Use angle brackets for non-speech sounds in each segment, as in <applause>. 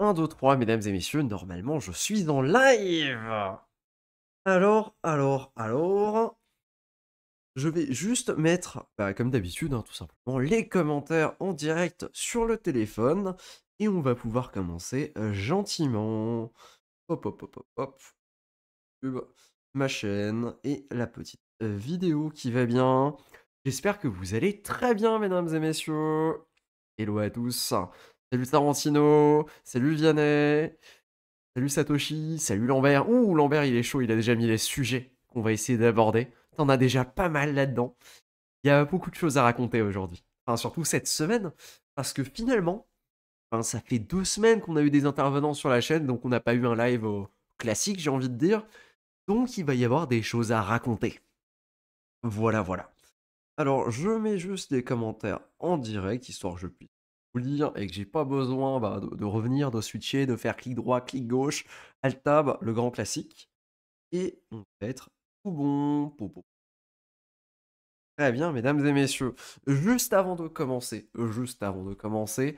1, 2, 3, mesdames et messieurs, normalement je suis en live Alors, alors, alors... Je vais juste mettre, bah, comme d'habitude, hein, tout simplement, les commentaires en direct sur le téléphone, et on va pouvoir commencer euh, gentiment. Hop, hop, hop, hop, hop. Ma chaîne et la petite euh, vidéo qui va bien. J'espère que vous allez très bien, mesdames et messieurs. Hello à tous. Salut Tarantino, salut Vianney, salut Satoshi, salut Lambert. Ouh, Lambert, il est chaud, il a déjà mis les sujets qu'on va essayer d'aborder. T'en as déjà pas mal là-dedans. Il y a beaucoup de choses à raconter aujourd'hui. Enfin, surtout cette semaine, parce que finalement, ça fait deux semaines qu'on a eu des intervenants sur la chaîne, donc on n'a pas eu un live classique, j'ai envie de dire. Donc il va y avoir des choses à raconter. Voilà, voilà. Alors, je mets juste des commentaires en direct, histoire que je puisse lire et que j'ai pas besoin bah, de, revenir, de switcher, de faire clic droit, clic gauche, Alt Tab, le grand classique. Et on être tout bon. Popo. Très bien, mesdames et messieurs. Juste avant de commencer, juste avant de commencer,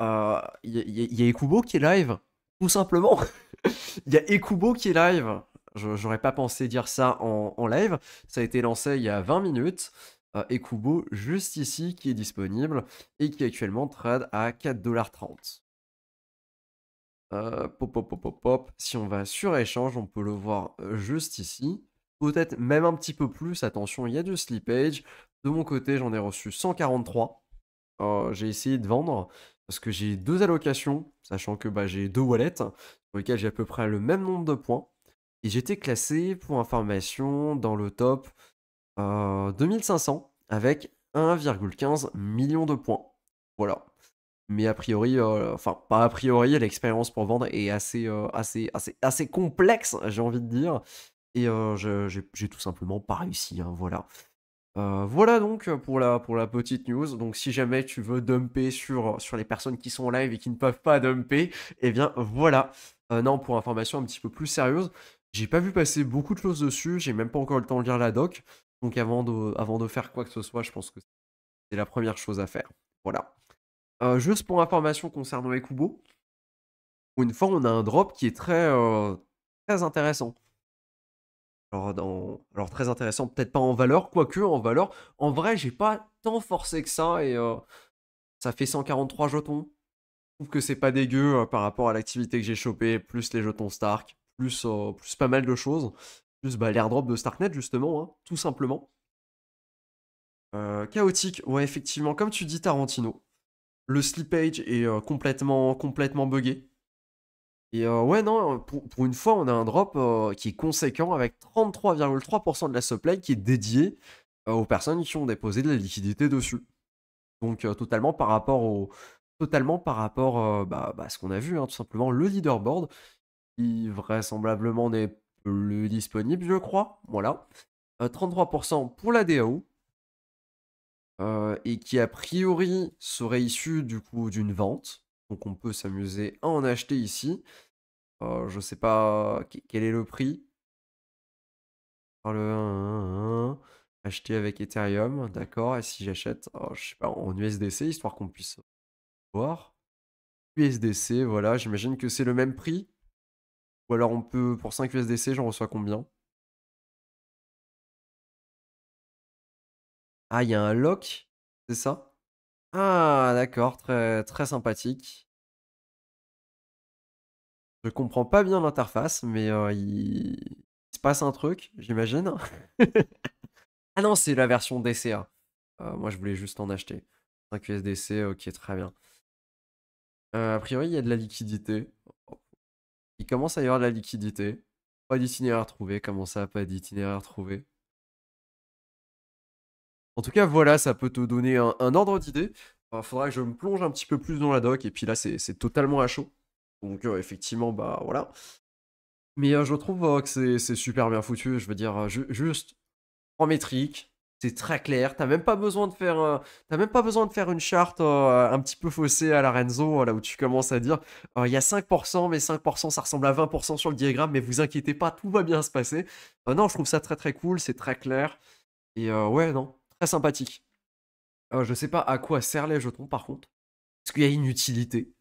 euh, il y, a Ekubo qui est live, tout simplement. <laughs> Il y a Ekubo qui est live. J'aurais pas pensé dire ça en, live. Ça a été lancé il y a 20 minutes. Ekubo juste ici qui est disponible et qui actuellement trade à 4,30$. Euh, pop, pop, pop, pop, Si on va sur échange, on peut le voir euh, juste ici. Peut-être même un petit peu plus. Attention, il y a du slippage. De mon côté, j'en ai reçu 143. Euh, j'ai essayé de vendre parce que j'ai deux allocations, sachant que bah, j'ai deux wallets sur lesquels j'ai à peu près le même nombre de points. Et j'étais classé, pour information, dans le top 2500 euh, avec 1,15 million de points. Voilà. Mais a priori, euh, enfin pas a priori, l'expérience pour vendre est assez, euh, assez, assez, complexe, j'ai envie de dire. Et j'ai tout simplement pas réussi. Hein, voilà. voilà donc pour la, pour la petite news. Donc si jamais tu veux dumper sur, sur les personnes qui sont en live et qui ne peuvent pas dumper, eh bien voilà. non, pour information un petit peu plus sérieuse, j'ai pas vu passer beaucoup de choses dessus, j'ai même pas encore le temps de lire la doc. Donc avant de, faire quoi que ce soit, je pense que c'est la première chose à faire. Voilà. Euh, juste pour information concernant Ekubo, une fois on a un drop qui est très, euh, très intéressant. Alors, très intéressant, peut-être pas en valeur, quoique en valeur. En vrai, j'ai pas tant forcé que ça et euh, ça fait 143 jetons. Je trouve que c'est pas dégueu par rapport à l'activité que j'ai chopé, plus les jetons Stark, plus pas mal de choses plus bah, l'airdrop de Starknet, justement, hein, tout simplement. Euh, chaotique, ouais, effectivement, comme tu dis, Tarantino, le slippage est euh, complètement, complètement buggé. Et euh, ouais, non, pour, une fois, on a un drop qui est conséquent avec 33,3% de la supply qui est dédiée aux personnes qui ont déposé de la liquidité dessus. Donc, totalement par rapport au. Totalement par rapport bah, bah, à ce qu'on a vu, hein, tout simplement, le leaderboard, qui vraisemblablement n'est le disponible, je crois. Voilà. 33% euh, pour la DAO. Euh, et qui a priori serait issu du coup d'une vente. Donc on peut s'amuser à en acheter ici. Euh, je sais pas quel est le prix. le acheter avec Ethereum, d'accord. Et si j'achète, oh, je sais pas, en USDC, histoire qu'on puisse voir. USDC, voilà, j'imagine que c'est le même prix. Ou alors on peut, pour 5 USDC, j'en reçois combien Ah, il y a un lock, c'est ça Ah, d'accord, très, très sympathique. Je comprends pas bien l'interface, mais euh, il... se passe un truc, j'imagine. <laughs> ah non, c'est la version DCA. Euh, moi, je voulais juste en acheter. 5 USDC, ok, très bien. Euh, a priori, il y a de la liquidité. Il commence à y avoir de la liquidité. Pas d'itinéraire trouvé. Comment ça, pas d'itinéraire trouvé En tout cas, voilà, ça peut te donner un, ordre d'idée. Il faudra que je me plonge un petit peu plus dans la doc. Et puis là, c'est totalement à chaud. Donc, euh, effectivement, bah voilà. Mais euh, je trouve euh, que c'est super bien foutu. Je veux dire, juste en métrique, c'est très clair. T'as même pas besoin de faire, euh, même pas besoin de faire une charte euh, un petit peu faussée à la Renzo, hein, là où tu commences à dire, euh, il y a 5%, mais 5% ça ressemble à 20% sur le diagramme, mais vous inquiétez pas, tout va bien se passer. non, je trouve ça très très cool, c'est très clair et ouais, non, très sympathique. je sais pas à quoi sert les jetons par contre, Est-ce qu'il y a une utilité.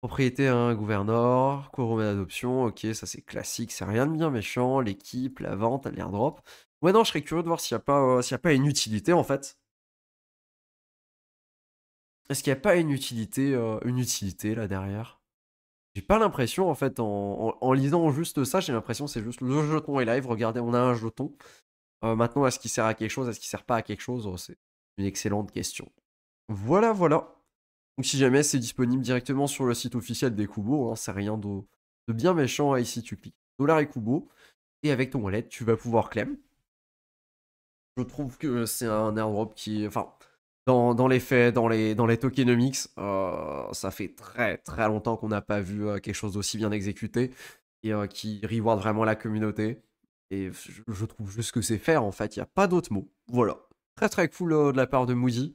Propriété à un hein, gouverneur, couronne d'adoption, ok, ça c'est classique, c'est rien de bien méchant, l'équipe, la vente, l'airdrop. Ouais, non, je serais curieux de voir s'il n'y a, pas, euh, y a pas une utilité en fait. Est-ce qu'il n'y a pas une utilité, euh, une utilité là derrière J'ai pas l'impression en fait, en, lisant juste ça, j'ai l'impression que c'est juste le jeton est live. Regardez, on a un jeton. Euh, maintenant, est-ce qu'il sert à quelque chose Est-ce qu'il sert pas à quelque chose oh, C'est une excellente question. Voilà, voilà. Donc, si jamais c'est disponible directement sur le site officiel des Kubo, hein, c'est rien de, bien méchant. Hein, ici, tu cliques dollar et Kubo, et avec ton wallet, tu vas pouvoir claim je trouve que c'est un airdrop qui, enfin, dans, les faits, dans les, dans les tokenomics, euh, ça fait très très longtemps qu'on n'a pas vu euh, quelque chose d'aussi bien exécuté et euh, qui reward vraiment la communauté. Et je, trouve juste que c'est faire en fait, il n'y a pas d'autre mot. Voilà. Très très cool de la part de Moody.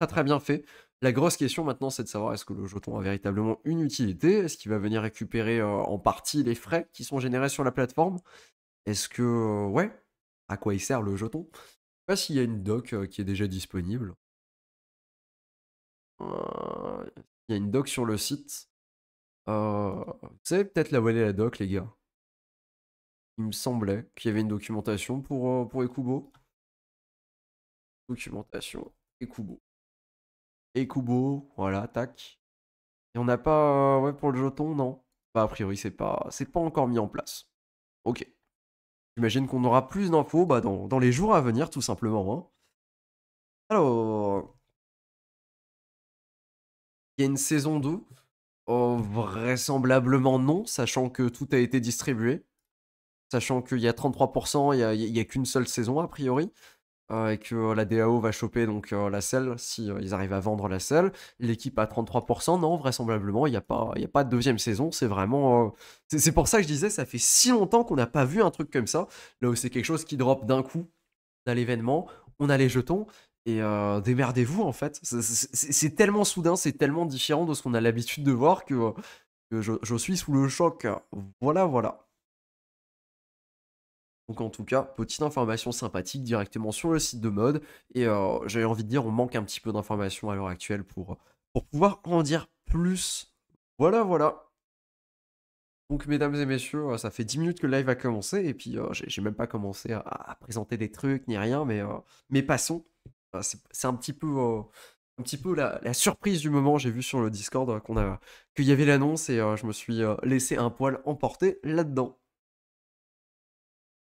Très très bien fait. La grosse question maintenant, c'est de savoir est-ce que le jeton a véritablement une utilité Est-ce qu'il va venir récupérer en partie les frais qui sont générés sur la plateforme Est-ce que, ouais, à quoi il sert le jeton pas s'il y a une doc qui est déjà disponible. Il y a une doc sur le site. vous savez peut-être la voler la doc, les gars. Il me semblait qu'il y avait une documentation pour, pour Ekubo. Documentation Ekubo. Ekubo, voilà, tac. Et on n'a pas ouais, pour le jeton, non. Bah, a priori, c'est pas, c'est pas encore mis en place. Ok. J'imagine qu'on aura plus d'infos bah, dans, les jours à venir, tout simplement. Hein. Alors. Il y a une saison 2 oh, Vraisemblablement non, sachant que tout a été distribué. Sachant qu'il y a 33%, il n'y a qu'une seule saison a priori. Euh, et que euh, la DAO va choper donc euh, la selle si ils arrivent à vendre la selle. L'équipe à 33%, non, vraisemblablement, il n'y a, pas, y a pas de deuxième saison. C'est vraiment. c'est pour ça que je disais, ça fait si longtemps qu'on n'a pas vu un truc comme ça. Là où c'est quelque chose qui drop d'un coup dans l'événement, on a les jetons. Et démerdez-vous en fait. C'est tellement soudain, c'est tellement différent de ce qu'on a l'habitude de voir que, je suis sous le choc. Voilà, voilà. Donc en tout cas, petite information sympathique directement sur le site de mode. Et euh, j'avais envie de dire, on manque un petit peu d'informations à l'heure actuelle pour, euh, pour pouvoir en dire plus. Voilà, voilà. Donc, mesdames et messieurs, euh, ça fait 10 minutes que le live a commencé, et puis j'ai même pas commencé à, présenter des trucs ni rien, mais, mais passons. C'est un petit peu, un petit peu la, surprise du moment. J'ai vu sur le Discord qu'on qu'il y avait l'annonce, et je me suis laissé un poil emporter là-dedans.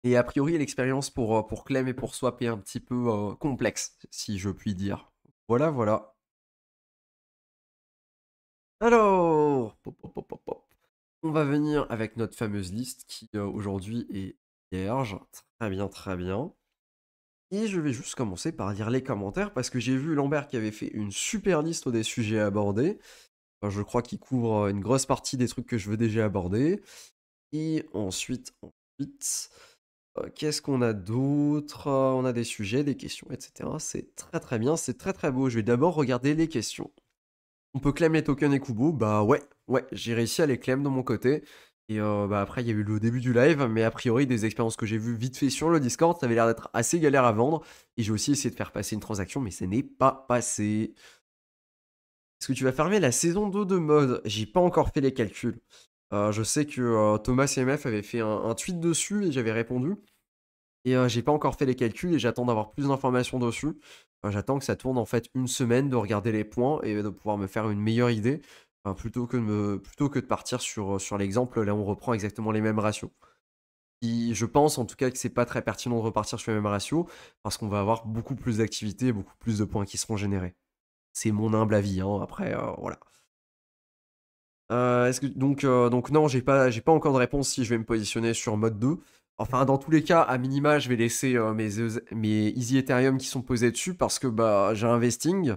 Et a priori, l'expérience pour, euh, pour Clem et pour Swap est un petit peu euh, complexe, si je puis dire. Voilà, voilà. Alors, on va venir avec notre fameuse liste qui euh, aujourd'hui est vierge. Très bien, très bien. Et je vais juste commencer par lire les commentaires parce que j'ai vu Lambert qui avait fait une super liste des sujets abordés. je crois qu'il couvre une grosse partie des trucs que je veux déjà aborder. Et ensuite, ensuite. Euh, qu'est-ce qu'on a d'autre euh, On a des sujets, des questions, etc. C'est très très bien, c'est très très beau. Je vais d'abord regarder les questions. On peut clamer les tokens et Kubo Bah ouais, ouais, j'ai réussi à les claim de mon côté. Et euh, bah après, il y a eu le début du live, mais a priori, des expériences que j'ai vues vite fait sur le Discord, ça avait l'air d'être assez galère à vendre. Et j'ai aussi essayé de faire passer une transaction, mais ça n'est pas passé. Est-ce que tu vas fermer la saison 2 de mode J'ai pas encore fait les calculs. je sais que Thomas MF avait fait un tweet dessus et j'avais répondu. Et euh, j'ai pas encore fait les calculs et j'attends d'avoir plus d'informations dessus. j'attends que ça tourne en fait une semaine de regarder les points et de pouvoir me faire une meilleure idée plutôt, que de plutôt que de partir sur, euh, sur l'exemple. Là, où on reprend exactement les mêmes ratios. Et je pense en tout cas que c'est pas très pertinent de repartir sur les mêmes ratios parce qu'on va avoir beaucoup plus d'activités et beaucoup plus de points qui seront générés. C'est mon humble avis. Hein, après, euh, voilà. donc, donc non, j'ai pas, j'ai pas encore de réponse si je vais me positionner sur mode 2. Enfin, dans tous les cas, à minima, je vais laisser euh, e mes, Easy Ethereum qui sont posés dessus parce que bah, j'ai un vesting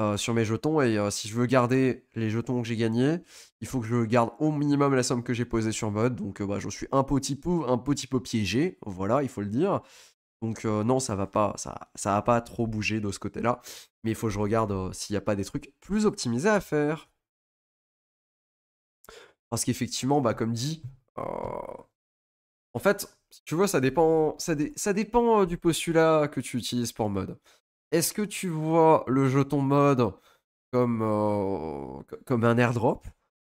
euh, sur mes jetons et euh, si je veux garder les jetons que j'ai gagnés, il faut que je garde au minimum la somme que j'ai posée sur mode. Donc, bah, je suis un petit peu, un petit piégé, voilà, il faut le dire. Donc non, ça va pas, ça, ça va pas trop bouger de ce côté-là. Mais il faut que je regarde s'il n'y a pas des trucs plus optimisés à faire. Parce qu'effectivement, bah, comme dit, en fait, tu vois, ça dépend, du postulat que tu utilises pour mode. Est-ce que tu vois le jeton mode comme, un airdrop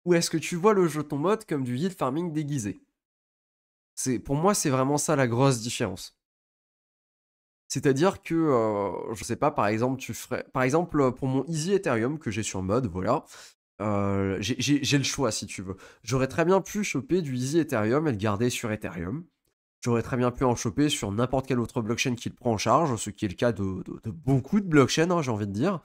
ou est-ce que tu vois le jeton mode comme du yield farming déguisé Pour moi, c'est vraiment ça la grosse différence. C'est-à-dire que, je sais pas, par exemple, tu ferais, par exemple, pour mon Easy Ethereum que j'ai sur mode, voilà, j'ai le choix si tu veux. J'aurais très bien pu choper du Easy Ethereum et le garder sur Ethereum. J'aurais très bien pu en choper sur n'importe quelle autre blockchain qu'il prend en charge, ce qui est le cas de, beaucoup de blockchains, hein, j'ai envie de dire.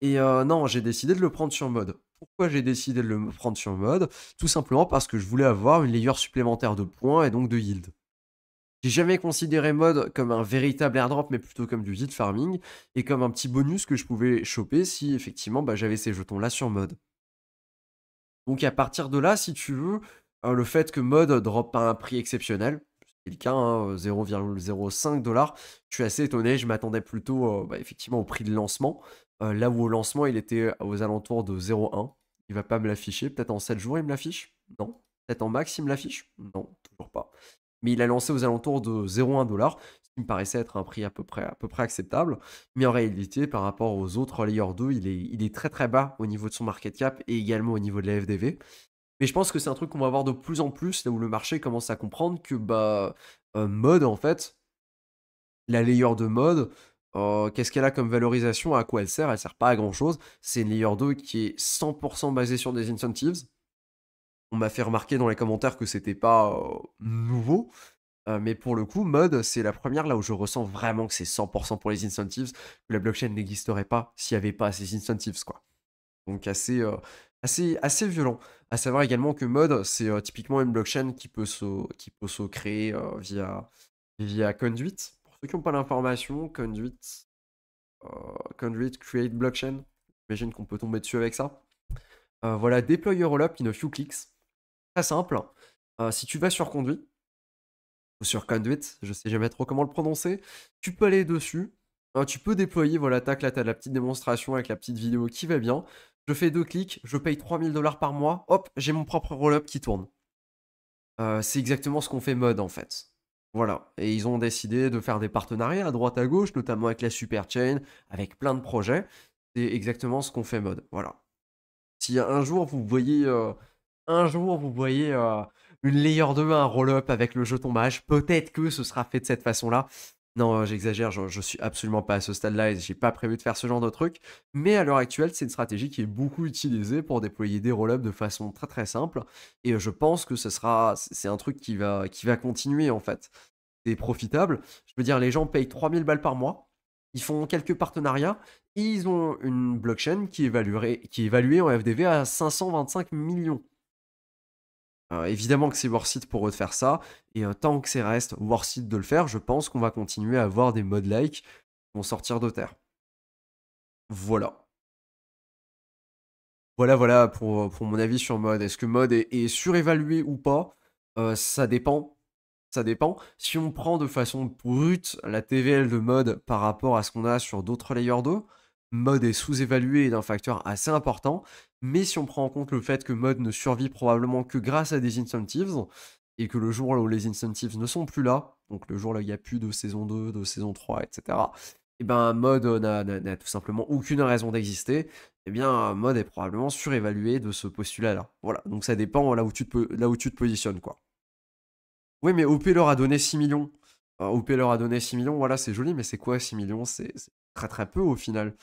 Et euh, non, j'ai décidé de le prendre sur mode. Pourquoi j'ai décidé de le prendre sur mode Tout simplement parce que je voulais avoir une layer supplémentaire de points et donc de yield. J'ai jamais considéré mode comme un véritable airdrop, mais plutôt comme du yield farming et comme un petit bonus que je pouvais choper si effectivement bah, j'avais ces jetons-là sur mode. Donc à partir de là, si tu veux, euh, le fait que mode drop à un prix exceptionnel, quelqu'un hein, 0,05 euh, dollars. Je suis assez étonné, je m'attendais plutôt euh, bah, effectivement au prix de lancement. Euh, là où au lancement, il était aux alentours de 0,1. Il va pas me l'afficher. Peut-être en 7 jours, il me l'affiche Non. Peut-être en max, il me l'affiche Non, toujours pas. Mais il a lancé aux alentours de 0,1 dollars ce qui me paraissait être un prix à peu près, à peu près acceptable. Mais en réalité, par rapport aux autres layers 2, il est, il est très très bas au niveau de son market cap et également au niveau de la FDV. Mais je pense que c'est un truc qu'on va voir de plus en plus, là où le marché commence à comprendre que bah, euh, mode, en fait, la layer de mode, euh, qu'est-ce qu'elle a comme valorisation À quoi elle sert Elle sert pas à grand-chose. C'est une layer 2 qui est 100% basée sur des incentives. On m'a fait remarquer dans les commentaires que c'était pas euh, nouveau. mais pour le coup, mode, c'est la première là où je ressens vraiment que c'est 100% pour les incentives, que la blockchain n'existerait pas s'il n'y avait pas ces incentives, quoi. Donc assez, assez, assez violent. À savoir également que Mode, c'est typiquement une blockchain qui peut se, qui peut se créer via, via Conduit. Pour ceux qui n'ont pas l'information, Conduit, Conduit Create Blockchain, j'imagine qu'on peut tomber dessus avec ça. voilà, deploy your up in a few clicks. Très simple. si tu vas sur Conduit, ou sur Conduit, je sais jamais trop comment le prononcer, tu peux aller dessus, hein, tu peux déployer, voilà, tac, là, tu as la petite démonstration avec la petite vidéo qui va bien je fais deux clics, je paye 3000 dollars par mois, hop, j'ai mon propre roll-up qui tourne. Euh, c'est exactement ce qu'on fait mode en fait. Voilà. Et ils ont décidé de faire des partenariats à droite à gauche, notamment avec la Super Chain, avec plein de projets. C'est exactement ce qu'on fait mode. Voilà. Si un jour vous voyez, euh, un jour vous voyez euh, une layer 2, un roll-up avec le jeton mage, peut-être que ce sera fait de cette façon-là. Non, euh, j'exagère, je, ne suis absolument pas à ce stade-là et j'ai pas prévu de faire ce genre de truc. Mais à l'heure actuelle, c'est une stratégie qui est beaucoup utilisée pour déployer des roll-ups de façon très très simple. Et euh, je pense que ce sera, c'est un truc qui va, qui va continuer en fait. C'est profitable. Je veux dire, les gens payent 3000 balles par mois. Ils font quelques partenariats. ils ont une blockchain qui qui est évaluée en FDV à 525 millions. Euh, évidemment que c'est worth it pour eux de faire ça, et euh, tant que ça reste worth it de le faire, je pense qu'on va continuer à avoir des modes like qui vont sortir de terre. Voilà. Voilà, voilà pour, euh, mon avis sur mode. Est-ce que mode est, surévalué ou pas Ça dépend. Ça dépend. Si on prend de façon brute la TVL de mode par rapport à ce qu'on a sur d'autres layers d'eau... Mode est sous-évalué d'un facteur assez important, mais si on prend en compte le fait que Mode ne survit probablement que grâce à des incentives, et que le jour où les incentives ne sont plus là, donc le jour où il n'y a plus de saison 2, de saison 3, etc., et eh ben Mode n'a tout simplement aucune raison d'exister, et eh bien Mode est probablement surévalué de ce postulat-là. Voilà, donc ça dépend là où tu te, là où tu te positionnes, quoi. Oui, mais OP leur a donné 6 millions. OP leur a donné 6 millions, voilà, c'est joli, mais c'est quoi 6 millions C'est très très peu au final.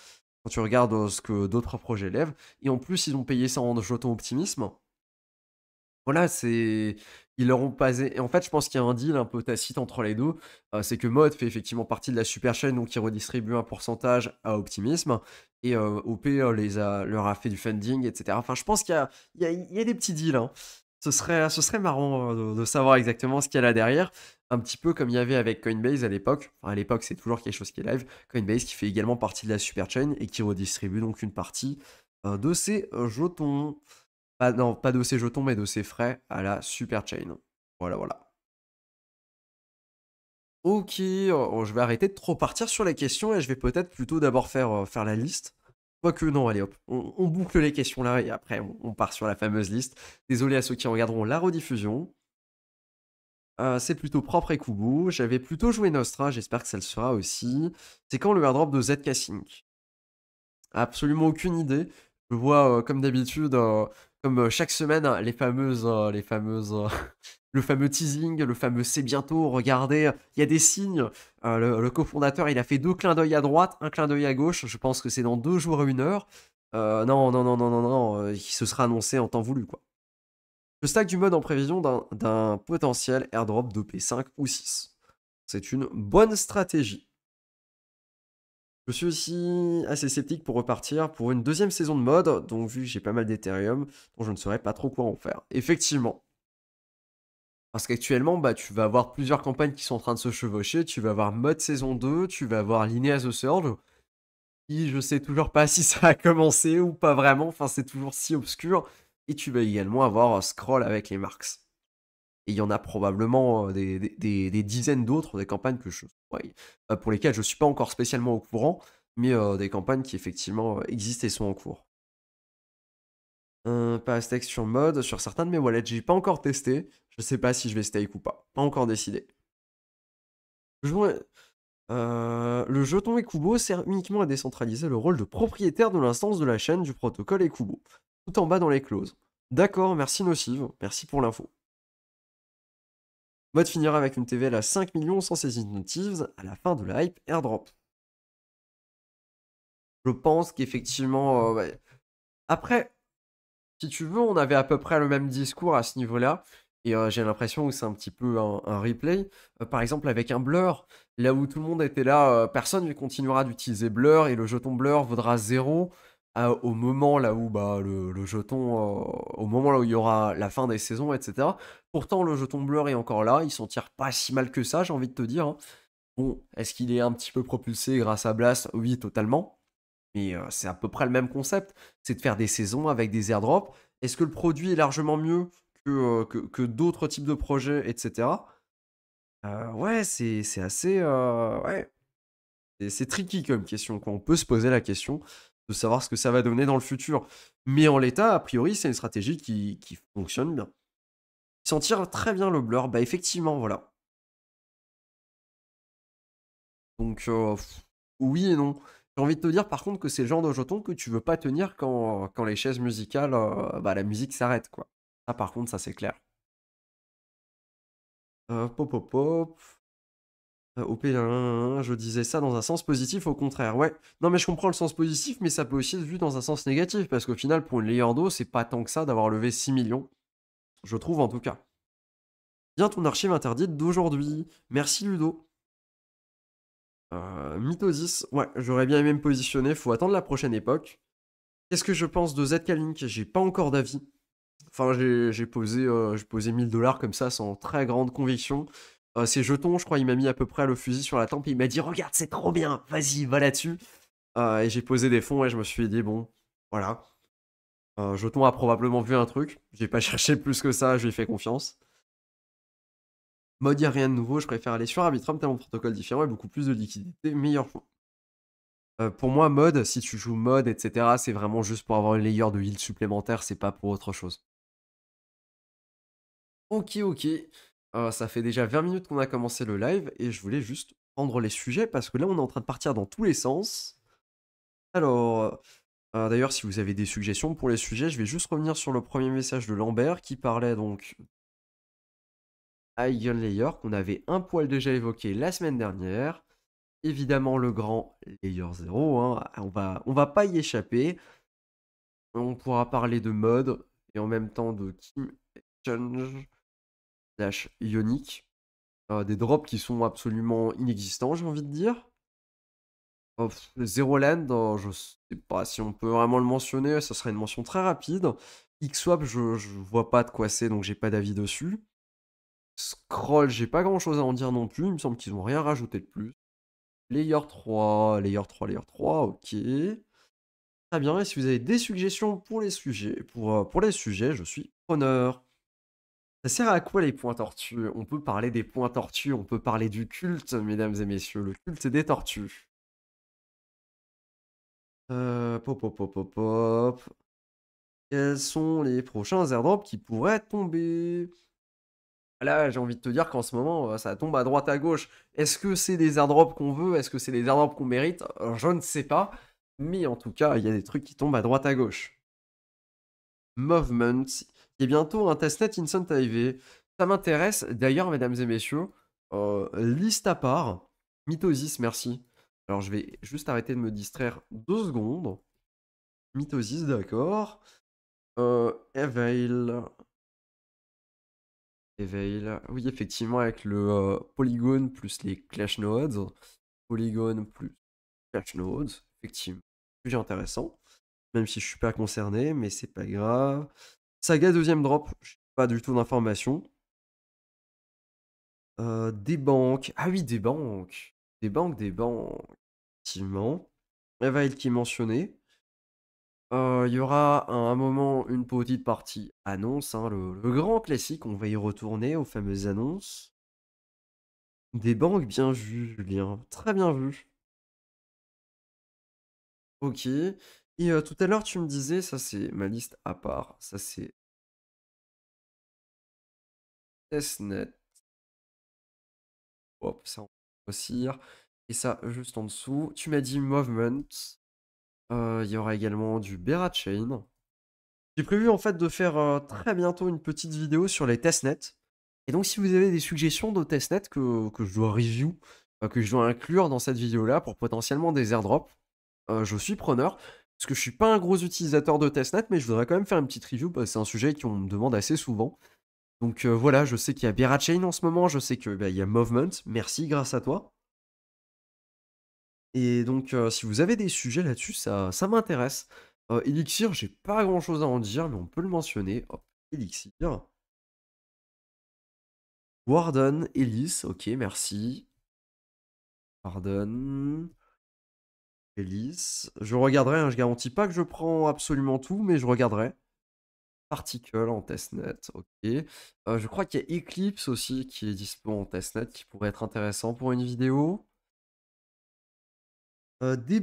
Quand tu regardes euh, ce que d'autres projets lèvent, et en plus ils ont payé ça en jeton optimisme. Voilà, c'est. Ils leur ont pas... Et en fait, je pense qu'il y a un deal un peu tacite entre les deux. Euh, c'est que Mode fait effectivement partie de la super chaîne, donc il redistribue un pourcentage à Optimisme. Et euh, OP les a... leur a fait du funding, etc. Enfin, je pense qu'il y a... Il y, a... des petits deals. Hein. Ce, serait... ce serait marrant de... de, savoir exactement ce qu'il y a là derrière un petit peu comme il y avait avec Coinbase à l'époque. Enfin, à l'époque, c'est toujours quelque chose qui est live. Coinbase qui fait également partie de la super chain et qui redistribue donc une partie euh, de ses euh, jetons. Pas, non, pas de ses jetons, mais de ses frais à la super chain. Voilà, voilà. Ok, oh, je vais arrêter de trop partir sur les questions et je vais peut-être plutôt d'abord faire, euh, faire la liste. Quoique non, allez hop, on, boucle les questions là et après on part sur la fameuse liste. Désolé à ceux qui regarderont la rediffusion. Euh, c'est plutôt propre et Kubu. J'avais plutôt joué Nostra, j'espère que ça le sera aussi. C'est quand le airdrop de ZK Sync Absolument aucune idée. Je vois, euh, comme d'habitude, euh, comme chaque semaine, hein, les fameuses. les fameuses <laughs> le fameux teasing, le fameux c'est bientôt, regardez, il y a des signes. le, cofondateur, il a fait deux clins d'œil à droite, un clin d'œil à gauche. Je pense que c'est dans deux jours et une heure. non, non, non, non, non, non, il se sera annoncé en temps voulu, quoi. Je stack du mode en prévision d'un potentiel airdrop de P5 ou 6. C'est une bonne stratégie. Je suis aussi assez sceptique pour repartir pour une deuxième saison de mode, donc vu que j'ai pas mal d'Ethereum, je ne saurais pas trop quoi en faire. Effectivement. Parce qu'actuellement, bah, tu vas avoir plusieurs campagnes qui sont en train de se chevaucher. Tu vas avoir Mode saison 2, tu vas avoir Linea the Surge, qui je sais toujours pas <laughs> si ça a commencé ou pas vraiment. Enfin, c'est toujours si obscur. Et tu vas également avoir un scroll avec les marques. Et il y en a probablement des, dizaines d'autres, des campagnes que je, pour lesquelles je ne suis pas encore spécialement au courant, mais des campagnes qui effectivement existent et sont en cours. Un pas sur mode, sur certains de mes wallets, j'ai pas encore testé. Je sais pas si je vais stake ou pas. Pas encore décidé. le jeton Ekubo sert uniquement à décentraliser le rôle de propriétaire de l'instance de la chaîne du protocole Ekubo tout en bas dans les clauses. D'accord, merci nocive, merci pour l'info. Mode finira avec une TVL à 5 millions sans ces à la fin de la hype airdrop. Je pense qu'effectivement. Euh, Après, si tu veux, on avait à peu près le même discours à ce niveau-là. Et euh, j'ai l'impression que c'est un petit peu un, replay. Euh, par exemple, avec un blur, là où tout le monde était là, personne ne continuera d'utiliser blur et le jeton blur vaudra zéro au moment là où bah, le, jeton, euh, au moment là où il y aura la fin des saisons, etc. Pourtant, le jeton bleu est encore là, il s'en tire pas si mal que ça, j'ai envie de te dire. Hein. Bon, est-ce qu'il est un petit peu propulsé grâce à Blast Oui, totalement. Mais euh, c'est à peu près le même concept, c'est de faire des saisons avec des airdrops. Est-ce que le produit est largement mieux que, euh, que, d'autres types de projets, etc. ouais, c'est assez... ouais. C'est tricky comme question, on peut se poser la question de savoir ce que ça va donner dans le futur. Mais en l'état, a priori, c'est une stratégie qui, fonctionne bien. Sentir s'en très bien le blur, bah effectivement, voilà. Donc, euh, oui et non. J'ai envie de te dire par contre que c'est le genre de jeton que tu veux pas tenir quand, les chaises musicales, euh, bah, la musique s'arrête, quoi. Ça par contre, ça c'est clair. Euh, pop, pop, pop. Euh, au je disais ça dans un sens positif, au contraire. Ouais, non, mais je comprends le sens positif, mais ça peut aussi être vu dans un sens négatif, parce qu'au final, pour une d'eau, c'est pas tant que ça d'avoir levé 6 millions. Je trouve en tout cas. Bien ton archive interdite d'aujourd'hui. Merci Ludo. Euh, Mythosis, ouais, j'aurais bien aimé me positionner, faut attendre la prochaine époque. Qu'est-ce que je pense de Zkalink J'ai pas encore d'avis. Enfin, j'ai posé, euh, posé 1000 dollars comme ça sans très grande conviction. Euh, c'est jetons, je crois, il m'a mis à peu près le fusil sur la tempe, et il m'a dit regarde c'est trop bien, vas-y va là-dessus. Euh, et j'ai posé des fonds et je me suis dit bon, voilà. Euh, jeton a probablement vu un truc, j'ai pas <laughs> cherché plus que ça, je lui ai fait confiance. Mode y a rien de nouveau, je préfère aller sur Arbitrum, tellement protocole différent et beaucoup plus de liquidité, meilleur choix. Euh, pour moi, mode, si tu joues mode, etc., c'est vraiment juste pour avoir une layer de heal supplémentaire, c'est pas pour autre chose. Ok, ok. Ah, ça fait déjà 20 minutes qu'on a commencé le live et je voulais juste prendre les sujets parce que là on est en train de partir dans tous les sens. Alors, euh, euh, d'ailleurs si vous avez des suggestions pour les sujets, je vais juste revenir sur le premier message de Lambert qui parlait donc Layer, qu'on avait un poil déjà évoqué la semaine dernière. Évidemment le grand Layer 0, hein, on, va, on va pas y échapper. On pourra parler de mode et en même temps de Kim Change slash ionique. Euh, des drops qui sont absolument inexistants, j'ai envie de dire. Oh, Zero Land, je sais pas si on peut vraiment le mentionner, ça serait une mention très rapide. x je, je vois pas de quoi c'est, donc j'ai pas d'avis dessus. Scroll, j'ai pas grand chose à en dire non plus, il me semble qu'ils ont rien rajouté de plus. Layer 3, Layer 3, Layer 3, ok. Très bien, et si vous avez des suggestions pour les sujets, pour, euh, pour les sujets, je suis preneur. Ça sert à quoi les points tortues On peut parler des points tortues, on peut parler du culte, mesdames et messieurs, le culte des tortues. Euh, pop, pop, pop, pop, Quels sont les prochains airdrops qui pourraient tomber Là, j'ai envie de te dire qu'en ce moment, euh, ça tombe à droite à gauche. Est-ce que c'est des airdrops qu'on veut Est-ce que c'est des airdrops qu'on mérite euh, Je ne sais pas. Mais en tout cas, il y a des trucs qui tombent à droite à gauche. Movement et bientôt un hein, testnet Instant Ça m'intéresse, d'ailleurs, mesdames et messieurs, euh, liste à part, Mitosis, merci. Alors, je vais juste arrêter de me distraire deux secondes. Mitosis, d'accord. Euh, Evail. Oui, effectivement, avec le euh, polygone plus les Clash Nodes. Polygone plus Clash Nodes, effectivement. Sujet intéressant. Même si je suis pas concerné, mais c'est pas grave. Saga deuxième drop, pas du tout d'informations. Euh, des banques. Ah oui, des banques. Des banques, des banques. Effectivement. Evail qui est mentionné. Euh, il y aura à un moment une petite partie annonce, hein, le, le, grand classique, on va y retourner aux fameuses annonces. Des banques, bien vu, Julien, très bien vu. Ok, et tout à l'heure, tu me disais, ça c'est ma liste à part, ça c'est testnet, hop, ça on va et ça juste en dessous. Tu m'as dit movement, il y aura également du Berachain. Chain. J'ai prévu en fait de faire très bientôt une petite vidéo sur les testnets. Et donc si vous avez des suggestions de testnet que, que je dois review, que je dois inclure dans cette vidéo là pour potentiellement des airdrops, je suis preneur. Parce que je suis pas un gros utilisateur de testnet, mais je voudrais quand même faire une petite review bah, c'est un sujet qu'on me demande assez souvent. Donc euh, voilà, je sais qu'il y a Berachain en ce moment, je sais qu'il bah, y a Movement, merci grâce à toi. Et donc euh, si vous avez des sujets là-dessus, ça, ça m'intéresse. Euh, Elixir, j'ai pas grand chose à en dire, mais on peut le mentionner. Elixir. Warden, Elise, ok, merci. Warden. Je regarderai, hein, je garantis pas que je prends absolument tout, mais je regarderai. Particle en testnet, ok. Euh, je crois qu'il y a Eclipse aussi qui est disponible en testnet, qui pourrait être intéressant pour une vidéo. Euh, des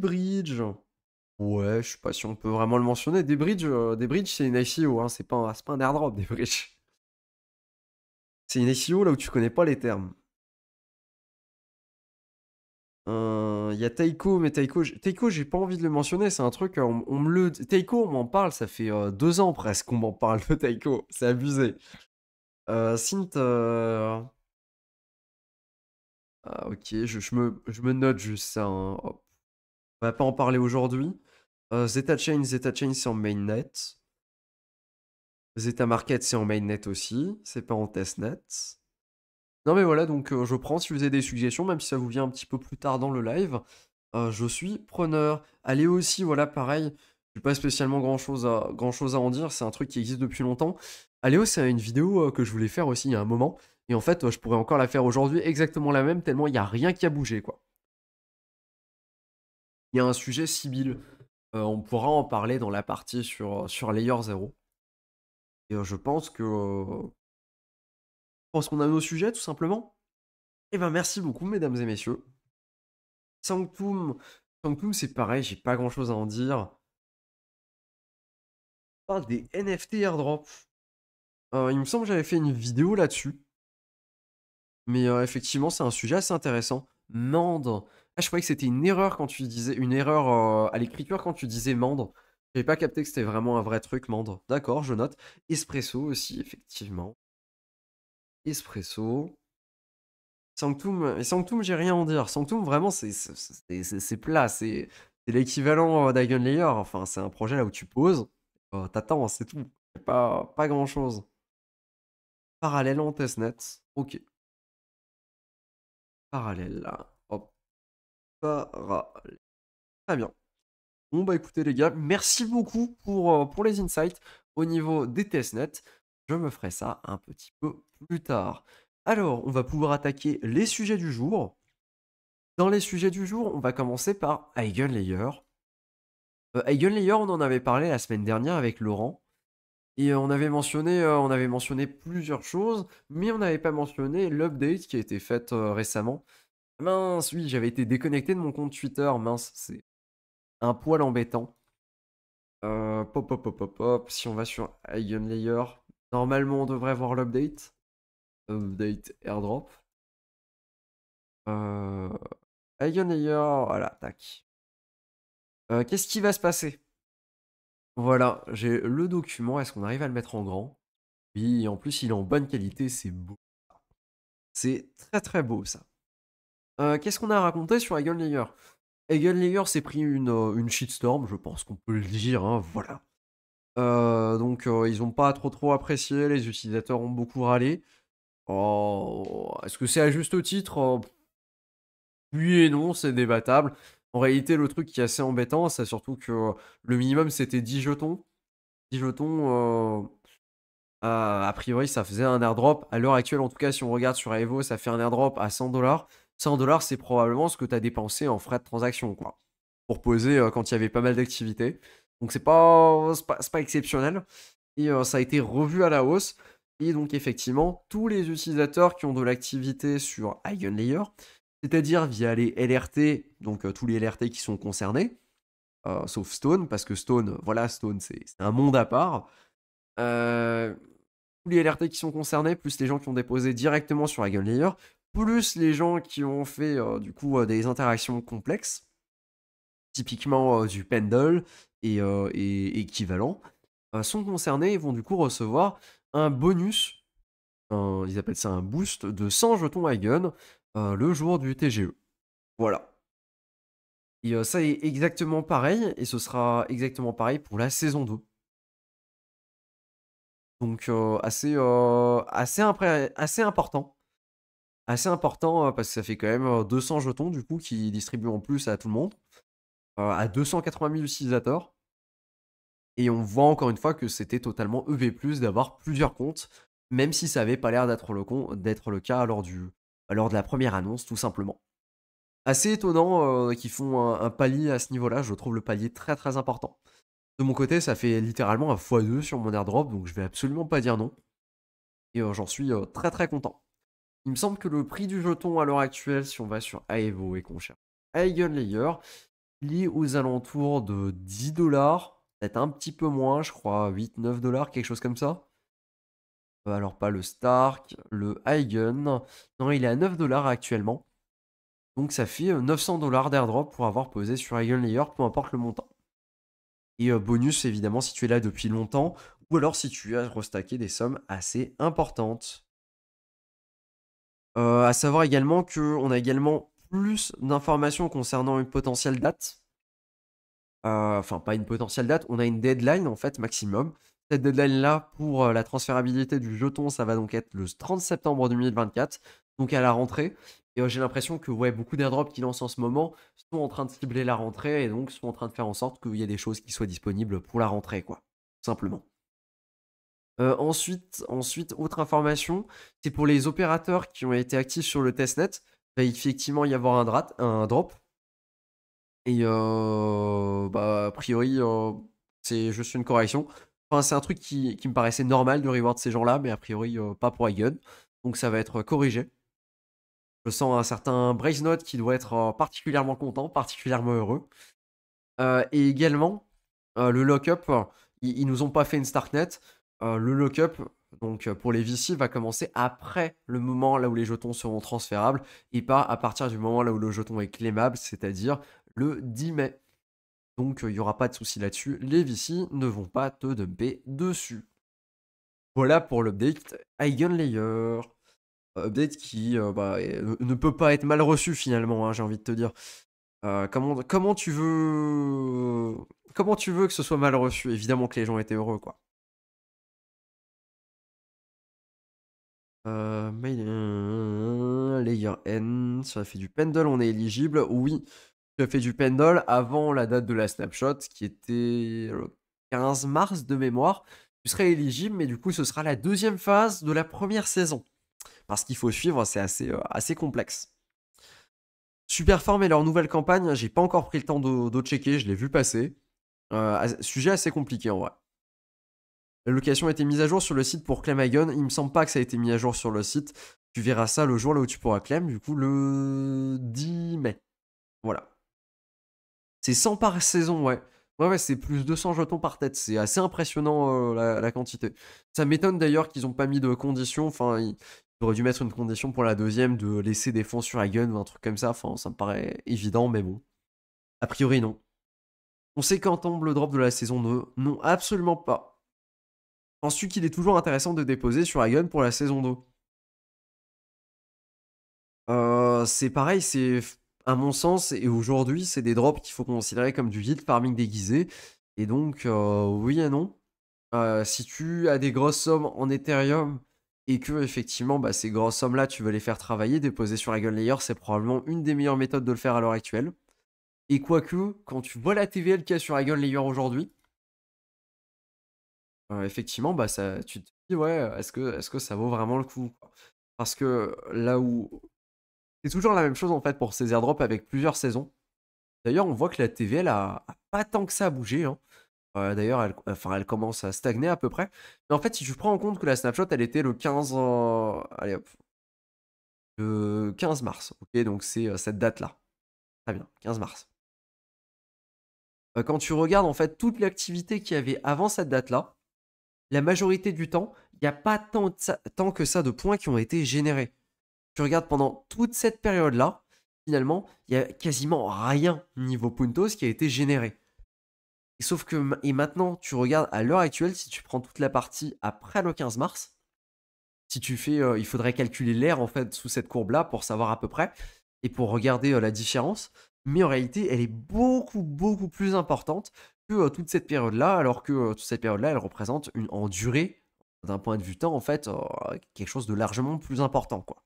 Ouais, je sais pas si on peut vraiment le mentionner. Debridge, euh, c'est une ICO, hein, c'est pas, un, airdrop, <laughs> des C'est une ICO là où tu connais pas les termes. Il euh, y a Taiko, mais Taiko, Taiko, j'ai pas envie de le mentionner. C'est un truc, euh, on, me le Taiko, on m'en parle. Ça fait euh, deux ans presque qu'on m'en parle de Taiko. <laughs> C'est abusé. Synth. Ah, ok, je, me, je, me, note juste ça. Hein, on va pas en parler aujourd'hui. Euh, Zeta Chain, Zeta Chain, c'est en mainnet. Zeta Market, c'est en mainnet aussi. C'est pas en testnet. Non mais voilà, donc euh, je prends si vous avez des suggestions, même si ça vous vient un petit peu plus tard dans le live, euh, je suis preneur. Allez aussi, voilà, pareil, j'ai pas spécialement grand chose à, grand chose à en dire, c'est un truc qui existe depuis longtemps. Aléo, c'est une vidéo euh, que je voulais faire aussi il y a un moment, et en fait, je pourrais encore la faire aujourd'hui exactement la même, tellement il n'y a rien qui a bougé, quoi. Il y a un sujet Sibyl, on pourra en parler dans la partie sur, sur Layer 0. Et je pense que pense qu'on a nos sujets, tout simplement. Eh bien, merci beaucoup, mesdames et messieurs. Sanctum, Sanctum, c'est pareil, j'ai pas grand chose à en dire. Parle ah, des NFT airdrops. Euh, il me semble que j'avais fait une vidéo là-dessus. Mais euh, effectivement, c'est un sujet assez intéressant. Mande. Ah, je croyais que c'était une erreur quand tu disais. Une erreur euh, à l'écriture quand tu disais Mande. J'avais pas capté que c'était vraiment un vrai truc, Mande. D'accord, je note. Espresso aussi, effectivement. Espresso. Sanctum, et Sanctum, j'ai rien à en dire. Sanctum, vraiment, c'est plat. C'est l'équivalent euh, d'Agon Layer. Enfin, c'est un projet là où tu poses, euh, t'attends, hein, c'est tout. Pas, pas grand chose. Parallèle en testnet. Ok. Parallèle là. Hop. Parallèle. Très bien. Bon, bah écoutez, les gars, merci beaucoup pour, euh, pour les insights au niveau des testnets. Je me ferai ça un petit peu plus tard. Alors, on va pouvoir attaquer les sujets du jour. Dans les sujets du jour, on va commencer par Eigenlayer. Euh, Eigenlayer, on en avait parlé la semaine dernière avec Laurent. Et euh, on avait mentionné, euh, on avait mentionné plusieurs choses, mais on n'avait pas mentionné l'update qui a été faite euh, récemment. Mince, oui, j'avais été déconnecté de mon compte Twitter. Mince, c'est un poil embêtant. pop, pop, pop, pop, pop. Si on va sur Eigenlayer, Normalement, on devrait voir l'update. Update airdrop. Euh... Layer... Oh, voilà, tac. Euh, qu'est-ce qui va se passer Voilà, j'ai le document. Est-ce qu'on arrive à le mettre en grand Oui, en plus, il est en bonne qualité. C'est beau. C'est très très beau ça. Euh, qu'est-ce qu'on a raconté sur Eagle Layer Eagle Layer s'est pris une, euh, une shitstorm, je pense qu'on peut le dire, hein, voilà. Euh, donc euh, ils n'ont pas trop trop apprécié, les utilisateurs ont beaucoup râlé. Oh, est-ce que c'est à juste titre euh, Oui et non, c'est débattable. En réalité, le truc qui est assez embêtant, c'est surtout que le minimum c'était 10 jetons. 10 jetons, a priori, ça faisait un airdrop. À l'heure actuelle, en tout cas, si on regarde sur Evo, ça fait un airdrop à 100 dollars. 100 dollars, c'est probablement ce que tu as dépensé en frais de transaction, quoi. Pour poser quand il y avait pas mal d'activités. Donc c'est pas, pas, exceptionnel. Et euh, ça a été revu à la hausse. Et donc effectivement, tous les utilisateurs qui ont de l'activité sur EigenLayer, c'est-à-dire via les LRT, donc euh, tous les LRT qui sont concernés, euh, sauf Stone, parce que Stone, voilà, Stone, c'est un monde à part. tous les LRT qui sont concernés, plus les gens qui ont déposé directement sur EigenLayer, plus les gens qui ont fait du coup des interactions complexes, typiquement euh, du Pendle et, euh, équivalent, euh, sont concernés et vont du coup recevoir un bonus, ils appellent ça un boost de 100 jetons à gun le jour du TGE. Voilà. Et ça est exactement pareil, et ce sera exactement pareil pour la saison 2. Donc assez, assez, important. Assez important parce que ça fait quand même 200 jetons du coup qui distribuent en plus à tout le monde. Euh, à 280 000 utilisateurs. Et on voit encore une fois que c'était totalement EV, d'avoir plusieurs comptes, même si ça n'avait pas l'air d'être le, d'être le cas lors, du, de la première annonce, tout simplement. Assez étonnant euh, qu'ils font un, palier à ce niveau-là, je trouve le palier très très important. De mon côté, ça fait littéralement un x2 sur mon airdrop, donc je vais absolument pas dire non. Et euh, j'en suis très très content. Il me semble que le prix du jeton à l'heure actuelle, si on va sur Aevo et qu'on cherche Eigenlayer, lit aux alentours de 10 dollars, peut-être un petit peu moins, je crois 8-9 dollars, quelque chose comme ça. Euh, alors pas le Stark, le Hagen. Non, il est à 9 dollars actuellement. Donc ça fait 900 euh, dollars d'airdrop pour avoir posé sur Hagen Layer, peu importe le montant. Et euh, bonus évidemment si tu es là depuis longtemps, ou alors si tu as restacké des sommes assez importantes. à savoir également qu'on a également plus d'informations concernant une potentielle date. Euh, enfin, pas une potentielle date, on a une deadline en fait maximum. Cette deadline-là pour euh, la transférabilité du jeton, ça va donc être le 30 septembre 2024, donc à la rentrée. Et euh, j'ai l'impression que ouais, beaucoup d'airdrops qui lancent en ce moment sont en train de cibler la rentrée et donc sont en train de faire en sorte qu'il y ait des choses qui soient disponibles pour la rentrée, quoi. Simplement. ensuite, ensuite, autre information, c'est pour les opérateurs qui ont été actifs sur le testnet va effectivement y avoir un, un drop. Et euh, bah, a priori, euh, c'est juste une correction. Enfin, c'est un truc qui, me paraissait normal de reward ces gens-là, mais a priori, euh, pas pour IGN. Donc ça va être corrigé. Je sens un certain Brazenot qui doit être euh, particulièrement content, particulièrement heureux. et également, le lock-up, ils, nous ont pas fait une net. le lock-up, donc euh, pour les VC, va commencer après le moment là où les jetons seront transférables et pas à partir du moment là où le jeton est clémable, c'est-à-dire le 10 mai. Donc euh, il n'y aura pas de souci là-dessus, les VC ne vont pas te dumper dessus. Voilà pour l'update Eigenlayer. Update qui euh, bah, ne peut pas être mal reçu finalement, hein, j'ai envie de te dire. comment, comment, tu veux... comment tu veux que ce soit mal reçu Évidemment que les gens étaient heureux, quoi. Euh, layer N, ça fait du pendle, on est éligible. Oui, tu as fait du pendle avant la date de la snapshot, qui était le 15 mars de mémoire. Tu serais éligible, mais du coup, ce sera la deuxième phase de la première saison. Parce qu'il faut suivre, c'est assez, euh, assez complexe. Superform et leur nouvelle campagne, j'ai pas encore pris le temps de, de checker, je l'ai vu passer. Euh, sujet assez compliqué en vrai. La location a été mise à jour sur le site pour Clem Clemagon. Il me semble pas que ça a été mis à jour sur le site. Tu verras ça le jour là où tu pourras Clem. du coup le 10 mai. Voilà. C'est 100 par saison, ouais. Ouais, ouais, c'est plus 200 jetons par tête. C'est assez impressionnant euh, la, quantité. Ça m'étonne d'ailleurs qu'ils n'ont pas mis de condition. Enfin, ils, aurait auraient dû mettre une condition pour la deuxième de laisser des fonds sur Hagen ou un truc comme ça. Enfin, ça me paraît évident, mais bon. A priori, non. On sait quand tombe le drop de la saison 2 Non, absolument pas. Penses-tu qu'il est toujours intéressant de déposer sur Hagen pour la saison d'eau euh, C'est pareil, c'est à mon sens, et aujourd'hui, c'est des drops qu'il faut considérer comme du yield farming déguisé. Et donc, euh, oui et non. Euh, si tu as des grosses sommes en Ethereum et que effectivement bah, ces grosses sommes là tu veux les faire travailler, déposer sur gun Layer, c'est probablement une des meilleures méthodes de le faire à l'heure actuelle. Et quoique, quand tu vois la TVL qu'il y a sur Hagen Layer aujourd'hui, effectivement, bah, ça, tu te dis, ouais, est-ce que, est que ça vaut vraiment le coup Parce que là où. C'est toujours la même chose en fait pour ces airdrops avec plusieurs saisons. D'ailleurs, on voit que la TVL a, pas tant que ça à bouger. Hein. D'ailleurs, elle, elle commence à stagner à peu près. Mais en fait, si tu prends en compte que la snapshot, elle était le 15, le 15 mars. Ok, donc c'est cette date-là. Très bien, 15 mars. quand tu regardes en fait toute l'activité qu'il y avait avant cette date-là, la majorité du temps, il n'y a pas tant, que ça de points qui ont été générés. Tu regardes pendant toute cette période-là, finalement, il n'y a quasiment rien niveau puntos qui a été généré. Et sauf que, et maintenant, tu regardes à l'heure actuelle, si tu prends toute la partie après le 15 mars, si tu fais, euh, il faudrait calculer l'air en fait sous cette courbe-là pour savoir à peu près et pour regarder euh, la différence. Mais en réalité, elle est beaucoup, beaucoup plus importante toute cette période-là, alors que toute cette période-là, elle représente une, en durée, d'un point de vue temps, en fait, quelque chose de largement plus important, quoi.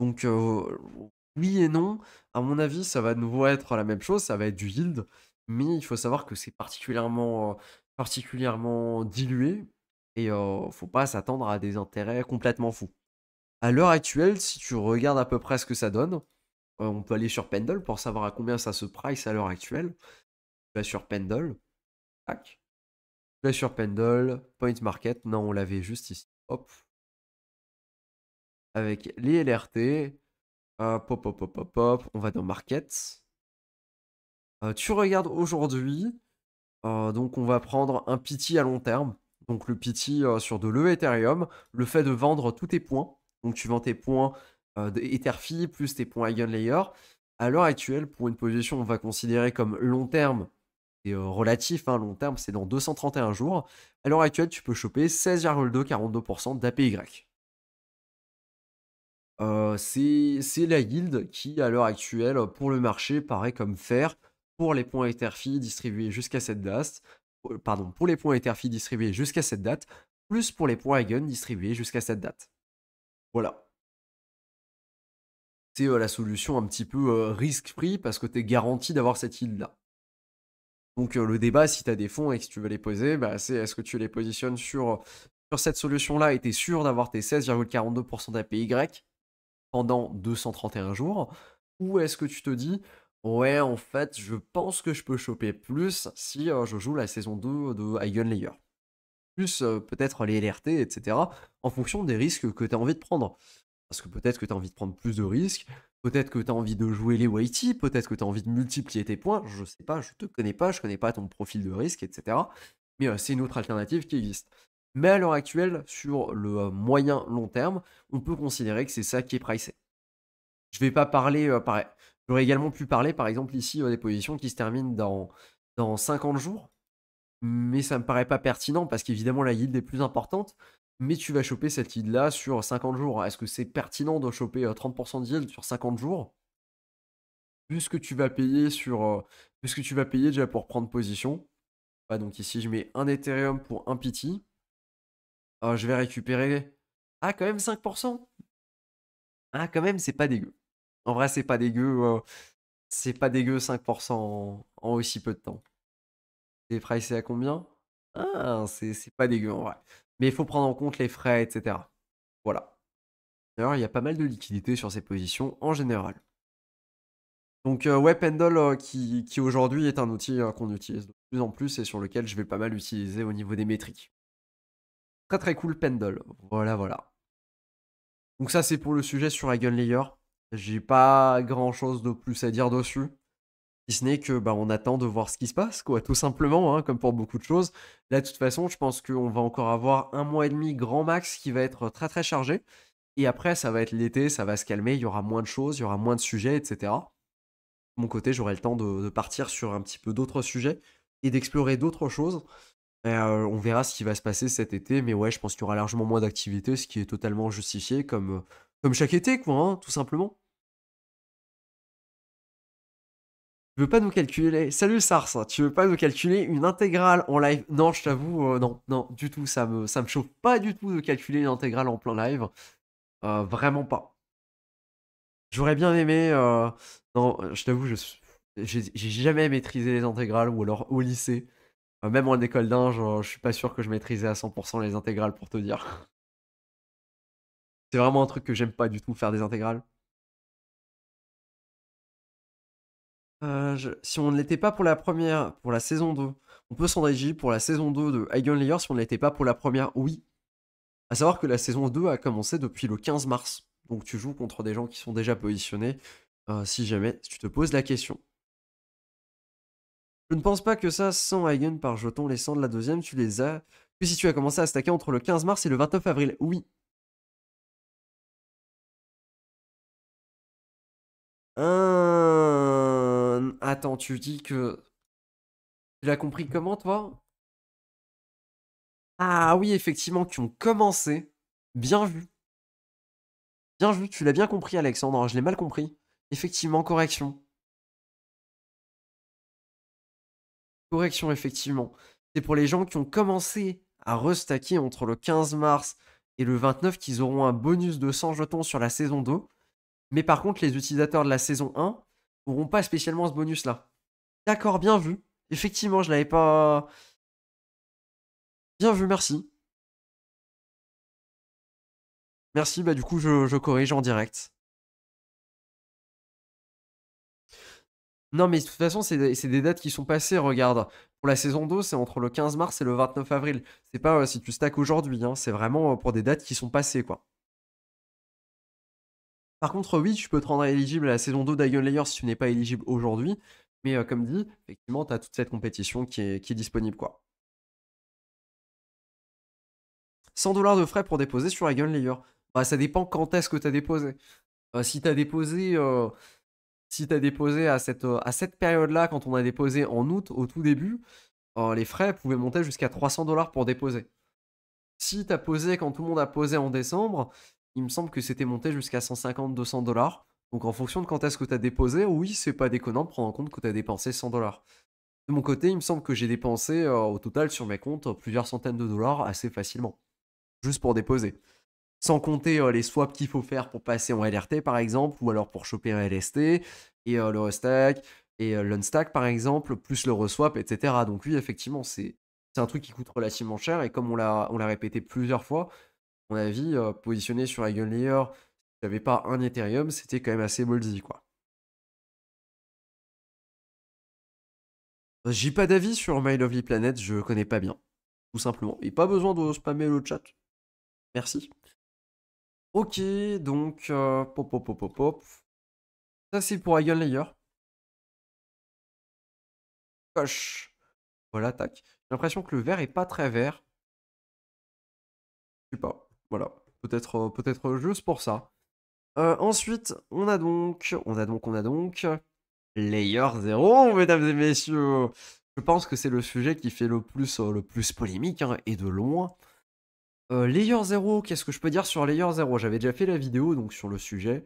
Donc, oui et non, à mon avis, ça va de nouveau être la même chose, ça va être du yield, mais il faut savoir que c'est particulièrement, particulièrement dilué et faut pas s'attendre à des intérêts complètement fous. À l'heure actuelle, si tu regardes à peu près ce que ça donne, on peut aller sur Pendle pour savoir à combien ça se price à l'heure actuelle sur Pendle, tac. sur Pendle, Point Market, non, on l'avait juste ici, hop. Avec les LRT, pop, pop, pop, pop, pop, on va dans Market. Euh, tu regardes aujourd'hui, euh, donc on va prendre un pity à long terme. Donc le pity euh, sur de l'Ethereum, le fait de vendre tous tes points. Donc tu vends tes points d'Etherfi plus tes points layer À l'heure actuelle, pour une position on va considérer comme long terme, c'est relatif, à hein, long terme, c'est dans 231 jours. À l'heure actuelle, tu peux choper 16,2-42% d'APY. c'est la yield qui, à l'heure actuelle, pour le marché, paraît comme faire pour les points Etherfi distribués jusqu'à cette date. Pardon, pour les points Etherfi distribués jusqu'à cette date, plus pour les points Eigen distribués jusqu'à cette date. Voilà. C'est la solution un petit peu risque-prix, parce que tu es garanti d'avoir cette yield-là. Donc euh, le débat, si tu as des fonds et que tu veux les poser, bah, c'est est-ce que tu les positionnes sur, euh, cette solution-là et tu es sûr d'avoir tes 16,42% d'APY pendant 231 jours Ou est-ce que tu te dis, ouais, en fait, je pense que je peux choper plus si euh, je joue la saison 2 de Eigenlayer. Plus peut-être les LRT, etc. En fonction des risques que tu as envie de prendre. Parce que peut-être que tu as envie de prendre plus de risques, Peut-être que tu as envie de jouer les Whitey, peut-être que tu as envie de multiplier tes points, je sais pas, je te connais pas, je connais pas ton profil de risque, etc. Mais euh, c'est une autre alternative qui existe. Mais à l'heure actuelle, sur le euh, moyen long terme, on peut considérer que c'est ça qui est pricé. Je vais pas parler, euh, pareil. J'aurais également pu parler, par exemple, ici, des positions qui se terminent dans, dans 50 jours, mais ça me paraît pas pertinent parce qu'évidemment, la yield est plus importante mais tu vas choper cette yield-là sur 50 jours. Est-ce que c'est pertinent de choper 30% euh, yield sur 50 jours Puisque tu vas payer sur. Euh, que tu vas payer déjà pour prendre position. Ah, donc ici, je mets un Ethereum pour un Pity. Ah, je vais récupérer. Ah, quand même 5%. Ah, quand même, c'est pas dégueu. En vrai, c'est pas dégueu. Euh, c'est pas dégueu 5% en... aussi peu de temps. C'est pricé à combien Ah, c'est pas dégueu en vrai. Mais il faut prendre en compte les frais, etc. Voilà. D'ailleurs, il y a pas mal de liquidités sur ces positions en général. Donc euh, ouais, Pendle euh, qui, aujourd'hui est un outil euh, qu'on utilise de plus en plus et sur lequel je vais pas mal utiliser au niveau des métriques. Très très cool Pendle. Voilà voilà. Donc ça c'est pour le sujet sur Layer. J'ai pas grand chose de plus à dire dessus si ce n'est que bah, on attend de voir ce qui se passe, quoi, tout simplement, hein, comme pour beaucoup de choses. Là, de toute façon, je pense qu'on va encore avoir un mois et demi grand max qui va être très très chargé. Et après, ça va être l'été, ça va se calmer, il y aura moins de choses, il y aura moins de sujets, etc. De mon côté, j'aurai le temps de, partir sur un petit peu d'autres sujets et d'explorer d'autres choses. Euh, on verra ce qui va se passer cet été, mais ouais, je pense qu'il y aura largement moins d'activités, ce qui est totalement justifié, comme, euh, comme chaque été, quoi, hein, tout simplement. veux pas nous calculer, salut Sars, tu veux pas nous calculer une intégrale en live Non, je t'avoue, euh, non, non, du tout, ça me, ça me chauffe pas du tout de calculer une intégrale en plein live. Euh, vraiment pas. J'aurais bien aimé, euh, non, je t'avoue, je j'ai jamais maîtrisé les intégrales ou alors au lycée. même en école d'ingé, je suis pas sûr que je maîtrisais à 100% les intégrales pour te dire. C'est vraiment un truc que j'aime pas du tout faire des intégrales. Euh, si on ne l'était pas pour la première, pour la saison 2, on peut s'en réjouir pour la saison 2 de Hagen Layer si on ne l'était pas pour la première, oui. À savoir que la saison 2 a commencé depuis le 15 mars. Donc tu joues contre des gens qui sont déjà positionnés, euh, si jamais tu te poses la question. Je ne pense pas que ça, 100 Hagen par jeton, les 100 de la deuxième, tu les as. Que si tu as commencé à stacker entre le 15 mars et le 29 avril, oui attends, tu dis que. Tu l'as compris comment, toi Ah oui, effectivement, qui ont commencé. Bien vu. Bien vu, tu l'as bien compris, Alexandre. Je l'ai mal compris. Effectivement, correction. Correction, effectivement. C'est pour les gens qui ont commencé à restacker entre le 15 mars et le 29 qu'ils auront un bonus de 100 jetons sur la saison 2. Mais par contre, les utilisateurs de la saison 1, n'auront pas spécialement ce bonus-là. D'accord, bien vu. Effectivement, je l'avais pas. Bien vu, merci. Merci, bah du coup je, corrige en direct. Non, mais de toute façon, c'est des, dates qui sont passées, regarde. Pour la saison 2, c'est entre le 15 mars et le 29 avril. C'est pas euh, si tu stacks aujourd'hui, hein, c'est vraiment euh, pour des dates qui sont passées, quoi. Par contre, oui, tu peux te rendre éligible à la saison 2 d'Ion Layer si tu n'es pas éligible aujourd'hui. Mais euh, comme dit, effectivement, tu as toute cette compétition qui est, disponible. quoi. 100 dollars de frais pour déposer sur Ion Layer. Bah, ça dépend quand est-ce que tu as déposé. Euh, si tu as déposé. Euh, si déposé à cette, à cette période-là, quand on a déposé en août, au tout début, les frais pouvaient monter jusqu'à 300 dollars pour déposer. Si tu as posé quand tout le monde a posé en décembre, il me semble que c'était monté jusqu'à 150-200 dollars. Donc en fonction de quand est-ce que tu as déposé, oui, c'est pas déconnant de prendre en compte que tu as dépensé 100 dollars. De mon côté, il me semble que j'ai dépensé euh, au total sur mes comptes plusieurs centaines de dollars assez facilement, juste pour déposer. Sans compter euh, les swaps qu'il faut faire pour passer en LRT par exemple, ou alors pour choper un LST, et euh, le restack, et l'unstack par exemple, plus le reswap, etc. Donc oui, effectivement, c'est un truc qui coûte relativement cher, et comme on l'a répété plusieurs fois, mon avis, euh, positionné sur Layer, si j'avais pas un Ethereum, c'était quand même assez boldy, quoi. J'ai pas d'avis sur My Lovely Planet, je connais pas bien. Tout simplement. Et pas besoin de spammer le chat. Merci. Ok, donc, euh, pop pop, pop, pop, pop, Ça, c'est pour Layer. Coche. Voilà, tac. J'ai l'impression que le vert est pas très vert. Je sais pas. Voilà, peut-être euh, peut-être euh, juste pour ça. Euh, ensuite, on a donc, on a donc, on a donc Layer 0, mesdames et messieurs. Je pense que c'est le sujet qui fait le plus, le plus polémique, hein, et de loin. Layer 0, qu'est-ce que je peux dire sur Layer 0 J'avais déjà fait la vidéo donc sur le sujet.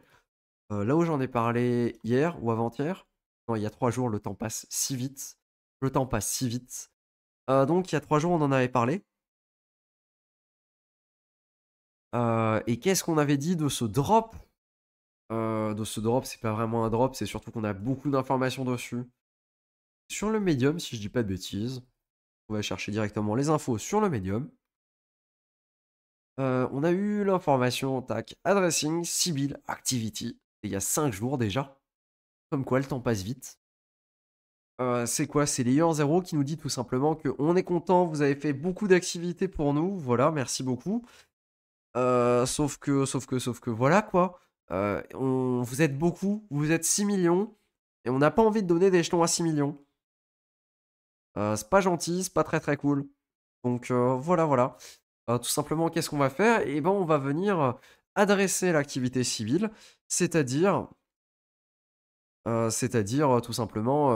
là où j'en ai parlé hier ou avant-hier. il y a trois jours, le temps passe si vite. Le temps passe si vite. donc il y a trois jours, on en avait parlé. Euh, et qu'est-ce qu'on avait dit de ce drop euh, De ce drop, c'est pas vraiment un drop, c'est surtout qu'on a beaucoup d'informations dessus. Sur le médium, si je dis pas de bêtises, on va chercher directement les infos sur le médium. Euh, on a eu l'information, tac, addressing, Sibyl, activity, il y a 5 jours déjà. Comme quoi, le temps passe vite. c'est quoi C'est Layer 0 qui nous dit tout simplement que on est content, vous avez fait beaucoup d'activités pour nous, voilà, merci beaucoup sauf que, sauf que, sauf que, voilà quoi. on, vous êtes beaucoup, vous êtes 6 millions, et on n'a pas envie de donner des jetons à 6 millions. c'est pas gentil, c'est pas très très cool. Donc voilà, voilà. tout simplement, qu'est-ce qu'on va faire Et eh ben, on va venir adresser l'activité civile, c'est-à-dire, c'est-à-dire tout simplement,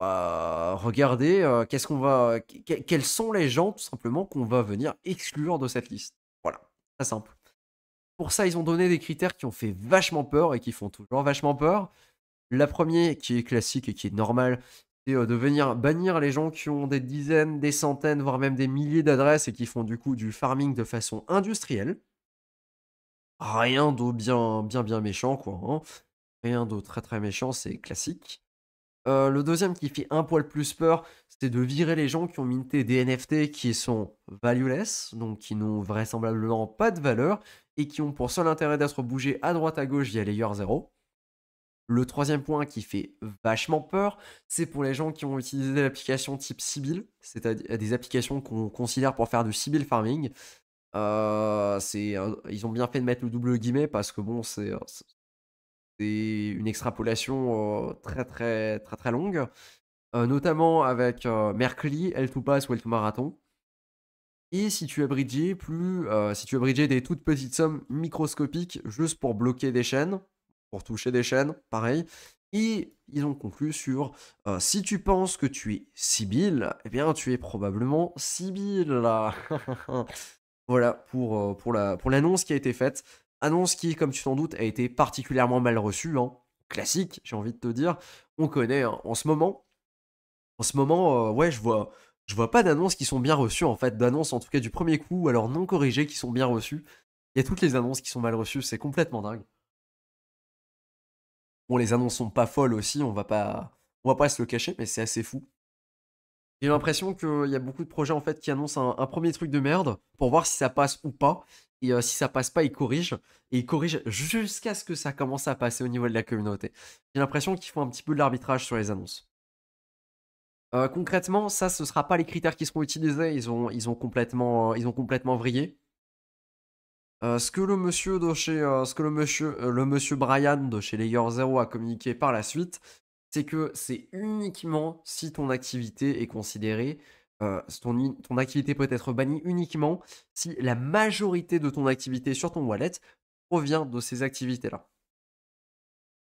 bah, Regarder qu'est-ce qu'on va, quels sont les gens tout simplement qu'on va venir exclure de cette liste simple. Pour ça, ils ont donné des critères qui ont fait vachement peur et qui font toujours vachement peur. La première, qui est classique et qui est normale, c'est euh, de venir bannir les gens qui ont des dizaines, des centaines, voire même des milliers d'adresses et qui font du coup du farming de façon industrielle. Rien de bien, bien, bien méchant, quoi. Hein. Rien de très, très méchant, c'est classique. Euh, le deuxième qui fait un poil plus peur, c'est de virer les gens qui ont minté des NFT qui sont valueless, donc qui n'ont vraisemblablement pas de valeur, et qui ont pour seul intérêt d'être bougés à droite à gauche via Layer 0. Le troisième point qui fait vachement peur, c'est pour les gens qui ont utilisé l'application type Sibyl, c'est-à-dire euh, des applications qu'on considère pour faire du Sibyl farming. Euh, ils ont bien fait de mettre le double guillemet parce que bon, c'est, une extrapolation très, très, très, très longue, notamment avec Merkley, elle tout Pass ou El tout Marathon. Et si tu bridgé plus, si tu bridgé des toutes petites sommes microscopiques juste pour bloquer des chaînes, pour toucher des chaînes, pareil. Et ils ont conclu sur si tu penses que tu es Sibyl, eh bien tu es probablement là. <laughs> voilà pour, pour l'annonce la, pour qui a été faite. Annonce qui, comme tu t'en doutes, a été particulièrement mal reçue. Hein. Classique, j'ai envie de te dire. On connaît hein. en ce moment. En ce moment, euh, ouais, je vois, je vois pas d'annonces qui sont bien reçues, en fait. D'annonces, en tout cas, du premier coup, alors non corrigées, qui sont bien reçues. Il y a toutes les annonces qui sont mal reçues, c'est complètement dingue. Bon, les annonces sont pas folles aussi, on va pas, on va pas se le cacher, mais c'est assez fou. J'ai l'impression qu'il y a beaucoup de projets en fait qui annoncent un, premier truc de merde pour voir si ça passe ou pas. Et euh, si ça passe pas, ils corrigent. Et ils corrigent jusqu'à ce que ça commence à passer au niveau de la communauté. J'ai l'impression qu'ils font un petit peu de l'arbitrage sur les annonces. Euh, concrètement, ça, ce ne sera pas les critères qui seront utilisés. Ils ont, ils ont, complètement, euh, ils ont complètement vrillé. ce que le monsieur chez, ce que le monsieur, le monsieur Brian de chez Layer Zero a communiqué par la suite, c'est que c'est uniquement si ton activité est considérée, euh, ton, activité peut être bannie uniquement si la majorité de ton activité sur ton wallet provient de ces activités-là.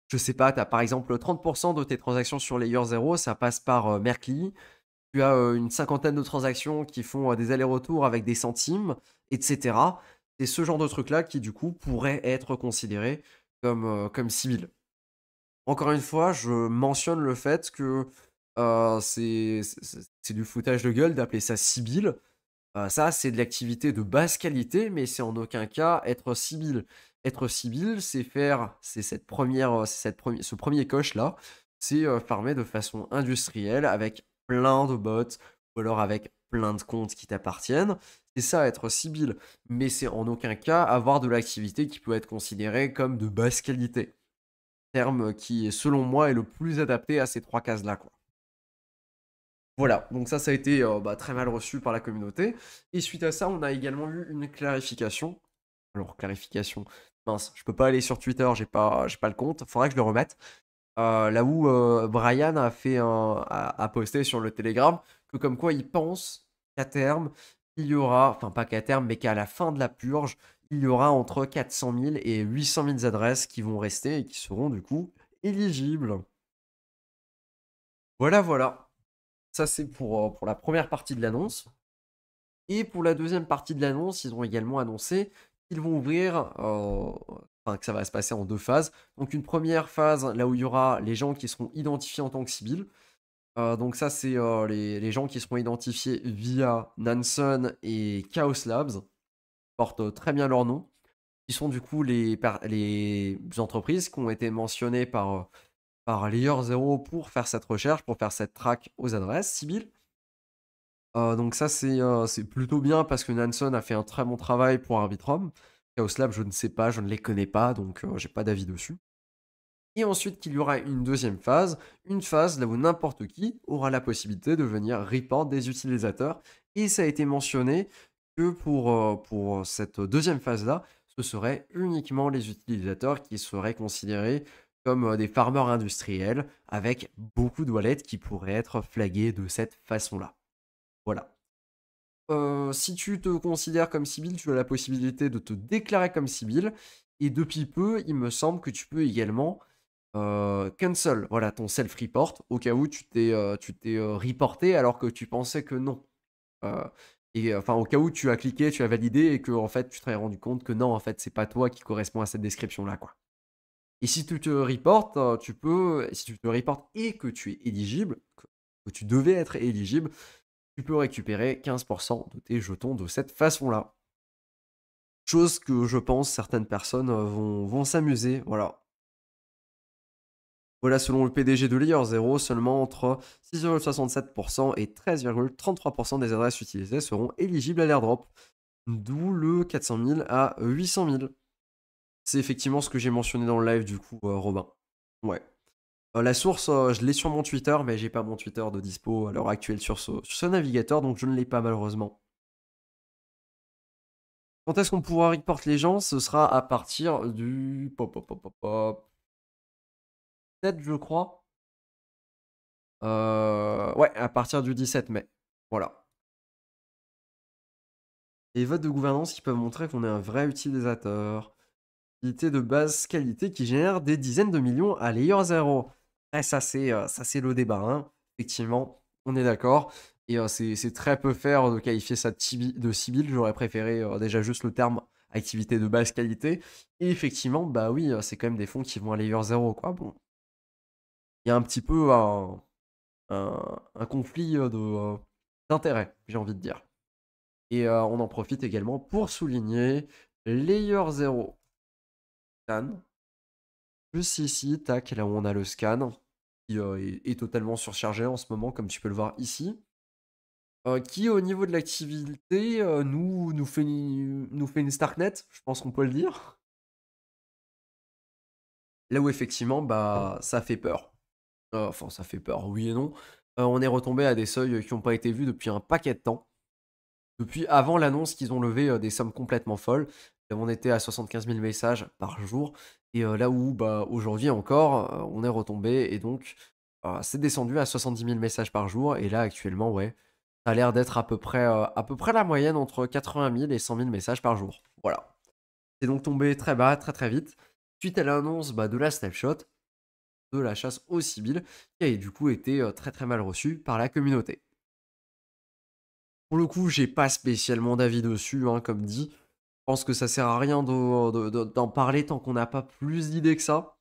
Je sais pas, tu as par exemple 30% de tes transactions sur Layer 0, ça passe par euh, Tu as euh, une cinquantaine de transactions qui font euh, des allers-retours avec des centimes, etc. C'est ce genre de truc-là qui, du coup, pourrait être considéré comme, comme civil. Encore une fois, je mentionne le fait que euh, c'est du foutage de gueule d'appeler ça Sibyl. Euh, ça, c'est de l'activité de basse qualité, mais c'est en aucun cas être Sibyl. Être Sibyl, c'est faire, c'est euh, ce premier coche là, c'est farmer de façon industrielle avec plein de bots ou alors avec plein de comptes qui t'appartiennent. C'est ça être Sibyl, mais c'est en aucun cas avoir de l'activité qui peut être considérée comme de basse qualité terme euh, qui, selon moi, est le plus adapté à ces trois cases-là. Quoi. Voilà, donc ça, ça a été euh, bah, très mal reçu par la communauté. Et suite à ça, on a également eu une clarification. Alors, clarification, mince, je peux pas aller sur Twitter, j'ai pas, j'ai pas le compte, faudrait que je le remette. Euh, là où Brian a fait un, a, a, posté sur le Telegram que comme quoi il pense qu'à terme, il y aura, enfin pas qu'à terme, mais qu'à la fin de la purge, il y aura entre 400 000 et 800 000 adresses qui vont rester et qui seront du coup éligibles. Voilà, voilà. Ça, c'est euh, pour, la première partie de l'annonce. Et pour la deuxième partie de l'annonce, ils ont également annoncé qu'ils vont ouvrir, euh, enfin que ça va se passer en deux phases. Donc une première phase, là où il y aura les gens qui seront identifiés en tant que civils. Euh, donc ça, c'est les, les, gens qui seront identifiés via Nansen et Chaos Labs portent très bien leur nom, qui sont du coup les, les entreprises qui ont été mentionnées par, par Layer 0 pour faire cette recherche, pour faire cette track aux adresses civiles. donc ça c'est c'est plutôt bien parce que Nansen a fait un très bon travail pour Arbitrum. Chaos Lab, je ne sais pas, je ne les connais pas, donc je j'ai pas d'avis dessus. Et ensuite qu'il y aura une deuxième phase, une phase là où n'importe qui aura la possibilité de venir report des utilisateurs. Et ça a été mentionné pour, euh, pour euh, cette deuxième phase-là, ce seraient uniquement les utilisateurs qui seraient considérés comme euh, des farmers industriels avec beaucoup de wallets qui pourraient être flagués de cette façon-là. Voilà. si tu te considères comme Sibyl, tu as la possibilité de te déclarer comme Sibyl. Et depuis peu, il me semble que tu peux également cancel voilà, ton self-report au cas où tu t'es reporté alors que tu pensais que non. Euh, enfin, au cas où tu as cliqué, tu as validé et que en fait, tu t'es rendu compte que non, en fait, c'est pas toi qui correspond à cette description-là, quoi. Et si tu te reportes, euh, tu peux, si tu te reportes et que tu es éligible, que tu devais être éligible, tu peux récupérer 15% de tes jetons de cette façon-là. Chose que je pense certaines personnes euh, vont, vont s'amuser, voilà. Voilà selon le PDG de Layer0, seulement entre 6,67% et 13,33% des adresses utilisées seront éligibles à l'airdrop, d'où le 400 000 à 800 000. C'est effectivement ce que j'ai mentionné dans le live du coup, euh, Robin. Ouais. Euh, la source, euh, je l'ai sur mon Twitter, mais j'ai pas mon Twitter de dispo à l'heure actuelle sur ce, navigateur, donc je ne l'ai pas malheureusement. Quand est-ce qu'on pourra reporter les gens Ce sera à partir du. Pop, je crois. Euh, ouais, à partir du 17 mai. Voilà. Les votes de gouvernance qui peuvent montrer qu'on est un vrai utilisateur. activité de base qualité qui génère des dizaines de millions à layer 0. et eh, ça, c'est, euh, ça, c'est le débat. Hein. Effectivement, on est d'accord. Et euh, c'est, très peu faire de qualifier ça de, J'aurais préféré déjà juste le terme activité de base qualité. Et effectivement, bah oui, c'est quand même des fonds qui vont à layer zéro Quoi. Bon, il y a un petit peu un, conflit euh, euh, d'intérêts, j'ai envie de dire. Et euh, on en profite également pour souligner Layer 0 Scan. Juste ici, tac, là où on a le scan, qui est, totalement surchargé en ce moment, comme tu peux le voir ici. qui au niveau de l'activité nous, nous, fait, nous fait une Starknet, je pense qu'on peut le dire. Là où effectivement, bah, ça fait peur. Ah, enfin, ça fait peur, oui et non. Euh, on est retombé à des seuils qui n'ont pas été vus depuis un paquet de temps. Depuis avant l'annonce qu'ils ont levé euh, des sommes complètement folles. On était à 75 000 messages par jour. Et euh, là où bah, aujourd'hui encore, on est retombé. Et donc, c'est descendu à 70 000 messages par jour. Et là, actuellement, ouais, ça a l'air d'être à, peu près, à peu près la moyenne entre 80 000 et 100 000 messages par jour. Voilà. C'est donc tombé très bas, très très vite. Suite à l'annonce bah, de la snapshot, de la chasse aux Sibylles, qui a du coup été euh, très très mal reçue par la communauté. Pour le coup, j'ai pas spécialement d'avis dessus, hein, comme dit. Je pense que ça sert à rien d'en parler tant qu'on n'a pas plus d'idées que ça.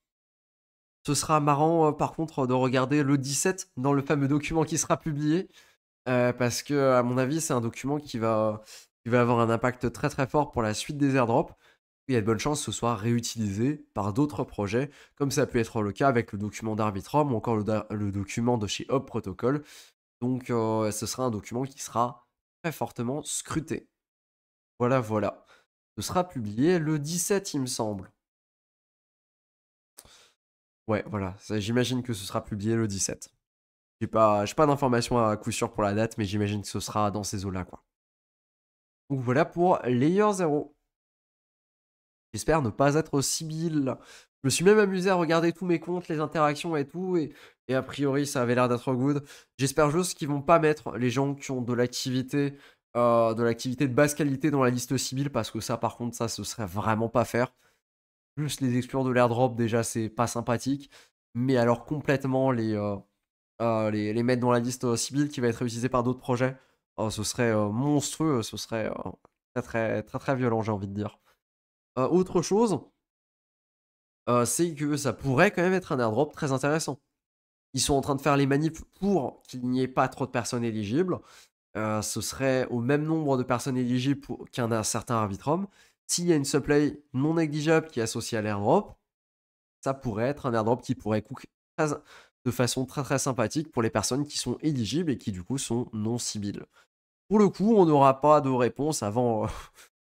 Ce sera marrant, euh, par contre, de regarder le 17 dans le fameux document qui sera publié, euh, parce que, à mon avis, c'est un document qui va, qui va avoir un impact très très fort pour la suite des airdrops il y a de bonnes chances que ce soit réutilisé par d'autres projets, comme ça a pu être le cas avec le document d'Arbitrum ou encore le, document de chez Hop Protocol. Donc euh, ce sera un document qui sera très fortement scruté. Voilà, voilà. Ce sera publié le 17, il me semble. Ouais, voilà. J'imagine que ce sera publié le 17. J'ai pas, pas d'informations à coup sûr pour la date, mais j'imagine que ce sera dans ces eaux-là, Donc voilà pour Layer 0. J'espère ne pas être sibylle. Je me suis même amusé à regarder tous mes comptes, les interactions et tout, et, et a priori ça avait l'air d'être good. J'espère juste qu'ils vont pas mettre les gens qui ont de l'activité, euh, de l'activité de basse qualité dans la liste civile, parce que ça par contre ça ce serait vraiment pas faire. Plus les exclure de l'airdrop déjà c'est pas sympathique, mais alors complètement les, euh, euh, les, mettre dans la liste civile qui va être utilisée par d'autres projets, oh, ce serait monstrueux, ce serait très, très très violent j'ai envie de dire. Euh, autre chose, euh, c'est que ça pourrait quand même être un airdrop très intéressant. Ils sont en train de faire les manips pour qu'il n'y ait pas trop de personnes éligibles. Euh, ce serait au même nombre de personnes éligibles qu'un certain Arbitrum. S'il y a une supply non négligeable qui est associée à l'airdrop, ça pourrait être un airdrop qui pourrait coûter de façon très très sympathique pour les personnes qui sont éligibles et qui du coup sont non cibles. Pour le coup, on n'aura pas de réponse avant,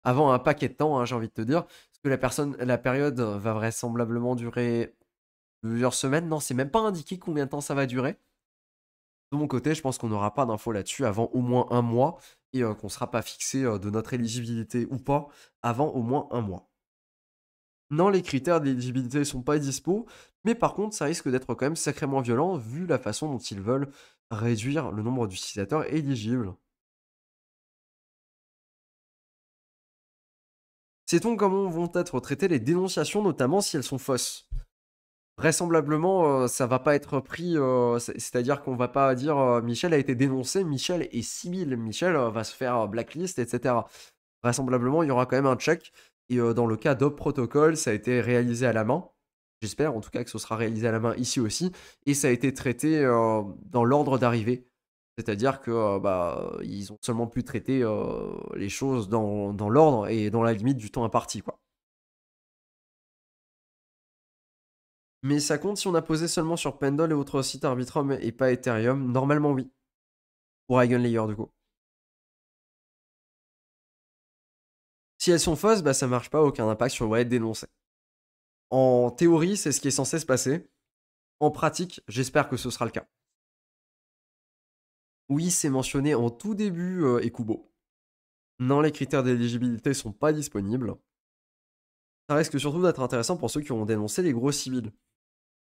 avant un paquet de temps, hein, j'ai envie de te dire. Parce que la, personne, la période euh, va vraisemblablement durer plusieurs semaines. Non, c'est même pas indiqué combien de temps ça va durer. De mon côté, je pense qu'on n'aura pas d'infos là-dessus avant au moins un mois et euh, qu'on ne sera pas fixé euh, de notre éligibilité ou pas avant au moins un mois. Non, les critères d'éligibilité ne sont pas dispo, mais par contre, ça risque d'être quand même sacrément violent vu la façon dont ils veulent réduire le nombre d'utilisateurs éligibles. Sait-on comment vont être traitées les dénonciations, notamment si elles sont fausses Vraisemblablement, euh, ça va pas être pris, euh, c'est-à-dire qu'on va pas dire euh, Michel a été dénoncé, Michel est civil, Michel va se faire blacklist, etc. Vraisemblablement, il y aura quand même un check. Et dans le cas d'Op Protocol, ça a été réalisé à la main. J'espère en tout cas que ce sera réalisé à la main ici aussi. Et ça a été traité dans l'ordre d'arrivée. C'est-à-dire que euh, bah, ils ont seulement pu traiter euh, les choses dans, l'ordre et dans la limite du temps imparti. Quoi. Mais ça compte si on a posé seulement sur Pendle et autres sites Arbitrum et pas Ethereum Normalement, oui. Pour Eigenlayer, du coup. Si elles sont fausses, bah, ça marche pas, aucun impact sur le wallet dénoncé. En théorie, c'est ce qui est censé se passer. En pratique, j'espère que ce sera le cas. Oui, c'est mentionné en tout début, euh, Ekubo. Non, les critères d'éligibilité sont pas disponibles. Ça risque surtout d'être intéressant pour ceux qui ont dénoncé les gros civils.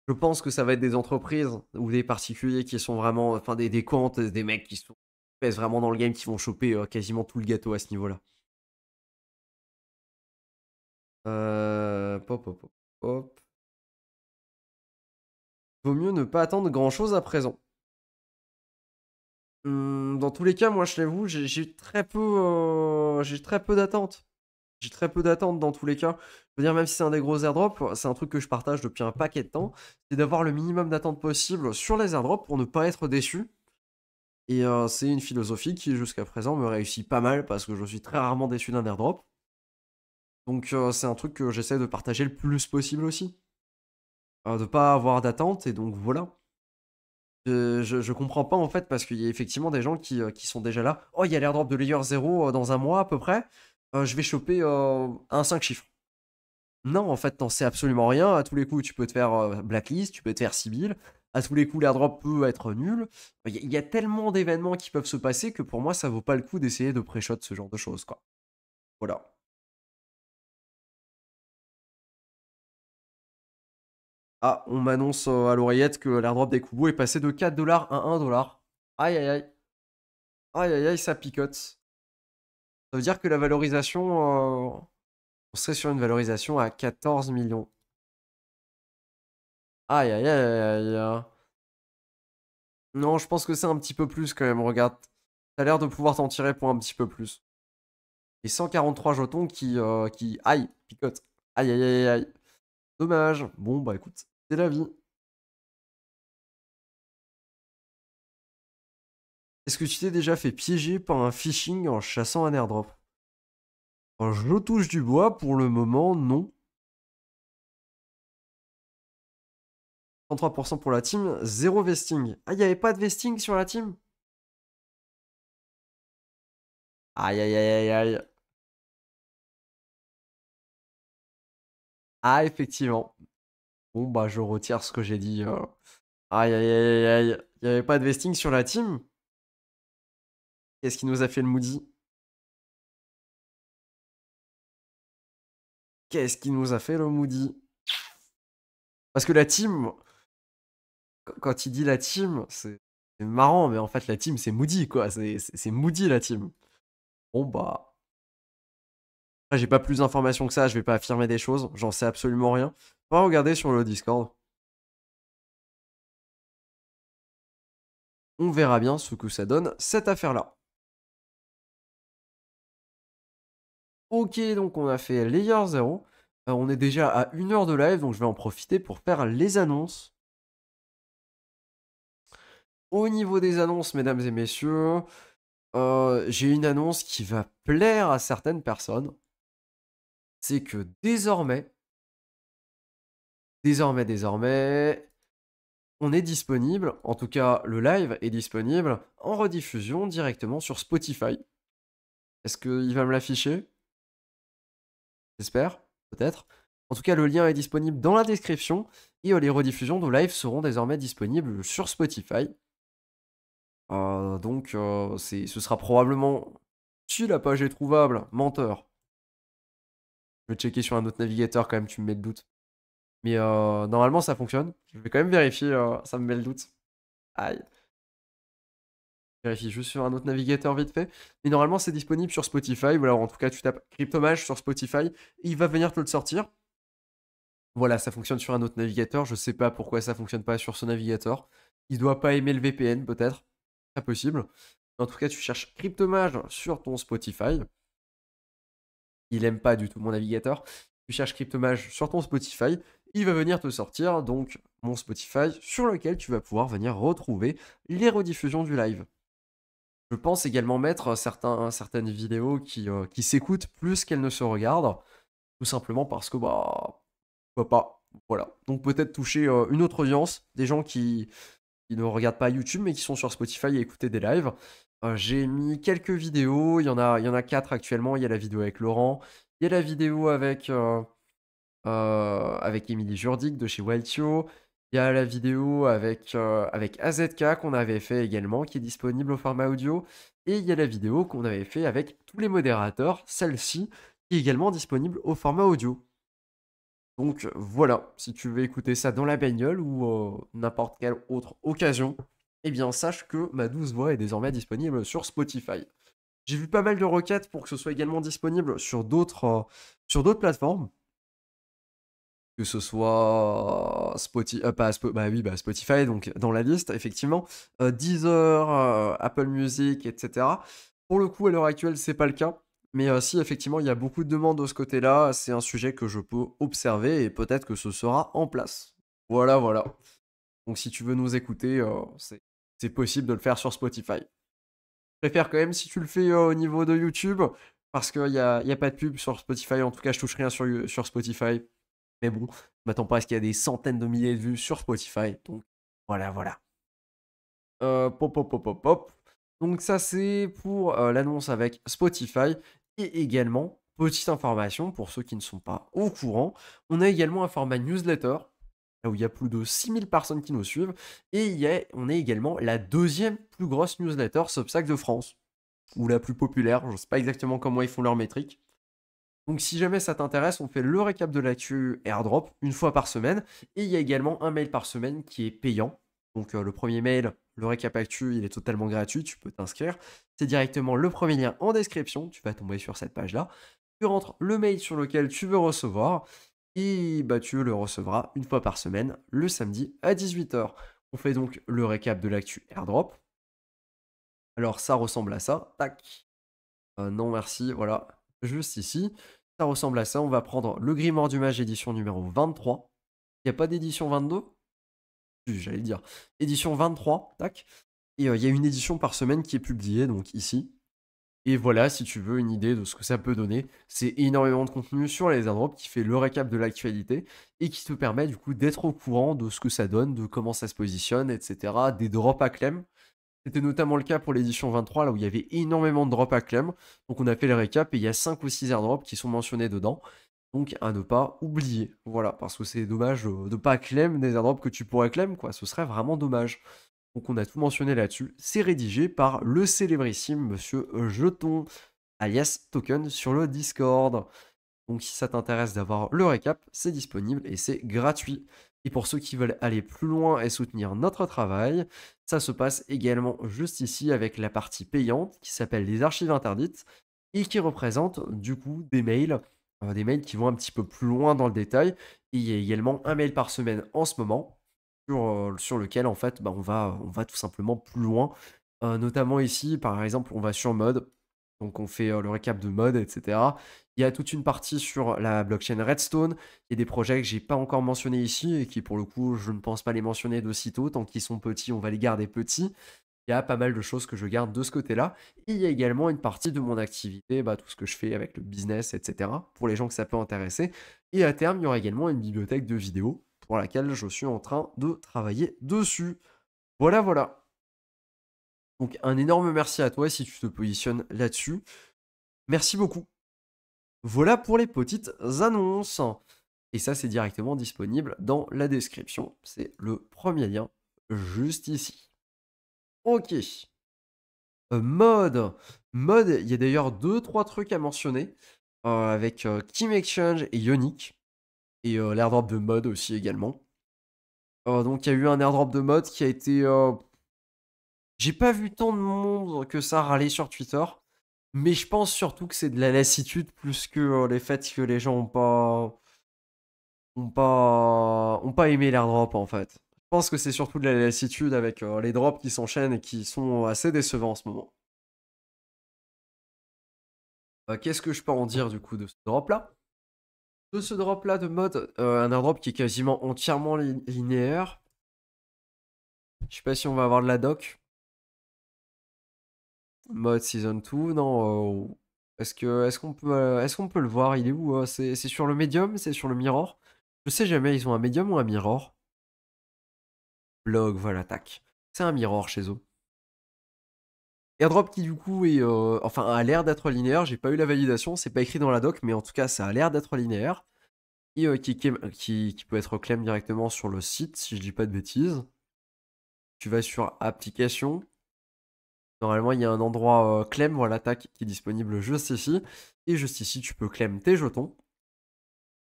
Je pense que ça va être des entreprises ou des particuliers qui sont vraiment, enfin des, des comptes, des mecs qui sont pèsent vraiment dans le game, qui vont choper euh, quasiment tout le gâteau à ce niveau-là. Euh, pop, pop, pop. Vaut mieux ne pas attendre grand-chose à présent. Hum, dans tous les cas, moi, je l'avoue, j'ai très peu, euh, j'ai très peu d'attentes. J'ai très peu d'attentes dans tous les cas. Je veux dire, même si c'est un des gros airdrops, c'est un truc que je partage depuis un paquet de temps, c'est d'avoir le minimum d'attentes possible sur les airdrops pour ne pas être déçu. Et euh, c'est une philosophie qui, jusqu'à présent, me réussit pas mal parce que je suis très rarement déçu d'un airdrop. Donc euh, c'est un truc que j'essaie de partager le plus possible aussi. de pas avoir d'attente et donc voilà. Euh, je, comprends pas en fait parce qu'il y a effectivement des gens qui, euh, qui sont déjà là. Oh, il y a l'airdrop de Layer 0 euh, dans un mois à peu près. je vais choper un 5 chiffres. Non, en fait, t'en sais absolument rien. À tous les coups, tu peux te faire blacklist, tu peux te faire Sibyl. À tous les coups, l'airdrop peut être nul. Il y, a tellement d'événements qui peuvent se passer que pour moi, ça vaut pas le coup d'essayer de pré-shot ce genre de choses. Quoi. Voilà. Ah, on m'annonce euh, à l'oreillette que l'airdrop des Kubo est passé de 4 dollars à 1 dollar. Aïe aïe aïe. Aïe aïe aïe, ça picote. Ça veut dire que la valorisation. Euh, on serait sur une valorisation à 14 millions. Aïe aïe aïe aïe. Hein. Non, je pense que c'est un petit peu plus quand même, regarde. T'as l'air de pouvoir t'en tirer pour un petit peu plus. Et 143 jetons qui. Euh, qui... Aïe, picote. Aïe aïe aïe aïe. Dommage. Bon, bah écoute. C'est la vie. Est-ce que tu t'es déjà fait piéger par un phishing en chassant un airdrop Je je touche du bois, pour le moment, non. 33% pour la team, 0 vesting. Ah, il n'y avait pas de vesting sur la team Aïe, aïe, aïe, aïe, aïe. Ah, effectivement. Bon, bah, je retire ce que j'ai dit. Euh. Aïe, aïe, aïe, aïe. Il n'y avait pas de vesting sur la team. Qu'est-ce qui nous a fait le Moody Qu'est-ce qui nous a fait le Moody Parce que la team, quand il dit la team, c'est marrant, mais en fait, la team, c'est Moody, quoi. C'est Moody, la team. Bon, bah. J'ai pas plus d'informations que ça, je vais pas affirmer des choses, j'en sais absolument rien va regarder sur le Discord. On verra bien ce que ça donne, cette affaire-là. Ok, donc on a fait Layer 0. Euh, on est déjà à une heure de live, donc je vais en profiter pour faire les annonces. Au niveau des annonces, mesdames et messieurs, euh, j'ai une annonce qui va plaire à certaines personnes. C'est que désormais, Désormais, désormais, on est disponible, en tout cas le live est disponible en rediffusion directement sur Spotify. Est-ce qu'il va me l'afficher J'espère, peut-être. En tout cas, le lien est disponible dans la description et euh, les rediffusions de live seront désormais disponibles sur Spotify. Euh, donc, euh, ce sera probablement. Si la page est trouvable, menteur. Je vais checker sur un autre navigateur quand même, tu me mets de doute. Mais euh, normalement, ça fonctionne. Je vais quand même vérifier, euh, ça me met le doute. Aïe. Je vérifie juste sur un autre navigateur vite fait. Mais normalement, c'est disponible sur Spotify. Ou alors, en tout cas, tu tapes Cryptomage sur Spotify. il va venir te le sortir. Voilà, ça fonctionne sur un autre navigateur. Je sais pas pourquoi ça fonctionne pas sur ce navigateur. Il doit pas aimer le VPN, peut-être. Pas possible. En tout cas, tu cherches Cryptomage sur ton Spotify. Il aime pas du tout mon navigateur. Tu cherches Cryptomage sur ton Spotify il va venir te sortir donc mon Spotify sur lequel tu vas pouvoir venir retrouver les rediffusions du live. Je pense également mettre certains, certaines vidéos qui, euh, s'écoutent plus qu'elles ne se regardent, tout simplement parce que bah pourquoi pas. Voilà. Donc peut-être toucher euh, une autre audience, des gens qui, qui ne regardent pas YouTube mais qui sont sur Spotify et écouter des lives. Euh, j'ai mis quelques vidéos, il y en a il y en a quatre actuellement, il y a la vidéo avec Laurent, il y a la vidéo avec euh, avec Émilie Jourdic de chez Waltio. Il y a la vidéo avec, euh, AZK qu'on avait fait également, qui est disponible au format audio. Et il y a la vidéo qu'on avait fait avec tous les modérateurs, celle-ci, qui est également disponible au format audio. Donc voilà, si tu veux écouter ça dans la bagnole ou euh, n'importe quelle autre occasion, eh bien sache que ma douce voix est désormais disponible sur Spotify. J'ai vu pas mal de requêtes pour que ce soit également disponible sur d'autres plateformes que ce soit Spotify, euh, bah oui, bah Spotify, donc dans la liste, effectivement, euh, Deezer, euh, Apple Music, etc. Pour le coup, à l'heure actuelle, c'est pas le cas. Mais si, effectivement, il y a beaucoup de demandes de ce côté-là, c'est un sujet que je peux observer et peut-être que ce sera en place. Voilà, voilà. Donc si tu veux nous écouter, c'est possible de le faire sur Spotify. Je préfère quand même si tu le fais au niveau de YouTube, parce qu'il n'y a, y a, pas de pub sur Spotify, en tout cas, je touche rien sur Spotify bon, je m'attends pas à ce qu'il y a des centaines de milliers de vues sur Spotify. Donc voilà, voilà. pop, pop, pop, pop, pop. Donc ça c'est pour l'annonce avec Spotify. Et également, petite information pour ceux qui ne sont pas au courant, on a également un format newsletter où il y a plus de 6000 personnes qui nous suivent. Et a, on est également la deuxième plus grosse newsletter Substack de France, ou la plus populaire, je ne sais pas exactement comment ils font leur métrique. Donc si jamais ça t'intéresse, on fait le récap de l'actu airdrop une fois par semaine. Et il y a également un mail par semaine qui est payant. Donc euh, le premier mail, le récap actu, il est totalement gratuit, tu peux t'inscrire. C'est directement le premier lien en description, tu vas tomber sur cette page-là. Tu rentres le mail sur lequel tu veux recevoir. Et bah, tu le recevras une fois par semaine, le samedi à 18h. On fait donc le récap de l'actu airdrop. Alors ça ressemble à ça. Tac. Euh, non merci, voilà juste ici. Ça ressemble à ça. On va prendre le Grimoire du Mage édition numéro 23. Il n'y a pas d'édition 22 J'allais dire. Édition 23, tac. Et il euh, y a une édition par semaine qui est publiée, donc ici. Et voilà, si tu veux une idée de ce que ça peut donner, c'est énormément de contenu sur les airdrops qui fait le récap de l'actualité et qui te permet du coup d'être au courant de ce que ça donne, de comment ça se positionne, etc. Des drops à clem. C'était notamment le cas pour l'édition 23, là où il y avait énormément de drops à clem. Donc on a fait le récap et il y a 5 ou 6 airdrops qui sont mentionnés dedans. Donc à ne pas oublier. Voilà, parce que c'est dommage euh, de pas clem des airdrops que tu pourrais clem, quoi. Ce serait vraiment dommage. Donc on a tout mentionné là-dessus. C'est rédigé par le célébrissime Monsieur Jeton, alias Token, sur le Discord. Donc si ça t'intéresse d'avoir le récap, c'est disponible et c'est gratuit. Et pour ceux qui veulent aller plus loin et soutenir notre travail, ça se passe également juste ici avec la partie payante qui s'appelle les archives interdites et qui représente du coup des mails, euh, des mails qui vont un petit peu plus loin dans le détail. il y a également un mail par semaine en ce moment sur, euh, lequel en fait bah, on, va, on va tout simplement plus loin. Euh, notamment ici, par exemple, on va sur mode, donc on fait euh, le récap de mode, etc. Il y a toute une partie sur la blockchain Redstone. Il y a des projets que j'ai pas encore mentionnés ici et qui pour le coup je ne pense pas les mentionner d'aussitôt. Tant qu'ils sont petits, on va les garder petits. Il y a pas mal de choses que je garde de ce côté-là. Et il y a également une partie de mon activité, bah, tout ce que je fais avec le business, etc. Pour les gens que ça peut intéresser. Et à terme, il y aura également une bibliothèque de vidéos pour laquelle je suis en train de travailler dessus. Voilà, voilà. Donc un énorme merci à toi si tu te positionnes là-dessus. Merci beaucoup. Voilà pour les petites annonces. Et ça, c'est directement disponible dans la description. C'est le premier lien juste ici. Ok. Euh, mode. Mode, il y a d'ailleurs deux, trois trucs à mentionner euh, avec euh, Team Exchange et Ionic. Et l'airdrop de mode aussi également. donc il y a eu un airdrop de mode qui a été j'ai pas vu tant de monde que ça râler sur Twitter, mais je pense surtout que c'est de la lassitude plus que euh, les faits que les gens ont pas ont pas ont pas aimé l'airdrop en fait. Je pense que c'est surtout de la lassitude avec euh, les drops qui s'enchaînent et qui sont euh, assez décevants en ce moment. Qu'est-ce que je peux en dire du coup de ce drop là De ce drop là de mode, un airdrop qui est quasiment entièrement linéaire. Je sais pas si on va avoir de la doc. Mode Season 2, non. Euh, est-ce que est qu'on peut est-ce peut le voir Il est où euh? c'est, sur le médium C'est sur le mirror Je sais jamais. Ils ont un médium ou un mirror Blog, voilà, tac. C'est un mirror chez eux. Airdrop qui du coup est euh, enfin a l'air d'être linéaire. J'ai pas eu la validation. C'est pas écrit dans la doc, mais en tout cas ça a l'air d'être linéaire. Et qui, qui peut être claim directement sur le site, si je dis pas de bêtises. Tu vas sur application, Normalement, il y a un endroit euh, clem, voilà, tac, qui est disponible juste ici. Et juste ici, tu peux clem tes jetons.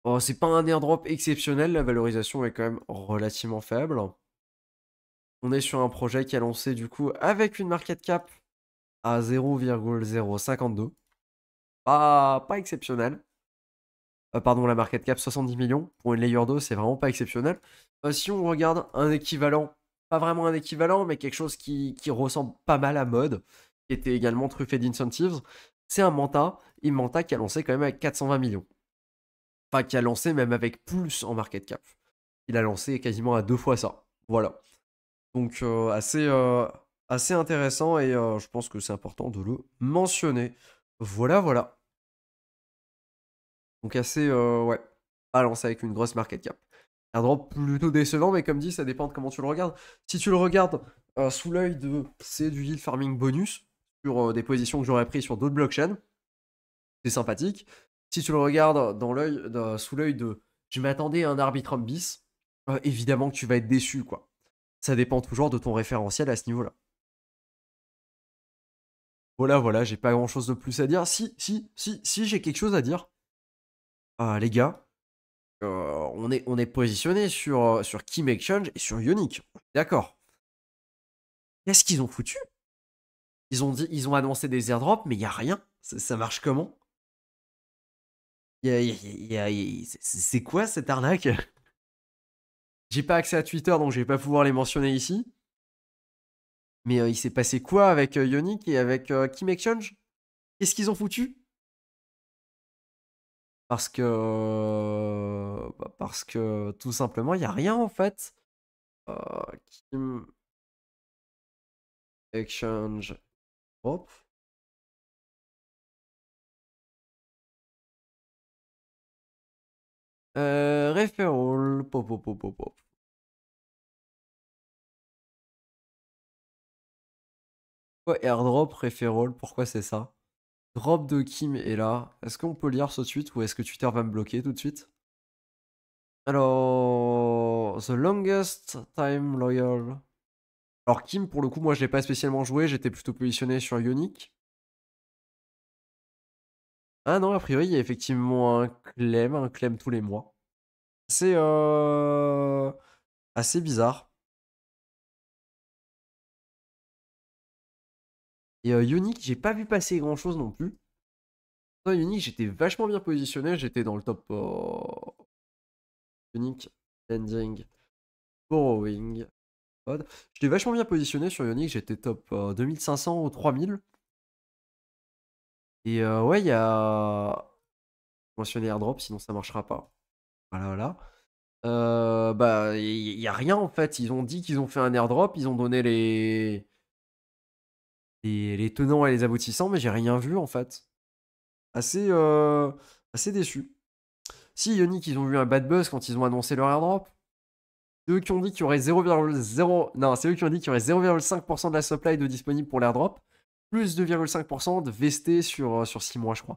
Oh, c'est pas un airdrop exceptionnel, la valorisation est quand même relativement faible. On est sur un projet qui a lancé du coup avec une market cap à 0,052. Pas, exceptionnel. Euh, pardon, la market cap 70 millions. Pour une layer 2, c'est vraiment pas exceptionnel. Euh, si on regarde un équivalent pas vraiment un équivalent, mais quelque chose qui, ressemble pas mal à mode, qui était également truffé d'incentives, c'est un Manta, et Manta qui a lancé quand même avec 420 millions. Enfin, qui a lancé même avec plus en market cap. Il a lancé quasiment à deux fois ça. Voilà. Donc, euh, euh, assez, intéressant, et euh, je pense que c'est important de le mentionner. Voilà, voilà. Donc, assez, ouais, à lancer avec une grosse market cap un drop plutôt décevant, mais comme dit, ça dépend de comment tu le regardes. Si tu le regardes euh, sous l'œil de c'est du yield farming bonus sur euh, des positions que j'aurais pris sur d'autres blockchains, c'est sympathique. Si tu le regardes dans l'œil, sous l'œil de je m'attendais à un arbitre bis, euh, évidemment que tu vas être déçu, quoi. Ça dépend toujours de ton référentiel à ce niveau-là. Voilà, voilà, j'ai pas grand chose de plus à dire. Si, si, si, si, j'ai quelque chose à dire. les gars, euh, on, est, on est positionné sur, euh, sur Kim Exchange et sur Ionic. D'accord. Qu'est-ce qu'ils ont foutu ils ont, ils ont annoncé des airdrops, mais il n'y a rien. Ça, marche comment C'est quoi cette arnaque J'ai pas accès à Twitter, donc je vais pas pouvoir les mentionner ici. Mais euh, il s'est passé quoi avec euh, et avec Kim Exchange Qu'est-ce qu'ils ont foutu parce que, euh, bah, parce que tout simplement, il n'y a rien en fait euh, Exchange Hop. Euh, pop, Pourquoi airdrop, referral, pourquoi c'est ça robe de Kim est là. Est-ce qu'on peut lire ce tweet ou est-ce que Twitter va me bloquer tout de suite Alors, The Longest Time Loyal. Alors Kim, pour le coup, moi je l'ai pas spécialement joué, j'étais plutôt positionné sur Ionic. Ah non, a priori, il y a effectivement un clem, un clem tous les mois. C'est euh... assez bizarre. Et euh, j'ai pas vu passer grand chose non plus. unique j'étais vachement bien positionné, j'étais dans le top. Unique, oh. Ending, Borrowing. J'étais vachement bien positionné sur Yonic, j'étais top 2500 ou 3000. Et ouais, il y a. Mentionné airdrop, sinon ça marchera pas. Voilà, voilà. bah, il n'y a rien en fait. Ils ont dit qu'ils ont fait un airdrop, ils ont donné les les, tenants et les aboutissants, mais j'ai rien vu en fait. Assez, euh, déçu. Si Yoni ils ont vu un bad buzz quand ils ont annoncé leur airdrop. C'est eux qui ont dit qu'il y aurait non, c'est eux qui ont dit qu'il aurait 0,5% de la supply de disponible pour l'airdrop, plus 2,5% de VST sur, 6 euh, mois, je crois.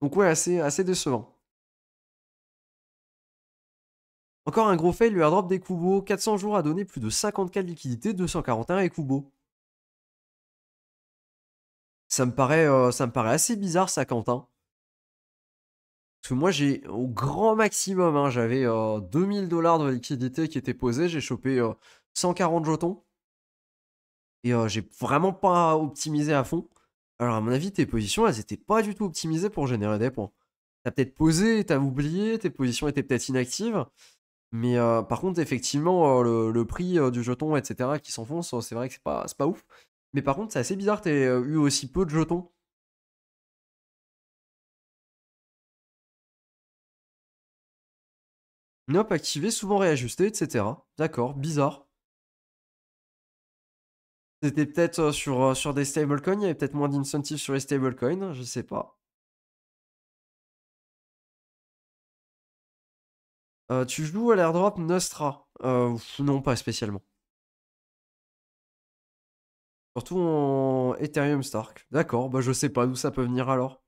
Donc ouais, assez décevant. Encore un gros fail, a airdrop des Kubo. 400 jours a donné plus de 54 liquidités, de liquidité, 241 et Kubo. Ça me paraît, euh, ça me paraît assez bizarre ça, Quentin. Parce que moi, j'ai au grand maximum, hein, j'avais 2000 euh, dollars de liquidité qui étaient posée, j'ai chopé 140 euh, jetons. Et j'ai vraiment pas optimisé à fond. Alors, à mon avis, tes positions, elles étaient pas du tout optimisées pour générer des points. T'as peut-être posé, t'as oublié, tes positions étaient peut-être inactives. Mais euh, par contre, effectivement, euh, le, prix euh, du jeton, etc., qui s'enfonce, c'est vrai que c'est pas, ouf. Mais par contre, c'est assez bizarre que tu eu aussi peu de jetons. Nope, activé, souvent réajusté, etc. D'accord, bizarre. C'était peut-être sur, sur des stablecoins, il y avait peut-être moins d'incentives sur les stablecoins, je sais pas. Euh, tu joues à l'airdrop Nostra euh, Non, pas spécialement. Surtout en Ethereum Stark. D'accord, bah je sais pas d'où ça peut venir alors.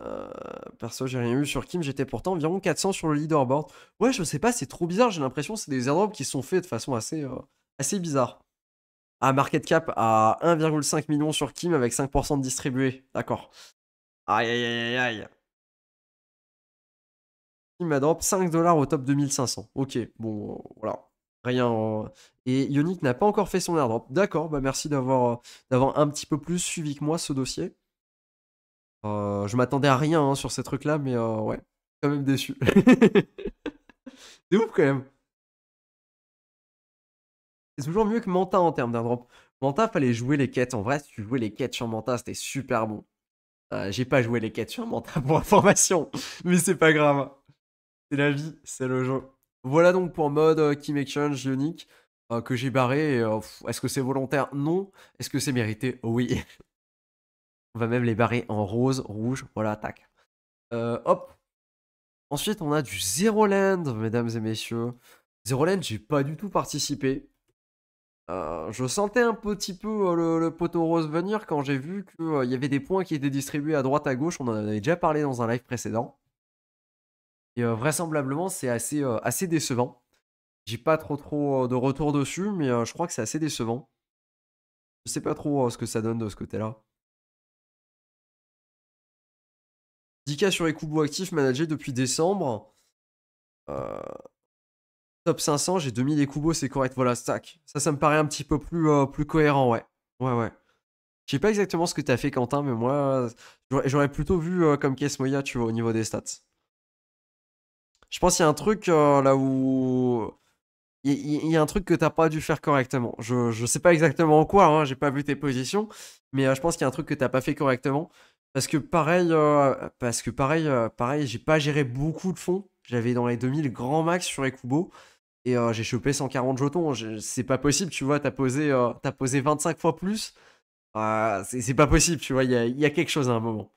Euh, perso, j'ai rien eu sur Kim, j'étais pourtant environ 400 sur le leaderboard. Ouais, je sais pas, c'est trop bizarre, j'ai l'impression que c'est des airdrops qui sont faits de façon assez, euh, bizarre. À ah, market cap à 1,5 million sur Kim avec 5% de distribué. D'accord. Aïe, aïe, aïe, aïe. m'a drop 5 dollars au top 2500. Ok, bon, voilà. Rien. Euh. Et Yonick n'a pas encore fait son airdrop. D'accord, bah merci d'avoir euh, un petit peu plus suivi que moi ce dossier. Euh, je m'attendais à rien hein, sur ces trucs-là, mais ouais, quand même déçu. C'est <laughs> ouf quand même. C'est toujours mieux que Manta en termes d'airdrop. Manta, fallait jouer les quêtes. En vrai, si tu jouais les quêtes sur Manta, c'était super bon. Euh, j'ai pas joué les quêtes sur Manta <laughs> hein, pour information, mais c'est pas grave. C'est la vie, c'est le jeu. Voilà donc pour mode euh, Kim Exchange Ionic euh, que j'ai barré. Est-ce que c'est volontaire Non. Est-ce que c'est mérité Oui. <laughs> on va même les barrer en rose, rouge, voilà, tac. hop. Ensuite, on a du Zero Land, mesdames et messieurs. Zero Land, j'ai pas du tout participé. Euh, je sentais un petit peu euh, le, poteau rose venir quand j'ai vu qu'il euh, y avait des points qui étaient distribués à droite à gauche. On en avait déjà parlé dans un live précédent. Et vraisemblablement, c'est assez, assez décevant. J'ai pas trop trop de retour dessus, mais je crois que c'est assez décevant. Je sais pas trop ce que ça donne de ce côté-là. Dica sur les coups actifs managés depuis décembre. Top 500, j'ai 2000 kubos, c'est correct. Voilà, stack. Ça, ça me paraît un petit peu plus, euh, plus cohérent, ouais. Ouais, ouais. Je sais pas exactement ce que t'as fait, Quentin, mais moi, j'aurais plutôt vu euh, comme Case Moya, tu vois, au niveau des stats. Je pense qu'il y a un truc euh, là où. Il y, a un truc que t'as pas dû faire correctement. Je, sais pas exactement quoi, hein, j'ai pas vu tes positions, mais je pense qu'il y a un truc que t'as pas fait correctement. Parce que pareil, parce que pareil, pareil, j'ai pas géré beaucoup de fonds. J'avais dans les 2000 grand max sur les Ekubo. Et euh, j'ai chopé 140 jetons. c'est pas possible, tu vois. T'as posé, euh, posé 25 fois plus. Bah, c'est pas possible, tu vois. Il y a, quelque chose à un moment.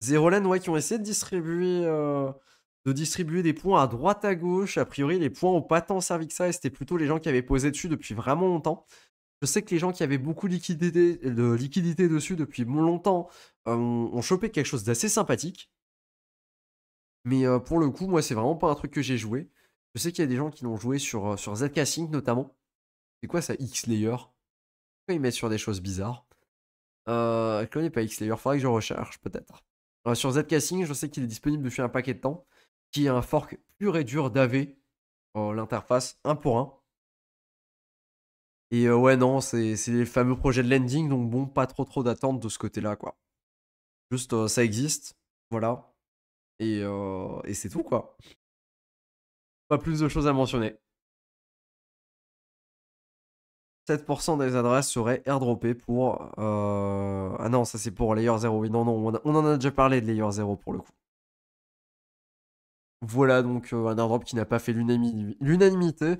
Zero Land, ouais, qui ont essayé de distribuer, euh, de distribuer des points à droite, à gauche. A priori, les points ont pas tant servi que ça. Et c'était plutôt les gens qui avaient posé dessus depuis vraiment longtemps. Je sais que les gens qui avaient beaucoup de liquidité dessus depuis longtemps ont chopé quelque chose d'assez sympathique. Mais euh, pour le coup, moi, c'est vraiment pas un truc que j'ai joué. Je sais qu'il y a des gens qui l'ont joué sur, euh, sur ZK notamment. C'est quoi ça, X-Layer Pourquoi ils mettent sur des choses bizarres euh, Je pas X-Layer, faudrait que je recherche peut-être. Euh, sur ZK je sais qu'il est disponible depuis un paquet de temps, qui est un fork pur et dur d'AV, l'interface un pour un. Et ouais, non, c'est les fameux projets de landing, donc bon, pas trop trop d'attente de ce côté-là, quoi. Juste, ça existe, voilà. Et, c'est tout, quoi. Pas plus de choses à mentionner. 7% des adresses seraient airdroppées pour... Ah non, ça c'est pour Layer 0. Oui, non, non, on, en a déjà parlé de Layer 0 pour le coup. Voilà donc un airdrop qui n'a pas fait l'unanimité.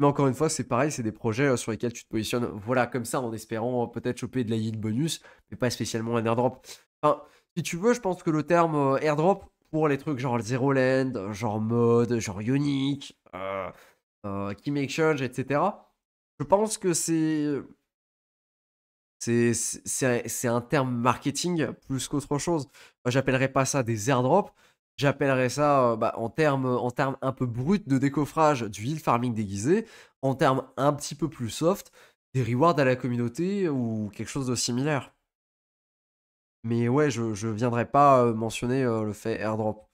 Mais encore une fois, c'est pareil, c'est des projets sur lesquels tu te positionnes, voilà, comme ça, en espérant peut-être choper de la yield bonus, mais pas spécialement un airdrop. Enfin, si tu veux, je pense que le terme airdrop, pour les trucs genre Zero Land, genre Mode, genre Ionic, euh, euh Kim Exchange, etc. Je pense que c'est. C'est un terme marketing plus qu'autre chose. J'appellerai j'appellerais pas ça des airdrops. J'appellerais ça, euh, bah, en termes en terme un peu brut de décoffrage, du yield farming déguisé. En termes un petit peu plus soft, des rewards à la communauté ou quelque chose de similaire. Mais ouais, je ne viendrai pas euh, mentionner euh, le fait airdrop.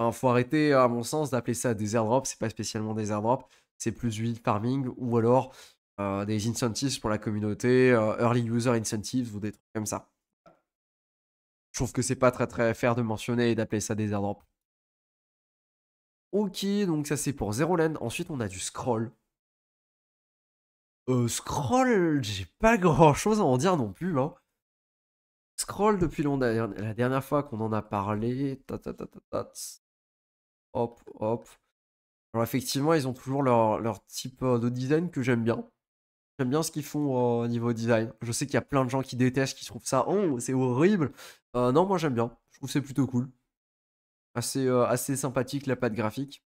Il faut arrêter, à mon sens, d'appeler ça des airdrops. C'est pas spécialement des airdrops. C'est plus du farming ou alors euh, des incentives pour la communauté, early user incentives ou des trucs comme ça. Je trouve que c'est pas très très fair de mentionner et d'appeler ça des airdrops. Ok, donc ça c'est pour Zero Land. Ensuite, on a du scroll. Euh, scroll, j'ai pas grand chose à en dire non plus. Hein. Scroll depuis la dernière fois qu'on en a parlé. Hop, hop. Alors effectivement, ils ont toujours leur, type euh, de design que j'aime bien. J'aime bien ce qu'ils font au euh, niveau design. Je sais qu'il y a plein de gens qui détestent, qui trouvent ça, oh, c'est horrible. Euh, non, moi j'aime bien. Je trouve c'est plutôt cool. Assez, assez sympathique la patte graphique.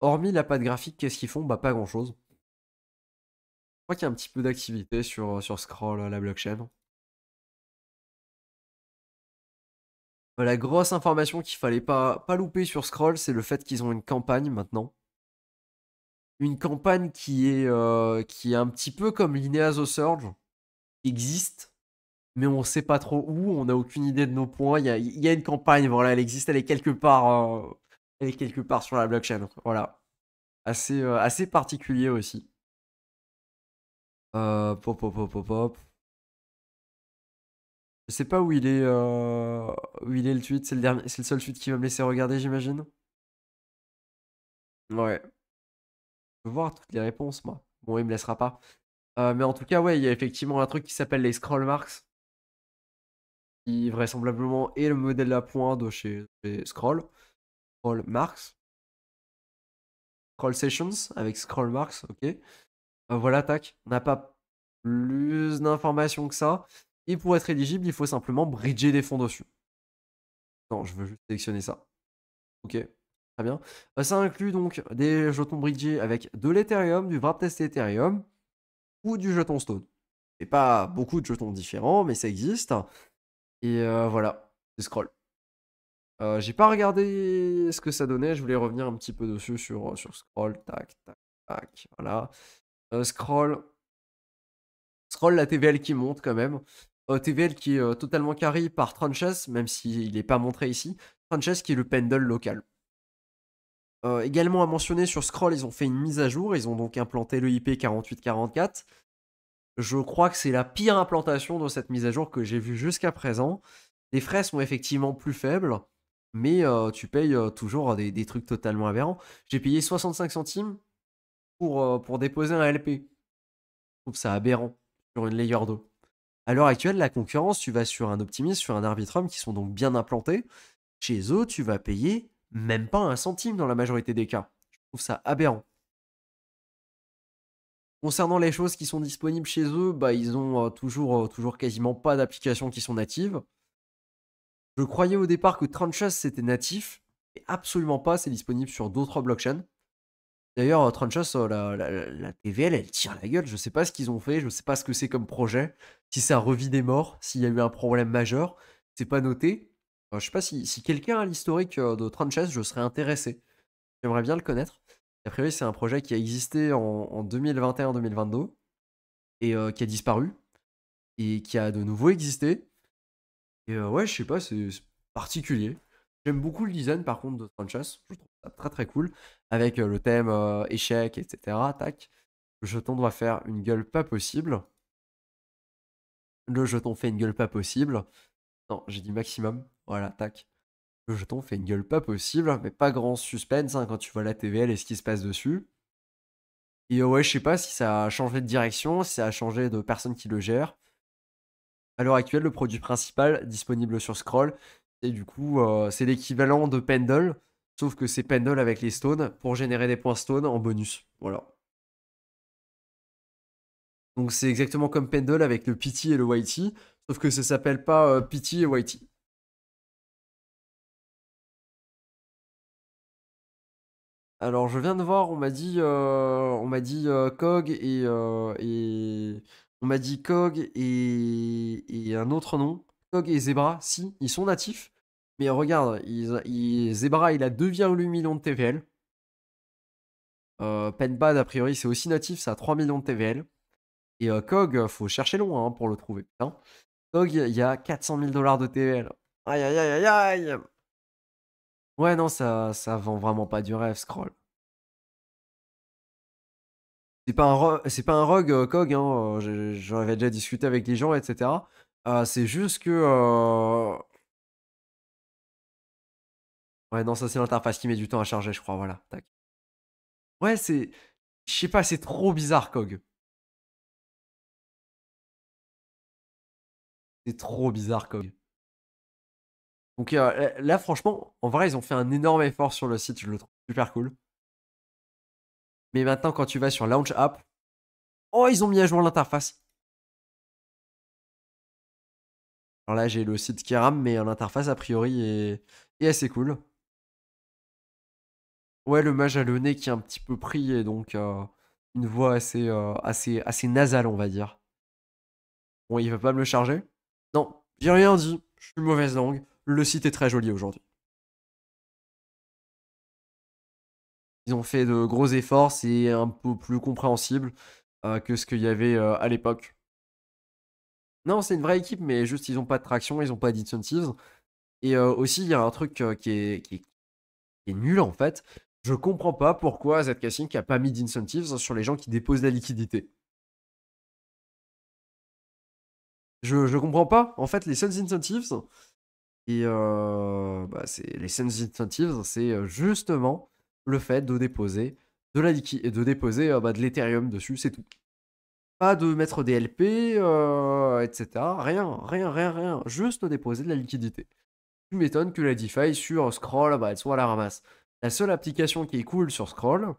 Hormis la patte graphique, qu'est-ce qu'ils font Bah pas grand-chose. Je crois qu'il y a un petit peu d'activité sur, sur Scroll, la blockchain. Bah, la grosse information qu'il fallait pas, louper sur Scroll, c'est le fait qu'ils ont une campagne maintenant. Une campagne qui est, euh, qui est un petit peu comme l'Ineas the Surge, existe, mais on ne sait pas trop où, on n'a aucune idée de nos points. Il y a, une campagne, voilà, elle existe, elle est quelque part, euh, elle est quelque part sur la blockchain. Voilà. Assez, euh, assez particulier aussi. pop, pop, pop, pop. Je sais pas où il est, euh, où il est le tweet. C'est le, dernier... c'est le seul tweet qui va me laisser regarder, j'imagine. Ouais. Je peux voir toutes les réponses, moi. Bon, il me laissera pas. Euh, mais en tout cas, ouais, il y a effectivement un truc qui s'appelle les scroll marks. Qui vraisemblablement est le modèle à point de chez, Scroll. Scroll Marks. Scroll Sessions avec Scroll Marks, ok. Euh, voilà, tac. On n'a pas plus d'informations que ça. Et pour être éligible, il faut simplement bridger des fonds dessus. Non, je veux juste sélectionner ça. Ok, très bien. Euh, ça inclut donc des jetons bridgés avec de l'Ethereum, du wrap test Ethereum ou du jeton Stone. Et pas beaucoup de jetons différents, mais ça existe. Et euh, voilà, c'est scroll. Euh, j'ai pas regardé ce que ça donnait, je voulais revenir un petit peu dessus sur, sur scroll, tac, tac, tac, voilà. scroll, scroll la TVL qui monte quand même. Euh, TVL qui est euh, totalement carry par Tranches, même s'il n'est pas montré ici. Tranches qui est le pendle local. Euh, également à mentionner sur Scroll, ils ont fait une mise à jour, ils ont donc implanté le IP 4844. Je crois que c'est la pire implantation dans cette mise à jour que j'ai vue jusqu'à présent. Les frais sont effectivement plus faibles, mais tu payes toujours des, trucs totalement aberrants. J'ai payé 65 centimes pour, pour déposer un LP. Je trouve ça aberrant sur une layer d'eau. À l'heure actuelle, la concurrence, tu vas sur un optimiste, sur un Arbitrum qui sont donc bien implantés. Chez eux, tu vas payer même pas un centime dans la majorité des cas. Je trouve ça aberrant. Concernant les choses qui sont disponibles chez eux, bah, ils ont euh, toujours, euh, toujours quasiment pas d'applications qui sont natives. Je croyais au départ que Tranches c'était natif, et absolument pas, c'est disponible sur d'autres blockchains. D'ailleurs, euh, Tranchos, euh, la, la, TVL, elle tire la gueule. Je ne sais pas ce qu'ils ont fait, je ne sais pas ce que c'est comme projet. Si ça revit des morts, s'il y a eu un problème majeur, c'est pas noté. Je je sais pas si, quelqu'un a l'historique euh, de Tranchos, je serais intéressé. J'aimerais bien le connaître. A priori, c'est un projet qui a existé en, 2021-2022 et qui a disparu et qui a de nouveau existé. Et ouais, je sais pas, c'est particulier. J'aime beaucoup le design par contre de Tranchas. Je trouve très très cool, avec le thème échec, etc. Tac. Le jeton doit faire une gueule pas possible. Le jeton fait une gueule pas possible. Non, j'ai dit maximum. Voilà, tac. Le jeton fait une gueule pas possible, mais pas grand suspense hein, quand tu vois la TVL et ce qui se passe dessus. Et ouais, je sais pas si ça a changé de direction, si ça a changé de personne qui le gère. À l'heure actuelle, le produit principal disponible sur Scroll, c'est du coup c'est l'équivalent de Pendle, Sauf que c'est Pendle avec les stones pour générer des points stones en bonus. Voilà. Donc c'est exactement comme Pendle avec le Pity et le Whitey, sauf que ça s'appelle pas euh, Pity et Whitey. Alors je viens de voir, on m'a dit, euh, euh, Cog et, on m'a dit Cog et un autre nom, Cog et Zebra. Si, ils sont natifs, mais regarde, Zebra, il a 2,8 millions de TVL. Euh, Penbad, a priori, c'est aussi natif, ça a 3 millions de TVL. Et Kog, euh, Cog, euh, faut chercher loin hein, pour le trouver, Kog, hein. il y a 400 000 dollars de TVL. Aïe, aïe, aïe, aïe, Ouais, non, ça, ça vend vraiment pas du rêve, Scroll. C'est pas un, c'est pas un rogue euh, Cog, hein. j'en avais déjà discuté avec les gens, etc. c'est juste que Ouais, non, ça c'est l'interface qui met du temps à charger, je crois. Voilà. Tac. Ouais, c'est. Je sais pas, c'est trop bizarre, Cog. C'est trop bizarre, Cog. Donc euh, là, franchement, en vrai, ils ont fait un énorme effort sur le site, je le trouve super cool. Mais maintenant, quand tu vas sur Launch App, oh, ils ont mis à jour l'interface. Alors là, j'ai le site qui rame, mais l'interface, a priori, est, est assez cool. Ouais, le mage à le nez qui est un petit peu pris et donc euh, une voix assez, euh, assez, assez nasale, on va dire. Bon, il va pas me le charger Non, j'ai rien dit, je suis mauvaise langue. Le site est très joli aujourd'hui. Ils ont fait de gros efforts, c'est un peu plus compréhensible euh, que ce qu'il y avait à l'époque. Non, c'est une vraie équipe, mais juste ils ont pas de traction, ils ont pas d'incentives. Et aussi, il y a un truc qui est nul en fait, je comprends pas pourquoi ZCasting n'a pas mis d'incentives hein, sur les gens qui déposent la liquidité. Je, ne comprends pas. En fait, les seules incentives, et euh, bah, les incentives, c'est euh, justement le fait de déposer de la liquidité, de déposer euh, bah, de l'Ethereum dessus, c'est tout. Pas de mettre des LP, etc. Rien, rien, rien, rien. Juste déposer de la liquidité. Tu m'étonnes que la DeFi sur Scroll, bah, elle soit à la ramasse. La seule application qui est cool sur Scroll,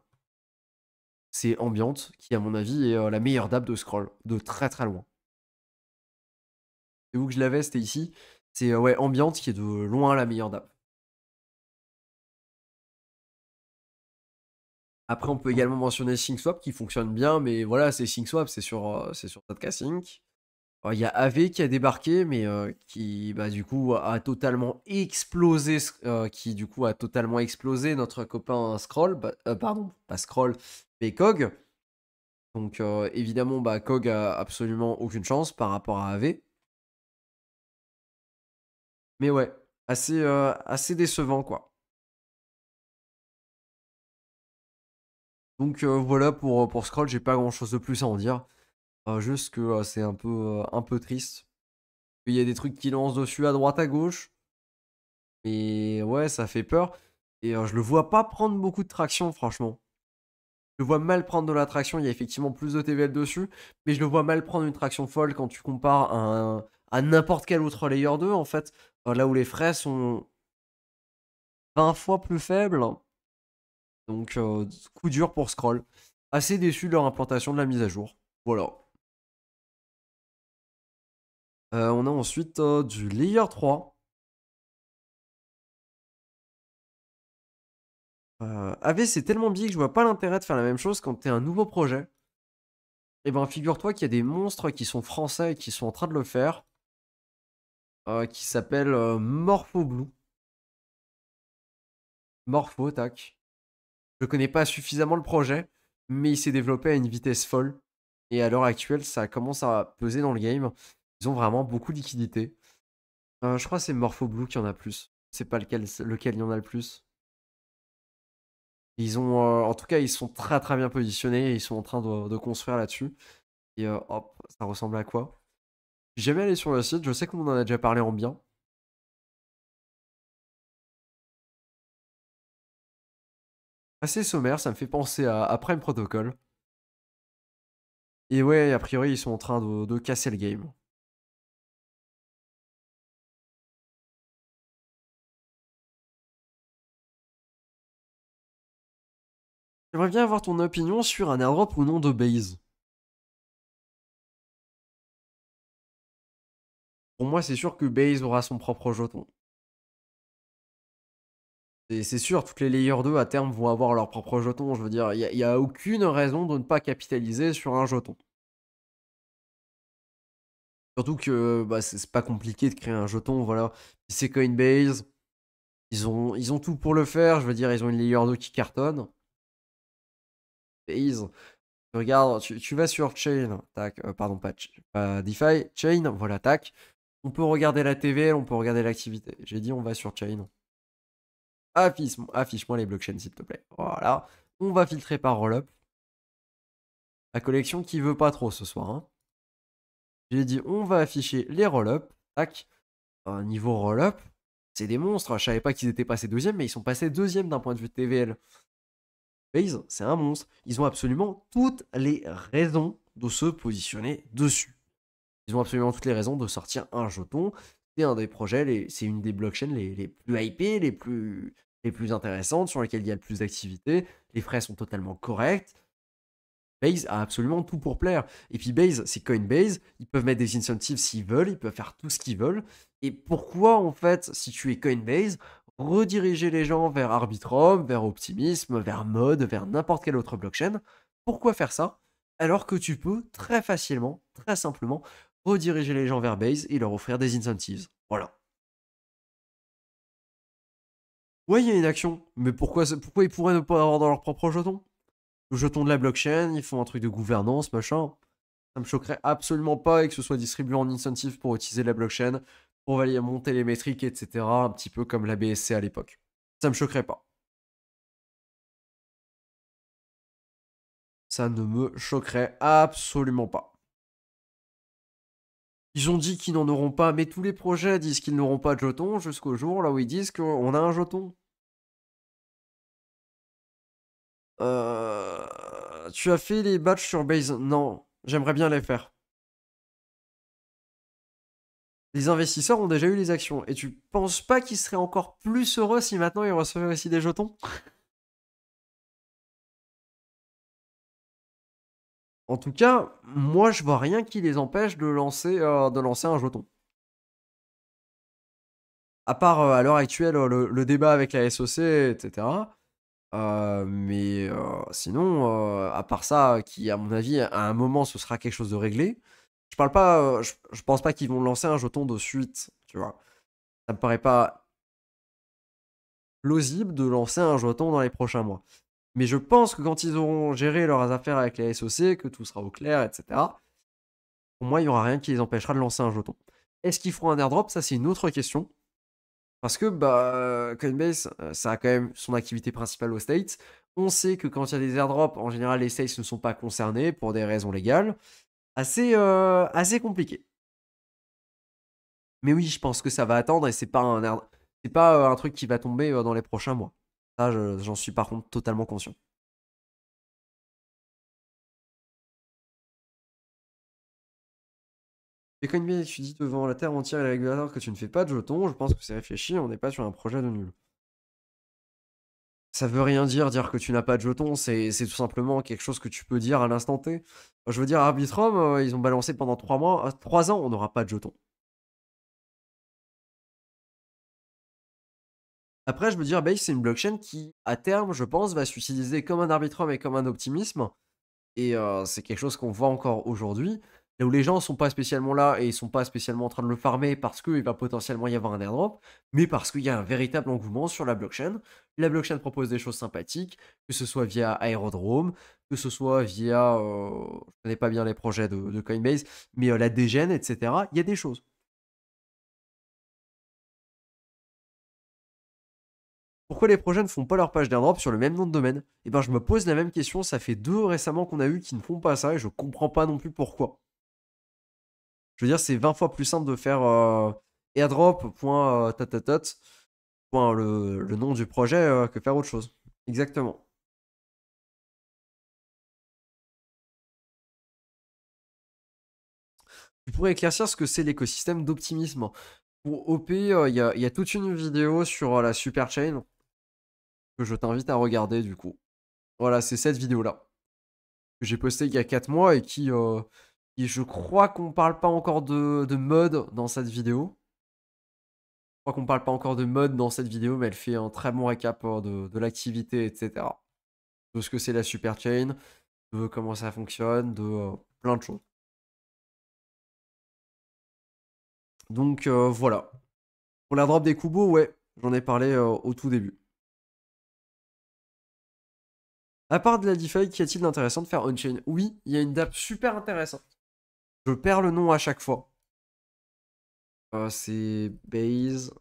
c'est Ambiante, qui à mon avis est euh, la meilleure d'app de Scroll, de très très loin. C'est où que je l'avais, c'était ici. C'est euh, ouais, Ambiante qui est de loin la meilleure d'app Après, on peut également mentionner SyncSwap qui fonctionne bien, mais voilà, c'est SyncSwap, c'est sur, euh, c'est sur Sync. Oh, il y a AV qui a débarqué, mais euh, qui bah, du coup a totalement explosé, euh, qui du coup a totalement explosé notre copain Scroll, bah, euh, pardon, pas Scroll, mais Cog. Donc évidemment, bah, Cog a absolument aucune chance par rapport à AV. Mais ouais, assez, assez décevant quoi. Donc voilà pour, pour Scroll, j'ai pas grand chose de plus à en dire juste que c'est un peu, un peu triste. Il y a des trucs qui lancent dessus à droite, à gauche. Mais ouais, ça fait peur. Et je le vois pas prendre beaucoup de traction, franchement. Je le vois mal prendre de la traction. Il y a effectivement plus de TVL dessus. Mais je le vois mal prendre une traction folle quand tu compares à, n'importe quel autre layer 2, en fait. Là où les frais sont 20 fois plus faibles. Donc, coup dur pour Scroll. Assez déçu de leur implantation de la mise à jour. Voilà. Euh, on a ensuite euh, du layer 3. Euh, AV, c'est tellement big que je vois pas l'intérêt de faire la même chose quand t'es un nouveau projet. Et eh ben, figure-toi qu'il y a des monstres qui sont français et qui sont en train de le faire. qui s'appelle Blue. Morpho, tac. Je connais pas suffisamment le projet, mais il s'est développé à une vitesse folle. Et à l'heure actuelle, ça commence à peser dans le game. Ils ont vraiment beaucoup de liquidités. Euh, je crois que c'est Morpho Blue qui en a plus. C'est pas lequel, il y en a le plus. Ils ont, euh, en tout cas, ils sont très très bien positionnés et ils sont en train de, construire là-dessus. Et euh, hop, ça ressemble à quoi J'ai jamais allé sur le site, je sais qu'on en a déjà parlé en bien. Assez sommaire, ça me fait penser à, à Prime Protocol. Et ouais, a priori, ils sont en train de casser le game. J'aimerais bien avoir ton opinion sur un airdrop ou non de Base. Pour moi, c'est sûr que Base aura son propre jeton. C'est sûr, toutes les layers 2 à terme vont avoir leur propre jeton. Je veux dire, il n'y a, aucune raison de ne pas capitaliser sur un jeton. Surtout que bah, c'est pas compliqué de créer un jeton, C'est Coinbase, ils ont, ils ont tout pour le faire. Je veux dire, ils ont une layer 2 qui cartonne. Tu tu, vas sur Chain, tac, euh, pardon, pas, DeFi, Chain, voilà, tac. On peut regarder la TVL, on peut regarder l'activité. J'ai dit, on va sur Chain. Affiche-moi les blockchains, s'il te plaît. Voilà. On va filtrer par Rollup, La collection qui veut pas trop ce soir. Hein. J'ai dit, on va afficher les roll Tac. Euh, niveau Rollup, c'est des monstres. Hein. Je savais pas qu'ils étaient passés deuxième, mais ils sont passés deuxième d'un point de vue TVL. Base, c'est un monstre. Ils ont absolument toutes les raisons de se positionner dessus. Ils ont absolument toutes les raisons de sortir un jeton. C'est un des projets, c'est une des blockchains les, plus hypées, les plus, les plus intéressantes, sur lesquelles il y a le plus d'activité. Les frais sont totalement corrects. Base a absolument tout pour plaire. Et puis Base, c'est Coinbase. Ils peuvent mettre des incentives s'ils veulent, ils peuvent faire tout ce qu'ils veulent. Et pourquoi, en fait, si tu es Coinbase, rediriger les gens vers Arbitrum, vers Optimism, vers Mode, vers n'importe quelle autre blockchain. Pourquoi faire ça alors que tu peux très facilement, très simplement, rediriger les gens vers Base et leur offrir des incentives. Voilà. Ouais, il y a une action, mais pourquoi, pourquoi ils pourraient ne pas avoir dans leur propre jeton Le jeton de la blockchain, ils font un truc de gouvernance, machin. Ça me choquerait absolument pas et que ce soit distribué en incentives pour utiliser la blockchain on va monter les métriques, etc. Un petit peu comme la BSC à l'époque. Ça me choquerait pas. Ça ne me choquerait absolument pas. Ils ont dit qu'ils n'en auront pas, mais tous les projets disent qu'ils n'auront pas de jetons jusqu'au jour là où ils disent qu'on a un jeton. Euh... Tu as fait les badges sur Base Non, j'aimerais bien les faire les investisseurs ont déjà eu les actions. Et tu penses pas qu'ils seraient encore plus heureux si maintenant ils recevaient aussi des jetons En tout cas, moi je vois rien qui les empêche de lancer, euh, de lancer un jeton. À part euh, à l'heure actuelle euh, le, débat avec la SOC, etc. mais sinon, à part ça, qui à mon avis à un moment ce sera quelque chose de réglé, je parle pas, euh, je, pense pas qu'ils vont lancer un jeton de suite, tu vois. Ça me paraît pas plausible de lancer un jeton dans les prochains mois. Mais je pense que quand ils auront géré leurs affaires avec les SOC, que tout sera au clair, etc., pour moi, il n'y aura rien qui les empêchera de lancer un jeton. Est-ce qu'ils feront un airdrop Ça, c'est une autre question. Parce que bah, euh, Coinbase, euh, ça a quand même son activité principale aux States. On sait que quand il y a des airdrops, en général, les States ne sont pas concernés pour des raisons légales assez, euh, assez compliqué. Mais oui, je pense que ça va attendre et c'est pas un, c'est pas euh, un truc qui va tomber euh, dans les prochains mois. Ça, j'en suis par contre totalement conscient. quand tu dis devant la Terre entière et les régulateurs que tu ne fais pas de jetons, je pense que c'est réfléchi, on n'est pas sur un projet de nul ça veut rien dire dire que tu n'as pas de jetons, c'est tout simplement quelque chose que tu peux dire à l'instant T. Je veux dire, Arbitrum, euh, ils ont balancé pendant 3 mois, euh, ans, on n'aura pas de jetons. Après, je veux dire, ah, c'est une blockchain qui, à terme, je pense, va s'utiliser comme un Arbitrum et comme un Optimisme. Et euh, c'est quelque chose qu'on voit encore aujourd'hui là où les gens sont pas spécialement là et ils sont pas spécialement en train de le farmer parce qu'il va potentiellement y avoir un airdrop, mais parce qu'il y a un véritable engouement sur la blockchain. La blockchain propose des choses sympathiques, que ce soit via Aerodrome, que ce soit via, euh, je ne connais pas bien les projets de, Coinbase, mais euh, la DGN, etc. Il y a des choses. Pourquoi les projets ne font pas leur page d'airdrop sur le même nom de domaine Eh bien, je me pose la même question. Ça fait deux récemment qu'on a eu qui ne font pas ça et je ne comprends pas non plus pourquoi. Je veux dire, c'est 20 fois plus simple de faire euh, airdrop, euh, point, le, le, nom du projet euh, que faire autre chose. Exactement. Tu pourrais éclaircir ce que c'est l'écosystème d'optimisme. Pour OP, il y, y, a toute une vidéo sur la superchain que je t'invite à regarder du coup. Voilà, c'est cette vidéo-là que j'ai postée il y a 4 mois et qui et je crois qu'on parle pas encore de, mode dans cette vidéo. Je crois qu'on parle pas encore de mode dans cette vidéo, mais elle fait un très bon récap euh, de, l'activité, etc. De ce que c'est la super chain, de comment ça fonctionne, de euh, plein de choses. Donc euh, voilà. Pour la drop des Kubo, ouais, j'en ai parlé au tout début. À part de la DeFi, qu'y a-t-il d'intéressant de faire on-chain Oui, il y a une DAP super intéressante. Je perds le nom à chaque fois. Euh, c'est Base.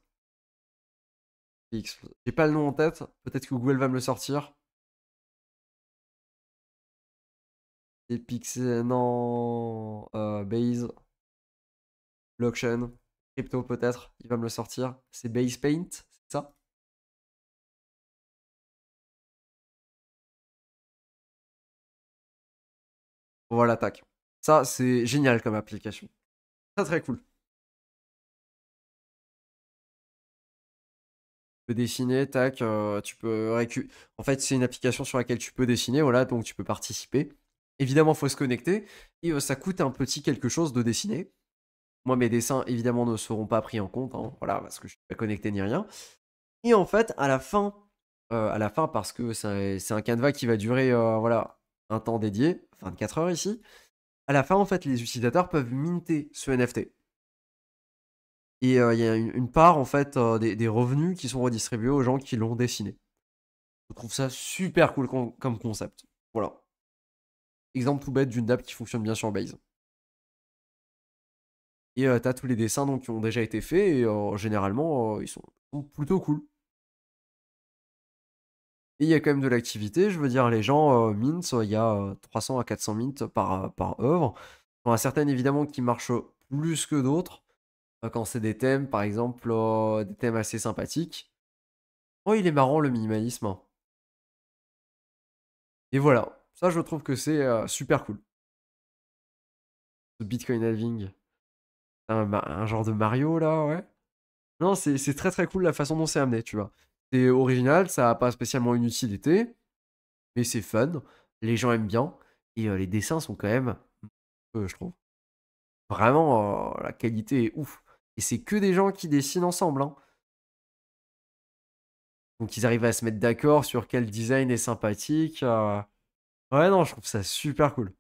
J'ai pas le nom en tête. Peut-être que Google va me le sortir. C'est pixel, non, euh, Base, Blockchain, Crypto peut-être, il va me le sortir. C'est Base Paint, c'est ça On va l'attaquer. Ça, c'est génial comme application. Très très cool. Tu peux dessiner, tac, euh, tu peux En fait, c'est une application sur laquelle tu peux dessiner, voilà, donc tu peux participer. Évidemment, il faut se connecter et euh, ça coûte un petit quelque chose de dessiner. Moi, mes dessins, évidemment, ne seront pas pris en compte, hein, voilà, parce que je ne suis pas connecté ni rien. Et en fait, à la fin, euh, à la fin, parce que c'est un canevas qui va durer, voilà, un temps dédié, 24 heures ici, à la fin, en fait, les utilisateurs peuvent minter ce NFT. Et euh, il y a une, part, en fait, euh, des, revenus qui sont redistribués aux gens qui l'ont dessiné. Je trouve ça super cool comme concept. Voilà. Exemple tout bête d'une DAP qui fonctionne bien sur Base. Et tu euh, t'as tous les dessins qui ont déjà été faits, et généralement, ils sont plutôt cool il y a quand même de l'activité. Je veux dire, les gens euh, il y a 300 euh, à 400 mint par, euh, par œuvre. Il y en a certaines évidemment qui marchent plus que d'autres. Euh, quand c'est des thèmes, par exemple, des thèmes assez sympathiques. Oh, il est marrant le minimalisme. Et voilà. Ça, je trouve que c'est super cool. Ce Bitcoin halving. Un, bah, un genre de Mario là, ouais. Non, c'est très très cool la façon dont c'est amené, tu vois original, ça n'a pas spécialement une utilité, mais c'est fun, les gens aiment bien, et euh, les dessins sont quand même, euh, je trouve, vraiment, oh, la qualité est ouf. Et c'est que des gens qui dessinent ensemble. Hein. Donc ils arrivent à se mettre d'accord sur quel design est sympathique. Euh, ouais, non, je trouve ça super cool.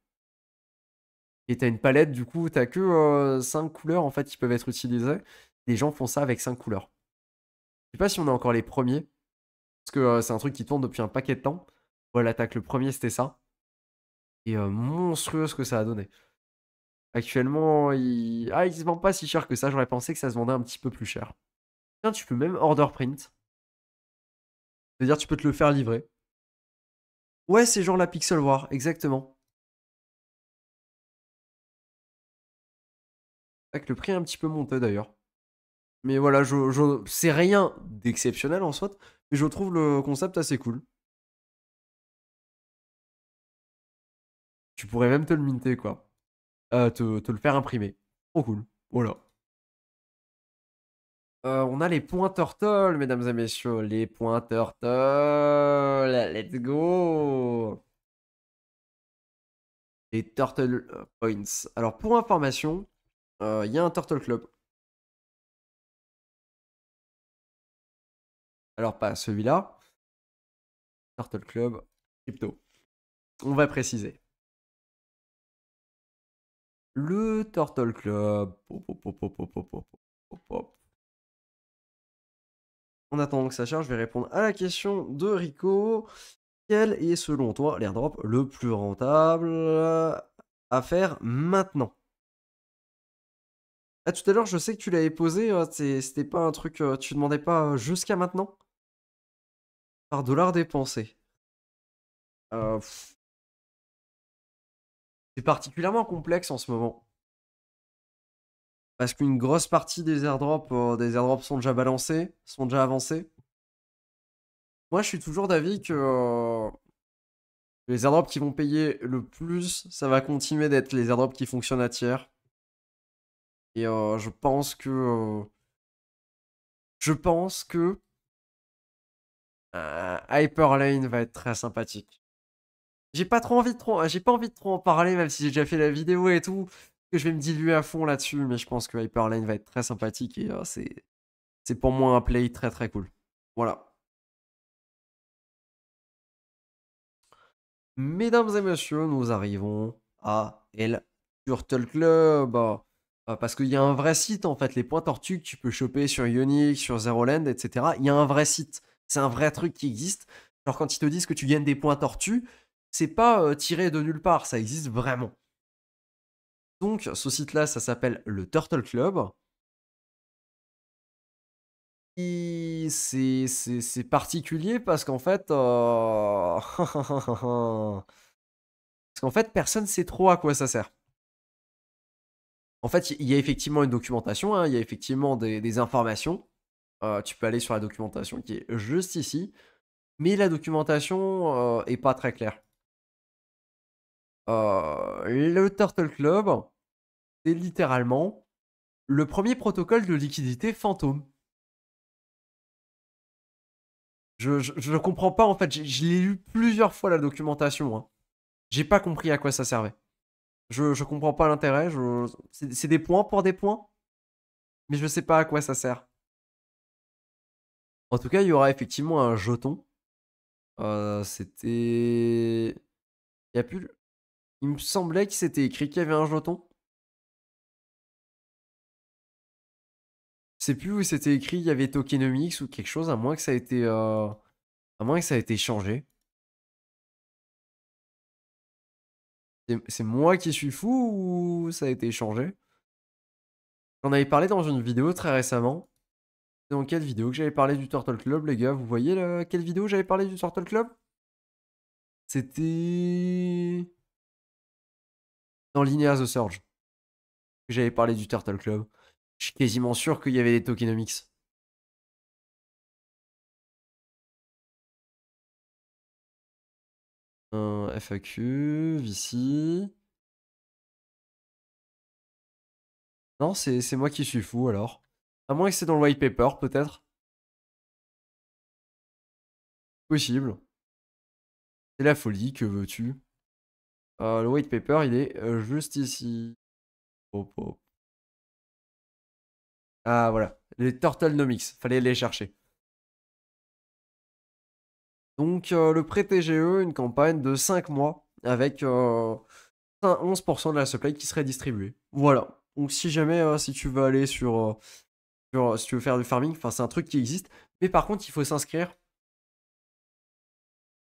Et t'as une palette, du coup, t'as que cinq couleurs en fait qui peuvent être utilisées. Les gens font ça avec 5 couleurs sais pas si on est encore les premiers. Parce que euh, c'est un truc qui tourne depuis un paquet de temps. Voilà, l'attaque, le premier, c'était ça. Et euh, monstrueux ce que ça a donné. Actuellement, il... Ah, se vend pas si cher que ça. J'aurais pensé que ça se vendait un petit peu plus cher. Tiens, tu peux même order print. C'est-à-dire, tu peux te le faire livrer. Ouais, c'est genre la Pixel War, exactement. Avec le prix un petit peu monté d'ailleurs. Mais voilà, je, c'est rien d'exceptionnel en soit, mais je trouve le concept assez cool. Tu pourrais même te le minter, quoi. Euh, te, le faire imprimer. Trop cool. Voilà. Euh, on a les points turtle, mesdames et messieurs. Les points turtle. Let's go. Les turtle points. Alors, pour information, euh, il y a un turtle club. Alors pas celui-là. Turtle Club, crypto. On va préciser. Le Turtle Club. En attendant que ça charge, je vais répondre à la question de Rico. Quel est selon toi l'airdrop le plus rentable à faire maintenant ah, tout à l'heure, je sais que tu l'avais posé, hein, c'était pas un truc, euh, tu demandais pas euh, jusqu'à maintenant par dollar dépensé. Euh, c'est particulièrement complexe en ce moment. Parce qu'une grosse partie des airdrops, euh, des sont déjà balancés, sont déjà avancés. Moi, je suis toujours d'avis que euh, les airdrops qui vont payer le plus, ça va continuer d'être les airdrops qui fonctionnent à tiers. Et je pense que. je pense que euh, Hyperlane va être très sympathique. J'ai pas trop envie de trop, j'ai pas envie de trop en parler, même si j'ai déjà fait la vidéo et tout, que je vais me diluer à fond là-dessus, mais je pense que Hyperlane va être très sympathique et euh, c'est, pour moi un play très très cool. Voilà. Mesdames et messieurs, nous arrivons à El Turtle Club. Euh, parce qu'il y a un vrai site, en fait, les points tortues que tu peux choper sur Ionic, sur Zero Land, etc. Il y a un vrai site. C'est un vrai truc qui existe. Genre quand ils te disent que tu gagnes des points tortues, c'est pas euh, tiré de nulle part, ça existe vraiment. Donc ce site-là, ça s'appelle le Turtle Club. C'est particulier parce qu'en fait... Euh, <laughs> parce qu'en fait, personne sait trop à quoi ça sert. En fait, il y a effectivement une documentation, hein, il y a effectivement des informations, euh, tu peux aller sur la documentation qui est juste ici. Mais la documentation euh, est pas très claire. Euh, le Turtle Club, c'est littéralement le premier protocole de liquidité fantôme. Je ne comprends pas en fait, je, l'ai lu plusieurs fois la documentation. Je hein. J'ai pas compris à quoi ça servait. Je, ne comprends pas l'intérêt, c'est des points pour des points, mais je sais pas à quoi ça sert. En tout cas, il y aura effectivement un jeton. Euh, c'était. Il y a plus. Il me semblait qu'il s'était écrit qu'il y avait un jeton. Je sais plus où c'était écrit, il y avait tokenomics ou quelque chose, à moins que ça ait été, euh, à moins que ça a été changé. C'est moi qui suis fou ou ça a été changé J'en avais parlé dans une vidéo très récemment dans quelle vidéo que j'avais parlé du Turtle Club, les gars Vous voyez la quelle vidéo j'avais parlé du Turtle Club C'était... Dans l'Inea the Surge. J'avais parlé du Turtle Club. Je suis quasiment sûr qu'il y avait des tokenomics. Un FAQ, VC. Non, c'est moi qui suis fou alors. À moins que c'est dans le white paper, peut-être. Possible. C'est la folie, que veux-tu euh, Le white paper, il est euh, juste ici. Ah, voilà. Les Turtlenomics, fallait les chercher. Donc, euh, le prêt tge une campagne de 5 mois avec 11% de la supply qui serait distribuée. Voilà. Donc, si jamais, si tu veux aller sur si tu veux faire du farming, enfin, c'est un truc qui existe. Mais par contre, il faut s'inscrire.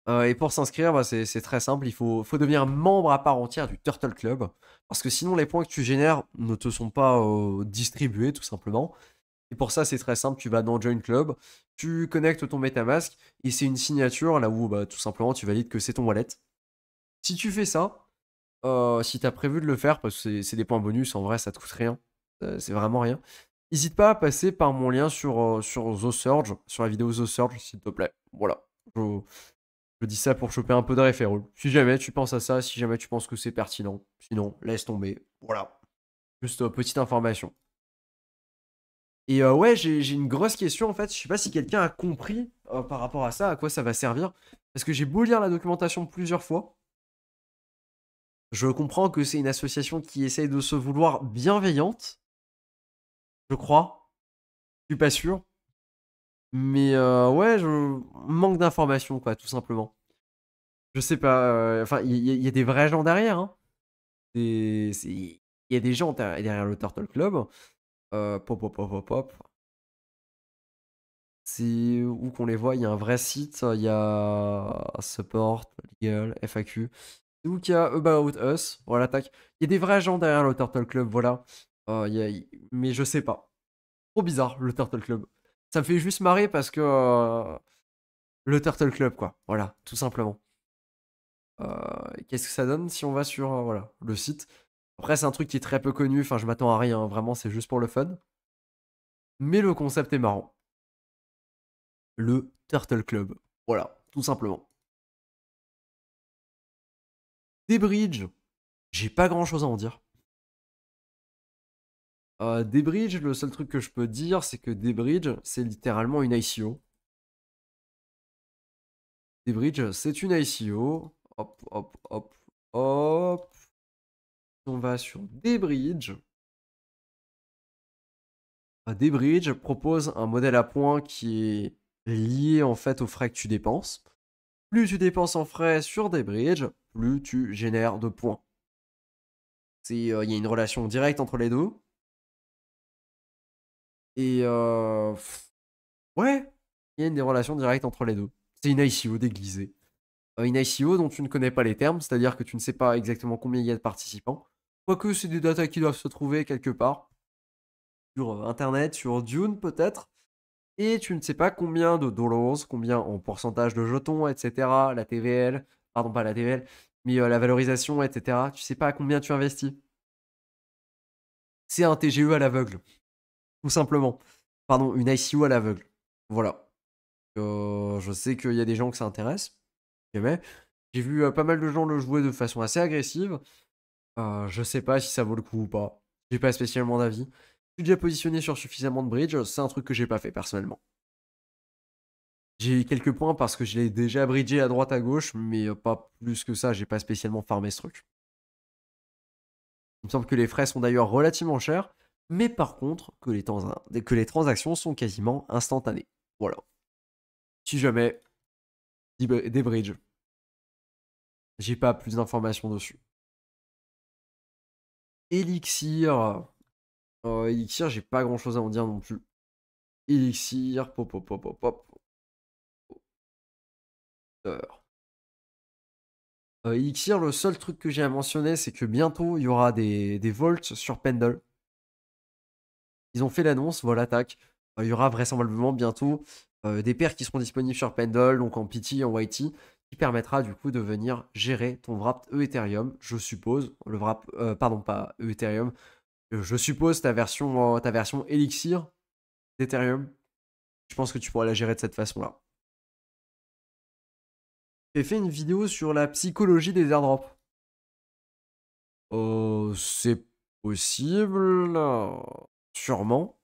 Euh, et pour s'inscrire, bah, c'est très simple. Il faut, devenir membre à part entière du Turtle Club. Parce que sinon, les points que tu génères ne te sont pas euh, distribués, tout simplement. Et pour ça, c'est très simple. Tu vas dans Join Club, tu connectes ton MetaMask et c'est une signature là où bah, tout simplement tu valides que c'est ton wallet. Si tu fais ça, euh, si tu as prévu de le faire, parce que c'est des points bonus, en vrai, ça te coûte rien. C'est vraiment rien. N'hésite pas à passer par mon lien sur, euh, sur The Surge, sur la vidéo The Surge, s'il te plaît. Voilà. Je, dis ça pour choper un peu de référence. Si jamais tu penses à ça, si jamais tu penses que c'est pertinent. Sinon, laisse tomber. Voilà. Juste euh, petite information. Et euh, ouais, j'ai une grosse question en fait. Je sais pas si quelqu'un a compris par rapport à ça, à quoi ça va servir. Parce que j'ai beau lire la documentation plusieurs fois. Je comprends que c'est une association qui essaye de se vouloir bienveillante je crois. Je suis pas sûr. Mais euh, ouais, je manque d'informations, quoi, tout simplement. Je sais pas. Euh, enfin, il y, a des vrais gens derrière. Hein. Il y a des gens derrière le Turtle Club. Euh, pop, pop, pop, pop, C'est où qu'on les voit. Il y a un vrai site. Il y a Support, Legal, FAQ. C'est où qu'il y a About Us. Voilà, tac. Il y a des vrais gens derrière le Turtle Club. Voilà. Mais je sais pas. Trop bizarre le Turtle Club. Ça me fait juste marrer parce que. Euh, le Turtle Club, quoi. Voilà, tout simplement. Euh, qu'est-ce que ça donne si on va sur euh, voilà, le site Après, c'est un truc qui est très peu connu. Enfin, je m'attends à rien. Vraiment, c'est juste pour le fun. Mais le concept est marrant. Le Turtle Club. Voilà, tout simplement. Des bridges. J'ai pas grand chose à en dire. Euh, Débridge, le seul truc que je peux dire, c'est que Débridge, c'est littéralement une ICO. Debridge, c'est une ICO. Hop, hop, hop, hop. On va sur Débridge. Euh, Debridge propose un modèle à points qui est lié en fait aux frais que tu dépenses. Plus tu dépenses en frais sur Débridge, plus tu génères de points. Euh, il y a une relation directe entre les deux. Et euh, ouais, il y a une relations directes entre les deux. C'est une ICO déglisée. Euh, une ICO dont tu ne connais pas les termes, c'est-à-dire que tu ne sais pas exactement combien il y a de participants. Quoique c'est des data qui doivent se trouver quelque part. Sur euh, Internet, sur Dune peut-être. Et tu ne sais pas combien de dollars, combien en pourcentage de jetons, etc. La TVL, pardon pas la TVL, mais la valorisation, etc. Tu sais pas à combien tu investis. C'est un TGE à l'aveugle simplement. Pardon, une ICU à l'aveugle. Voilà. Euh, je sais qu'il y a des gens que ça intéresse. J'ai vu euh, pas mal de gens le jouer de façon assez agressive. Euh, je sais pas si ça vaut le coup ou pas. J'ai pas spécialement d'avis. Je suis déjà positionné sur suffisamment de bridge. C'est un truc que j'ai pas fait personnellement. J'ai quelques points parce que je l'ai déjà bridgé à droite à gauche, mais pas plus que ça. J'ai pas spécialement farmé ce truc. Il me semble que les frais sont d'ailleurs relativement chers mais par contre hein, que les, transactions sont quasiment instantanées. Voilà. Si jamais, bah, des J'ai pas plus d'informations dessus. Elixir. Euh, Elixir, j'ai pas grand chose à en dire non plus. Elixir, pop, pop, pop, pop, pop. Euh, Elixir, le seul truc que j'ai à mentionner, c'est que bientôt il y aura des, vaults volts sur Pendle. Ils ont fait l'annonce, voilà, tac. Bah, il y aura vraisemblablement bientôt euh, des paires qui seront disponibles sur Pendle, donc en PT, en YT, qui permettra du coup de venir gérer ton wrap Ethereum, je suppose. Le wrap, euh, pardon, pas Ethereum. Euh, je suppose ta version, ta version Elixir d'Ethereum. Je pense que tu pourras la gérer de cette façon-là. J'ai fait une vidéo sur la psychologie des airdrops. Oh, c'est possible sûrement.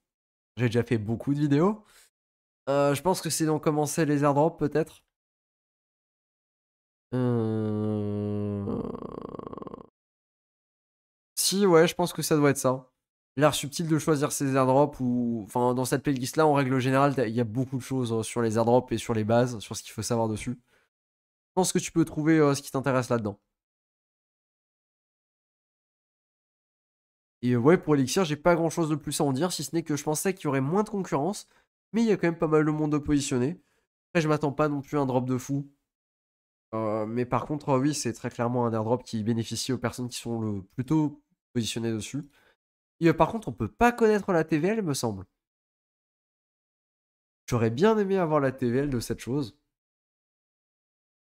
J'ai déjà fait beaucoup de vidéos. Euh, je pense que c'est d'en commencer les airdrops peut-être. Euh. Si ouais, je pense que ça doit être ça. L'art subtil de choisir ses airdrops ou enfin dans cette playlist là en règle générale, il y a beaucoup de choses euh, sur les airdrops et sur les bases, sur ce qu'il faut savoir dessus. Je pense que tu peux trouver ce qui t'intéresse là-dedans. Et ouais, pour Elixir, j'ai pas grand chose de plus à en dire, si ce n'est que je pensais qu'il y aurait moins de concurrence, mais il y a quand même pas mal de monde positionné. Après, je m'attends pas non plus à un drop de fou. Euh, mais par contre, oui, c'est très clairement un airdrop qui bénéficie aux personnes qui sont le plutôt positionnées dessus. Et euh, par contre, on peut pas connaître la TVL, me semble. J'aurais bien aimé avoir la TVL de cette chose.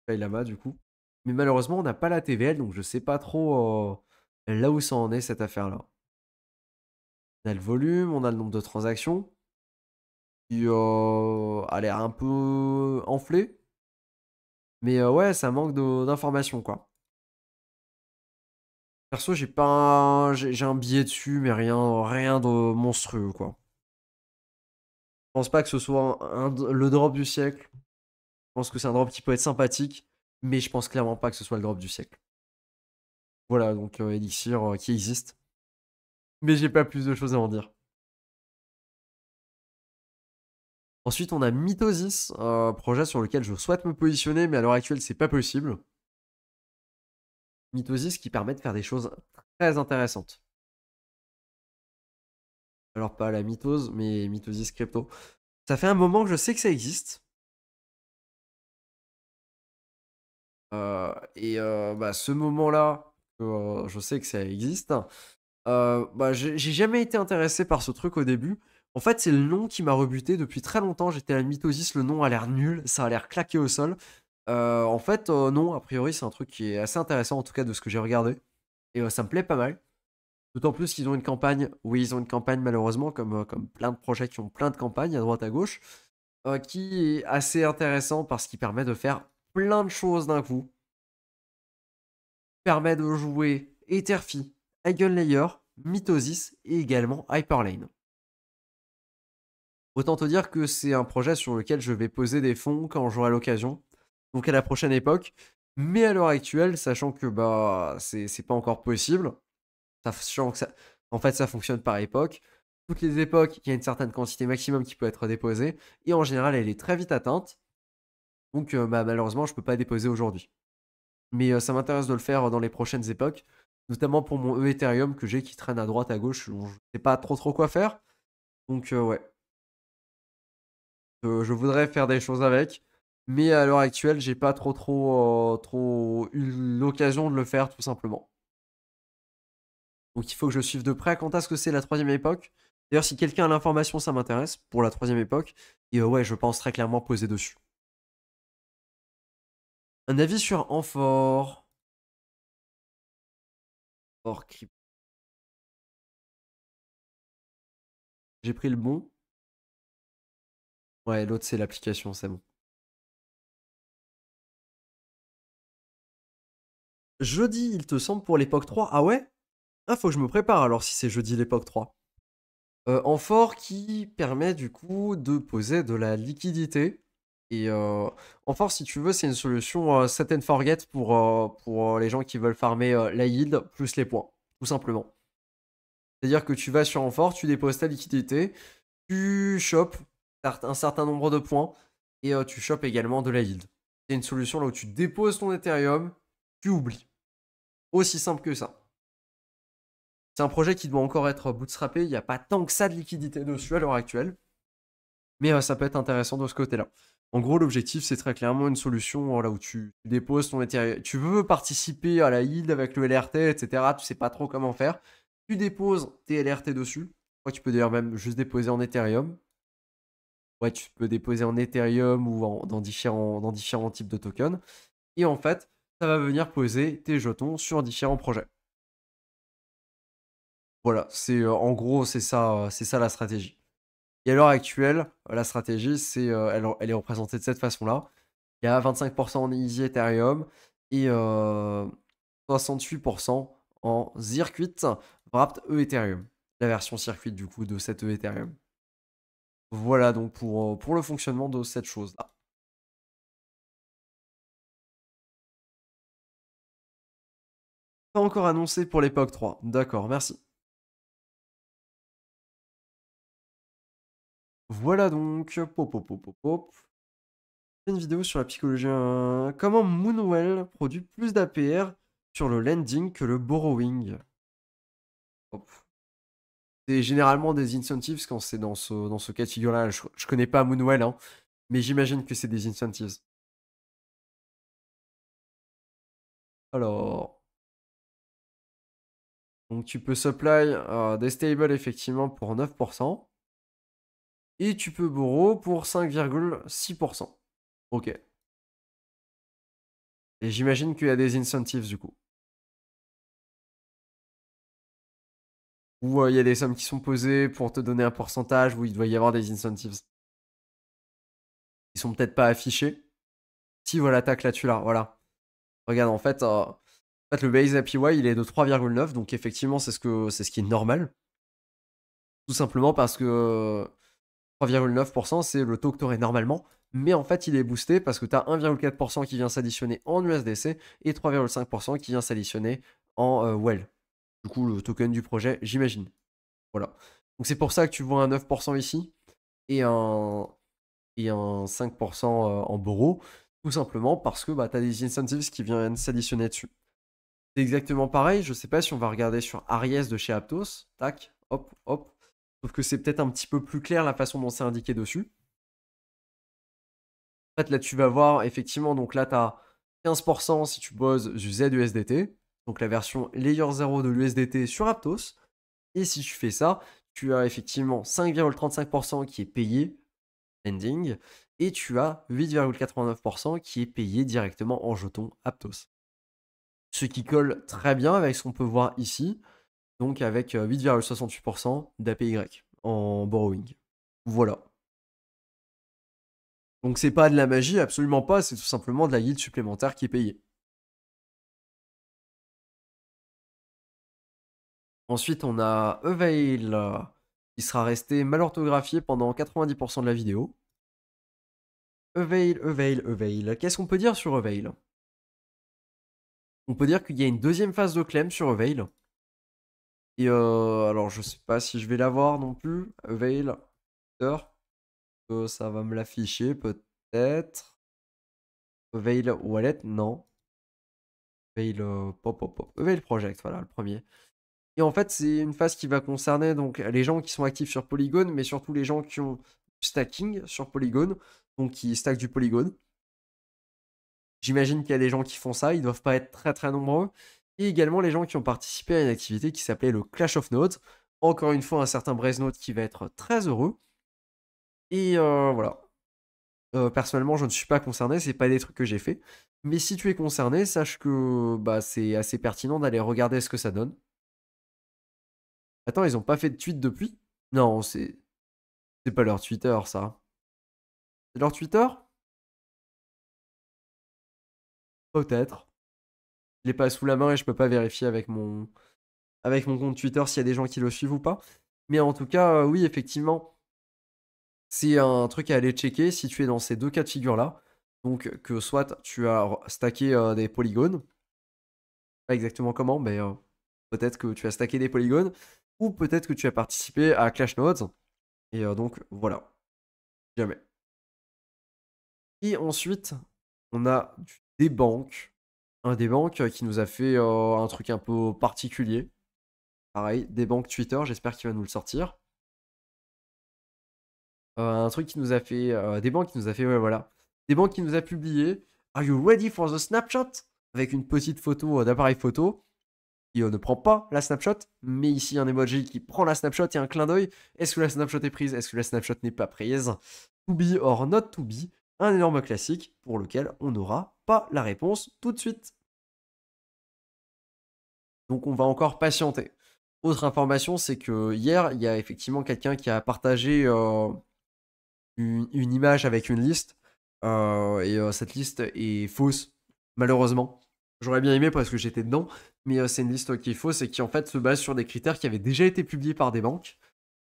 mal, du coup. Mais malheureusement, on n'a pas la TVL, donc je sais pas trop euh, là où ça en est cette affaire-là. On a le volume, on a le nombre de transactions qui euh, a l'air un peu enflé. Mais euh, ouais, ça manque d'informations quoi. Perso, j'ai pas un... j'ai un billet dessus, mais rien, rien de monstrueux quoi. Je pense pas que ce soit le drop du siècle. Je pense que c'est un drop qui peut être sympathique, mais je pense clairement pas que ce soit le drop du siècle. Voilà donc euh, Elixir qui existe mais j'ai pas plus de choses à en dire. Ensuite, on a Mythosis, un projet sur lequel je souhaite me positionner, mais à l'heure actuelle, c'est pas possible. Mythosis qui permet de faire des choses très intéressantes. Alors, pas la mitose, mais Mythosis crypto. Ça fait un moment que je sais que ça existe. Euh, et euh, bah, ce moment-là, euh, je sais que ça existe, bah, j'ai jamais été intéressé par ce truc au début. En fait, c'est le nom qui m'a rebuté depuis très longtemps. J'étais à Mythosis, le nom a l'air nul, ça a l'air claqué au sol. en fait, non, a priori, c'est un truc qui est assez intéressant, en tout cas de ce que j'ai regardé. Et ça me plaît pas mal. D'autant plus qu'ils ont une campagne, oui, ils ont une campagne malheureusement, comme, plein de projets qui ont plein de campagnes à droite à gauche, qui est assez intéressant parce qu'il permet de faire plein de choses d'un coup. Permet de jouer Etherfi, EigenLayer, Mitosis et également Hyperlane. Autant te dire que c'est un projet sur lequel je vais poser des fonds quand j'aurai l'occasion, donc à la prochaine époque. Mais à l'heure actuelle, sachant que bah c'est pas encore possible, sachant que ça, en fait ça fonctionne par époque, toutes les époques, il y a une certaine quantité maximum qui peut être déposée, et en général, elle est très vite atteinte. Donc euh, bah, malheureusement, je ne peux pas déposer aujourd'hui. Mais euh, ça m'intéresse de le faire euh, dans les prochaines époques, notamment pour mon E Ethereum que j'ai qui traîne à droite, à gauche, je ne sais pas trop trop quoi faire. Donc euh, ouais. Euh, je voudrais faire des choses avec. Mais à l'heure actuelle, j'ai pas trop trop, euh, trop eu l'occasion de le faire tout simplement. Donc il faut que je suive de près. Quant à ce que c'est la troisième époque, d'ailleurs si quelqu'un a l'information, ça m'intéresse pour la troisième époque. Et ouais, je pense très clairement poser dessus. Un avis sur Amphore. J'ai pris le bon. Ouais, l'autre c'est l'application, c'est bon. Jeudi, il te semble pour l'époque 3. Ah ouais Ah, faut que je me prépare alors si c'est jeudi l'époque 3. Euh, fort, qui permet du coup de poser de la liquidité et euh, si tu veux, c'est une solution euh, set and forget pour, euh, pour euh, les gens qui veulent farmer euh, la yield plus les points, tout simplement. C'est-à-dire que tu vas sur Enfort, tu déposes ta liquidité, tu chopes un certain nombre de points et tu chopes également de la yield. C'est une solution là où tu déposes ton Ethereum, tu oublies. Aussi simple que ça. C'est un projet qui doit encore être bootstrapé il n'y a pas tant que ça de liquidité dessus à l'heure actuelle. Mais ça peut être intéressant de ce côté-là. En gros, l'objectif, c'est très clairement une solution là où tu déposes ton Ethereum. Tu veux participer à la yield avec le LRT, etc. Tu sais pas trop comment faire. Tu déposes tes LRT dessus. tu peux d'ailleurs même juste déposer en Ethereum. Ouais, tu peux déposer en Ethereum ou dans, différents, dans différents types de tokens. Et en fait, ça va venir poser tes jetons sur différents projets. Voilà, c'est euh, en gros, c'est ça, c'est ça la stratégie. Et à l'heure actuelle, euh, la stratégie, c'est, euh, elle, elle, est représentée de cette façon-là. Il y a 25% en Easy Ethereum et 68% euh, en Circuit Wrapped E Ethereum. La version circuit du coup de cette Ethereum. Voilà donc pour, pour le fonctionnement de cette chose-là. Pas encore annoncé pour l'époque 3. D'accord, merci. Voilà donc, pop, Une vidéo sur la psychologie. Euh, comment Moonwell produit plus d'APR sur le lending que le borrowing. C'est généralement des incentives quand c'est dans ce, dans ce cas de figure-là. Je, connais pas Moonwell, hein, mais j'imagine que c'est des incentives. Alors. Donc tu peux supply euh, des stables effectivement pour 9%. Et tu peux borrow pour 5,6%. Ok. Et j'imagine qu'il y a des incentives du coup. Ou euh, il y a des sommes qui sont posées pour te donner un pourcentage, où il doit y avoir des incentives. Ils sont peut-être pas affichés. Si, voilà, tac, là, tu là. voilà. Regarde, en fait, euh, fait, le base APY, il est de 3,9, donc effectivement, c'est ce, que, c'est ce qui est normal. Tout simplement parce que 3,9%, c'est le taux que tu aurais normalement, mais en fait il est boosté parce que tu as 1,4% qui vient s'additionner en USDC et 3,5% qui vient s'additionner en euh, WELL. Du coup, le token du projet, j'imagine. Voilà. Donc c'est pour ça que tu vois un 9% ici et un, et un 5% euh, en BORO tout simplement parce que bah, tu as des incentives qui viennent s'additionner dessus. C'est exactement pareil, je sais pas si on va regarder sur Aries de chez Aptos, tac, hop, hop, Sauf que c'est peut-être un petit peu plus clair la façon dont c'est indiqué dessus. En fait, là, tu vas voir, effectivement, donc là, tu as 15% si tu bosses du ZUSDT, donc la version Layer 0 de l'USDT sur Aptos. Et si tu fais ça, tu as effectivement 5,35% qui est payé ending, et tu as 8,89% qui est payé directement en jeton Aptos. Ce qui colle très bien avec ce qu'on peut voir ici donc avec 8,68% euh, d'APY en borrowing. Voilà. Donc c'est pas de la magie, absolument pas, c'est tout simplement de la yield supplémentaire qui est payée. Ensuite, on a Eveil euh, qui sera resté mal orthographié pendant 90% de la vidéo. Eveil, Eveil, Eveil. Qu'est-ce qu'on peut dire sur Eveil On peut dire qu'il y a une deuxième phase de claim sur Eveil alors, je sais pas si je vais l'avoir non plus. Veil, euh, ça va me l'afficher peut-être. Veil Wallet, non. Veil Project, voilà, le premier. Et en fait, c'est une phase qui va concerner donc les gens qui sont actifs sur Polygon, mais surtout les gens qui ont stacking sur Polygon, donc qui stack du Polygon. J'imagine qu'il y a des gens qui font ça, ils doivent pas être très très nombreux et également les gens qui ont participé à une activité qui s'appelait le Clash of Notes. Encore une fois, un certain Bresnote qui va être très heureux. Et euh, voilà. Euh, personnellement, je ne suis pas concerné, c'est pas des trucs que j'ai fait. Mais si tu es concerné, sache que bah, c'est assez pertinent d'aller regarder ce que ça donne. Attends, ils n'ont pas fait de tweet depuis Non, c'est. C'est pas leur Twitter, ça. C'est leur Twitter Peut-être je l'ai pas sous la main et je peux pas vérifier avec mon, avec mon compte Twitter s'il y a des gens qui le suivent ou pas. Mais en tout cas, euh, oui, effectivement, c'est un truc à aller checker si tu es dans ces deux cas de figure-là. Donc, que soit tu as stacké euh, des polygones, pas exactement comment, mais euh, peut-être que tu as stacké des polygones, ou peut-être que tu as participé à Clash Nodes. Et donc, voilà. Jamais. Et ensuite, on a des banques un des banques euh, qui nous a fait euh, un truc un peu particulier. Pareil, des banques Twitter, j'espère qu'il va nous le sortir. Euh, un truc qui nous a fait. des banques qui nous a fait. Ouais, voilà. Des banques qui nous a publié. Are you ready for the snapshot? Avec une petite photo d'appareil photo qui ne prend pas la snapshot, mais ici un emoji qui prend la snapshot et un clin d'œil. Est-ce que la snapshot est prise Est-ce que la snapshot n'est pas prise To be or not to be un énorme classique pour lequel on n'aura pas la réponse tout de suite. Donc on va encore patienter. Autre information, c'est que hier, il y a effectivement quelqu'un qui a partagé euh, une, image avec une liste. Euh, et euh, cette liste est fausse, malheureusement. J'aurais bien aimé parce que j'étais dedans, mais c'est une liste qui est fausse et qui en fait se base sur des critères qui avaient déjà été publiés par des banques.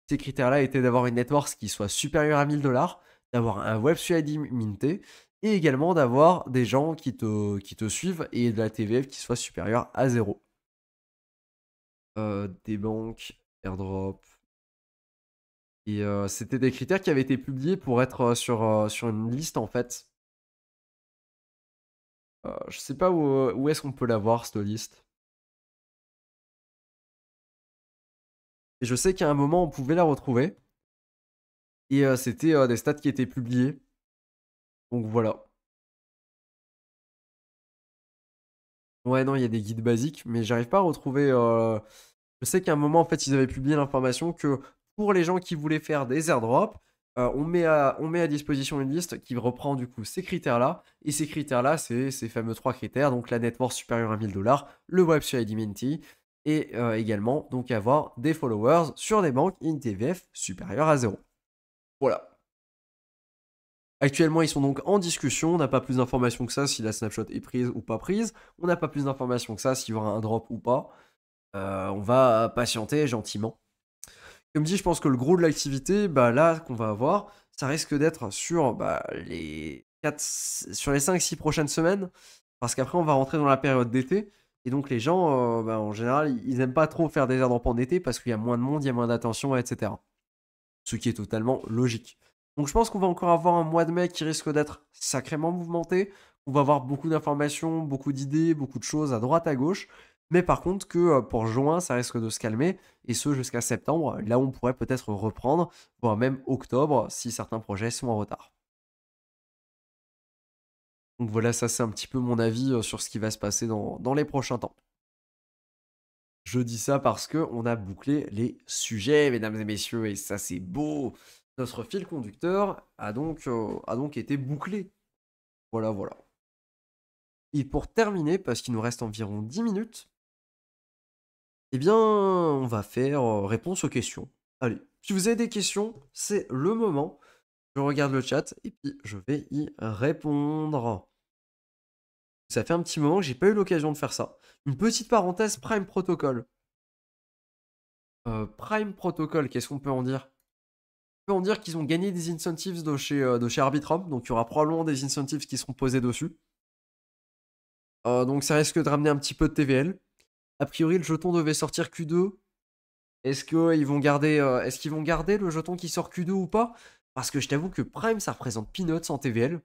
Ces critères-là étaient d'avoir une net worth qui soit supérieure à 1000 dollars, d'avoir un web ID minté et également d'avoir des gens qui te, suivent et de la TVF qui soit supérieure à zéro. Euh, des banques, airdrop. Et euh, c'était des critères qui avaient été publiés pour être euh, sur, une liste en fait. je sais pas où, est-ce qu'on peut la voir cette liste. Et je sais qu'à un moment on pouvait la retrouver. Et c'était des stats qui étaient publiées. Donc voilà. Ouais, non, il y a des guides basiques, mais j'arrive pas à retrouver. Je sais qu'à un moment, en fait, ils avaient publié l'information que pour les gens qui voulaient faire des airdrops, on, met à, on met à disposition une liste qui reprend du coup ces critères-là. Et ces critères-là, c'est ces fameux trois critères, donc la net worth supérieure à 1000 dollars, le web sur et également donc avoir des followers sur des banques in TVF supérieure à zéro. Voilà. Actuellement, ils sont donc en discussion. On n'a pas plus d'informations que ça si la snapshot est prise ou pas prise. On n'a pas plus d'informations que ça s'il y aura un drop ou pas. Euh, on va patienter gentiment. Comme dit, je pense que le gros de l'activité, bah, là, qu'on va avoir, ça risque d'être sur, bah, les sur les 5-6 prochaines semaines. Parce qu'après, on va rentrer dans la période d'été. Et donc, les gens, euh, bah, en général, ils n'aiment pas trop faire des airdrops en été parce qu'il y a moins de monde, il y a moins d'attention, etc ce qui est totalement logique. Donc je pense qu'on va encore avoir un mois de mai qui risque d'être sacrément mouvementé. On va avoir beaucoup d'informations, beaucoup d'idées, beaucoup de choses à droite, à gauche. Mais par contre que euh, pour juin, ça risque de se calmer, et ce jusqu'à septembre, là on pourrait peut-être reprendre, voire même octobre, si certains projets sont en retard. Donc voilà, ça c'est un petit peu mon avis euh, sur ce qui va se passer dans, dans les prochains temps. Je dis ça parce que on a bouclé les sujets, mesdames et messieurs, et ça c'est beau. Notre fil conducteur a donc, euh, a donc été bouclé. Voilà, voilà. Et pour terminer, parce qu'il nous reste environ 10 minutes, eh bien, on va faire euh, réponse aux questions. Allez, si vous avez des questions, c'est le moment. Je regarde le chat et puis je vais y répondre. Ça fait un petit moment que j'ai pas eu l'occasion de faire ça. Une petite parenthèse, Prime Protocol. Euh, Prime Protocol, qu'est-ce qu'on peut en dire On peut en dire qu'ils ont gagné des incentives de chez, euh, Arbitrum, donc il y aura probablement des incentives qui seront posés dessus. Euh, donc ça risque de ramener un petit peu de TVL. A priori, le jeton devait sortir Q2. Est-ce vont, est qu'ils vont garder le jeton qui sort Q2 ou pas Parce que je t'avoue que Prime, ça représente Peanuts en TVL.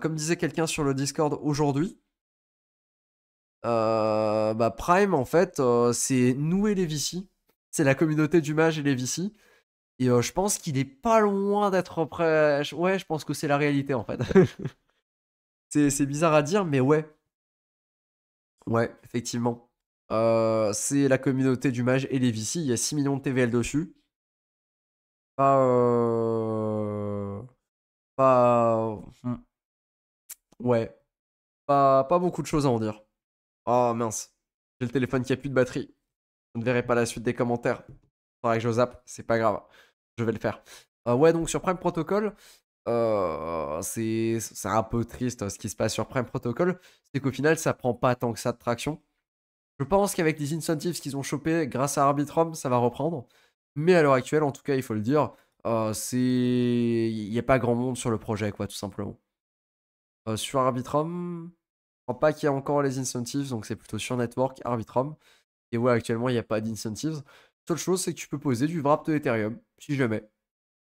comme disait quelqu'un sur le Discord aujourd'hui, euh, bah Prime, en fait, euh, c'est nous et les Vici. C'est la communauté du mage et les Vici. Et euh, je pense qu'il est pas loin d'être prêt. Ouais, je pense que c'est la réalité, en fait. <laughs> c'est bizarre à dire, mais ouais. Ouais, effectivement. c'est la communauté du mage et les Vici. Il y a 6 millions de TVL dessus. Pas. Pas. Hmm. Ouais. Pas, pas beaucoup de choses à en dire. Oh mince, j'ai le téléphone qui a plus de batterie. Je ne verrai pas la suite des commentaires. Faudra que je zappe, c'est pas grave. Je vais le faire. Euh, ouais, donc sur Prime Protocol, euh, c'est un peu triste euh, ce qui se passe sur Prime Protocol. C'est qu'au final, ça prend pas tant que ça de traction. Je pense qu'avec les incentives qu'ils ont chopés grâce à Arbitrum, ça va reprendre. Mais à l'heure actuelle, en tout cas, il faut le dire, c'est il n'y a pas grand monde sur le projet, quoi, tout simplement. sur Arbitrum, pas qu'il y a encore les incentives, donc c'est plutôt sur Network, Arbitrum. Et ouais, actuellement, il n'y a pas d'incentives. Seule chose, c'est que tu peux poser du wrap de Ethereum, si jamais.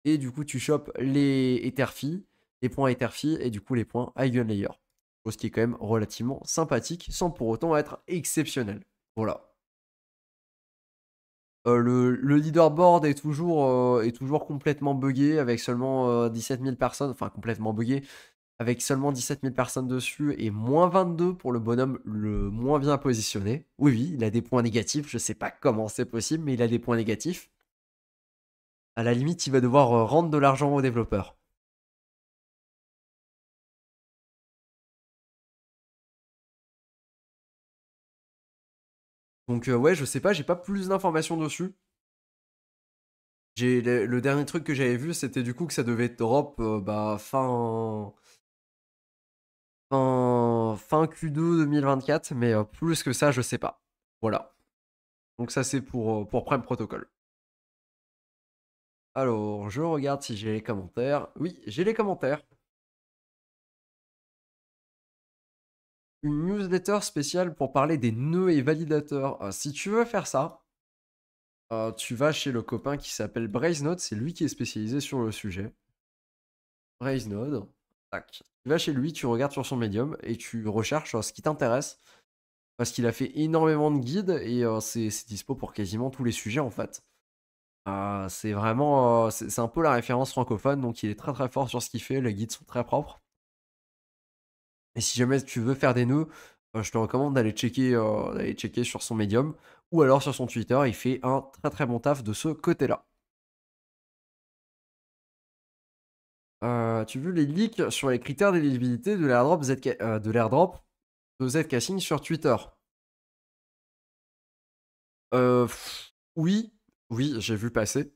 Et du coup, tu chopes les Etherfi, les points Etherfi et du coup les points Eigenlayer. Ce qui est quand même relativement sympathique, sans pour autant être exceptionnel. Voilà. Euh, le, leaderboard est toujours, euh, est toujours complètement buggé avec seulement 17 euh, 000 personnes, enfin complètement buggé avec seulement 17 000 personnes dessus et moins 22 pour le bonhomme le moins bien positionné. Oui, oui, il a des points négatifs, je sais pas comment c'est possible, mais il a des points négatifs. À la limite, il va devoir euh, rendre de l'argent aux développeurs. Donc euh, ouais, je sais pas, j'ai pas plus d'informations dessus. le, dernier truc que j'avais vu, c'était du coup que ça devait être drop euh, bah, fin fin Q2 2024, mais euh, plus que ça, je sais pas. Voilà. Donc ça c'est pour, euh, pour Prime Protocol. Alors, je regarde si j'ai les commentaires. Oui, j'ai les commentaires. Une newsletter spéciale pour parler des nœuds et validateurs. Euh, si tu veux faire ça, tu vas chez le copain qui s'appelle BrazeNode. C'est lui qui est spécialisé sur le sujet. BrazeNode. Tac, tu vas chez lui, tu regardes sur son médium et tu recherches ce qui t'intéresse. Parce qu'il a fait énormément de guides et euh, c'est dispo pour quasiment tous les sujets en fait. Ah, c'est vraiment, euh, c'est un peu la référence francophone, donc il est très très fort sur ce qu'il fait, les guides sont très propres. Et si jamais tu veux faire des nœuds, euh, je te recommande d'aller checker sur son médium ou alors sur son Twitter, il fait un très très bon taf de ce côté-là. Tu euh, tu veux les leaks sur les critères d'éligibilité de l'airdrop euh, de l'airdrop sur Twitter. Euh, oui, oui, j'ai vu passer.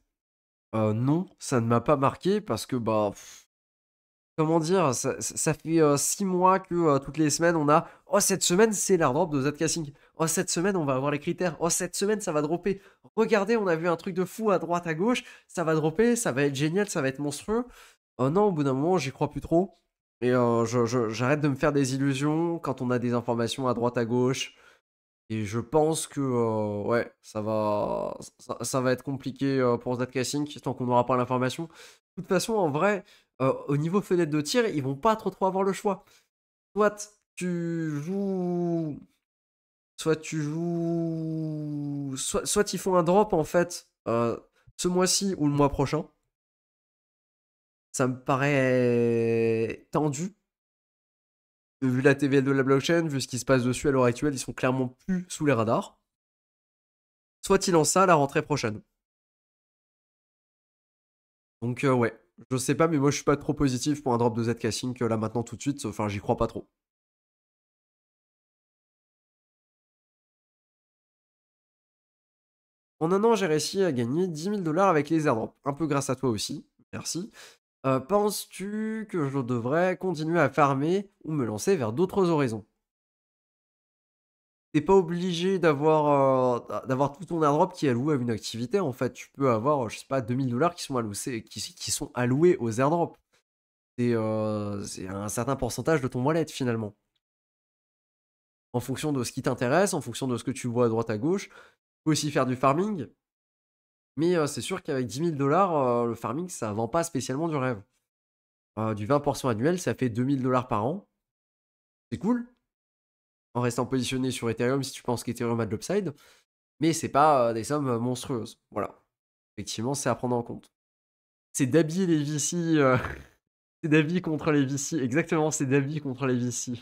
non, ça ne m'a pas marqué parce que bah comment dire, ça, fait six mois que toutes les semaines on a oh cette semaine c'est l'airdrop de ZCasting. Oh cette semaine on va avoir les critères. Oh cette semaine ça va dropper. Regardez, on a vu un truc de fou à droite à gauche, ça va dropper, ça va être génial, ça va être monstrueux. Oh non, au bout d'un moment, j'y crois plus trop. Et euh, j'arrête de me faire des illusions quand on a des informations à droite, à gauche. Et je pense que euh, ouais, ça va, ça, va être compliqué euh, pour Cassink tant qu'on n'aura pas l'information. De toute façon, en vrai, au niveau fenêtre de tir, ils vont pas trop trop avoir le choix. Soit tu joues soit tu joues. Soit, ils font un drop en fait ce mois-ci ou le mois prochain ça me paraît tendu. Vu la TVL de la blockchain, vu ce qui se passe dessus à l'heure actuelle, ils sont clairement plus sous les radars. Soit-il en ça la rentrée prochaine. Donc euh, ouais, je sais pas, mais moi je suis pas trop positif pour un drop de Z euh, là maintenant tout de suite. Enfin, j'y crois pas trop. En un an, j'ai réussi à gagner 10 000 dollars avec les airdrops. Un peu grâce à toi aussi, merci. Euh, penses-tu que je devrais continuer à farmer ou me lancer vers d'autres horizons T'es pas obligé euh, d'avoir tout ton airdrop qui est alloué à une activité. En fait, tu peux avoir, je sais pas, 2000 dollars qui sont alloués, qui, sont alloués aux airdrops. Euh, c'est un certain pourcentage de ton wallet finalement. En fonction de ce qui t'intéresse, en fonction de ce que tu vois à droite à gauche, tu peux aussi faire du farming. Mais c'est sûr qu'avec 10 000 dollars, le farming, ça vend pas spécialement du rêve. du 20% annuel, ça fait 000 dollars par an. C'est cool. En restant positionné sur Ethereum si tu penses qu'Ethereum a de l'upside. Mais c'est pas des sommes monstrueuses. Voilà. Effectivement, c'est à prendre en compte. C'est d'habiller les VC. <laughs> c'est Dabi contre les VC. Exactement, c'est Dabi contre les VC.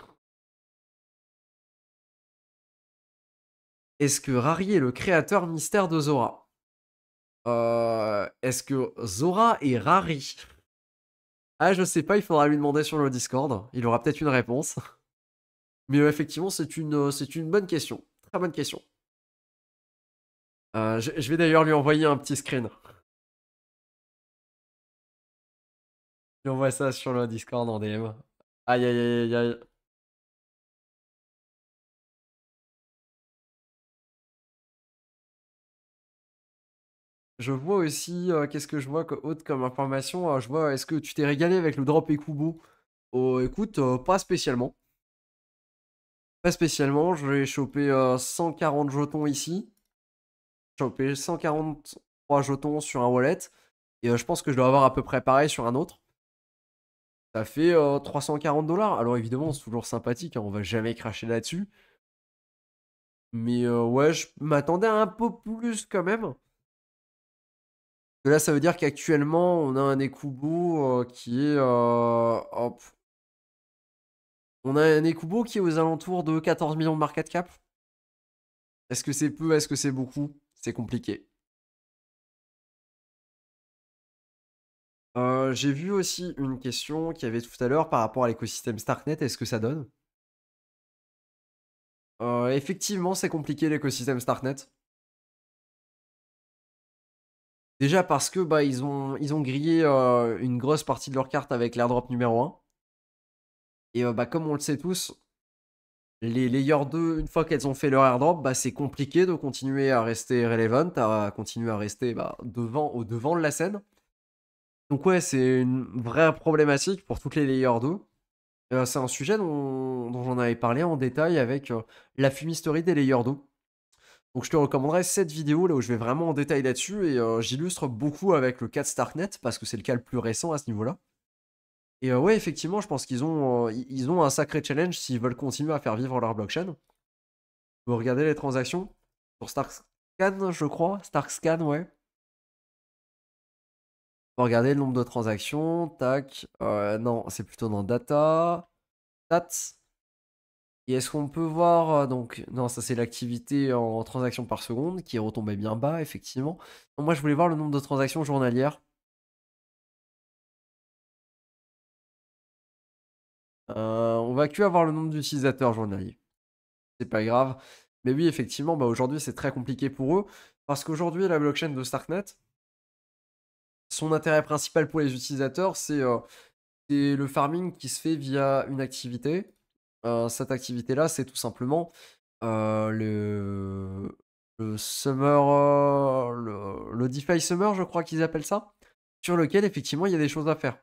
Est-ce que Rari est le créateur mystère de Zora euh, est-ce que Zora et Rari Ah, je sais pas, il faudra lui demander sur le Discord. Il aura peut-être une réponse. <laughs> Mais effectivement, c'est une, euh, une bonne question. Très bonne question. Euh, je, vais d'ailleurs lui envoyer un petit screen. Je envoie ça sur le Discord en DM. aïe aïe aïe aïe. Je vois aussi, qu'est-ce que je vois autre comme information Je vois, est-ce que tu t'es régalé avec le drop Ekubo Oh, écoute, pas spécialement. Pas spécialement, j'ai chopé choper 140 jetons ici. Chopé 143 jetons sur un wallet. Et je pense que je dois avoir à peu près pareil sur un autre. Ça fait 340 dollars. Alors évidemment, c'est toujours sympathique, hein, on va jamais cracher là-dessus. Mais ouais, je m'attendais un peu plus quand même là, ça veut dire qu'actuellement, on a un Ekubo euh, qui est. Euh, on a un qui est aux alentours de 14 millions de market cap. Est-ce que c'est peu Est-ce que c'est beaucoup C'est compliqué. Euh, j'ai vu aussi une question qu'il y avait tout à l'heure par rapport à l'écosystème Starknet. Est-ce que ça donne Effectivement, c'est compliqué l'écosystème Starknet. Déjà parce que bah, ils, ont, ils ont grillé euh, une grosse partie de leur carte avec l'airdrop numéro 1. Et euh, bah, comme on le sait tous, les layers 2, une fois qu'elles ont fait leur airdrop, bah, c'est compliqué de continuer à rester relevant, à continuer à rester bah, devant, au devant de la scène. Donc ouais, c'est une vraie problématique pour toutes les layers 2. Euh, c'est un sujet dont, dont j'en avais parlé en détail avec la fumisterie des layers 2. Donc je te recommanderais cette vidéo là où je vais vraiment en détail là-dessus et euh, j'illustre beaucoup avec le cas de Starknet parce que c'est le cas le plus récent à ce niveau-là. Et euh, ouais, effectivement, je pense qu'ils ont, euh, ont un sacré challenge s'ils veulent continuer à faire vivre leur blockchain. Vous regardez les transactions sur Starkscan, je crois. Starkscan, ouais. Vous regardez le nombre de transactions. Tac. non, c'est plutôt dans Data. Stats. Et est-ce qu'on peut voir, euh, donc, non, ça c'est l'activité en transactions par seconde qui est retombée bien bas, effectivement. moi je voulais voir le nombre de transactions journalières. Euh, on va que avoir le nombre d'utilisateurs journaliers. C'est pas grave. Mais oui, effectivement, bah, aujourd'hui c'est très compliqué pour eux. Parce qu'aujourd'hui, la blockchain de Starknet, son intérêt principal pour les utilisateurs, c'est euh, le farming qui se fait via une activité euh, cette activité-là, c'est tout simplement euh, le, Summer, euh, le, DeFi Summer, je crois qu'ils appellent ça, sur lequel effectivement il y a des choses à faire.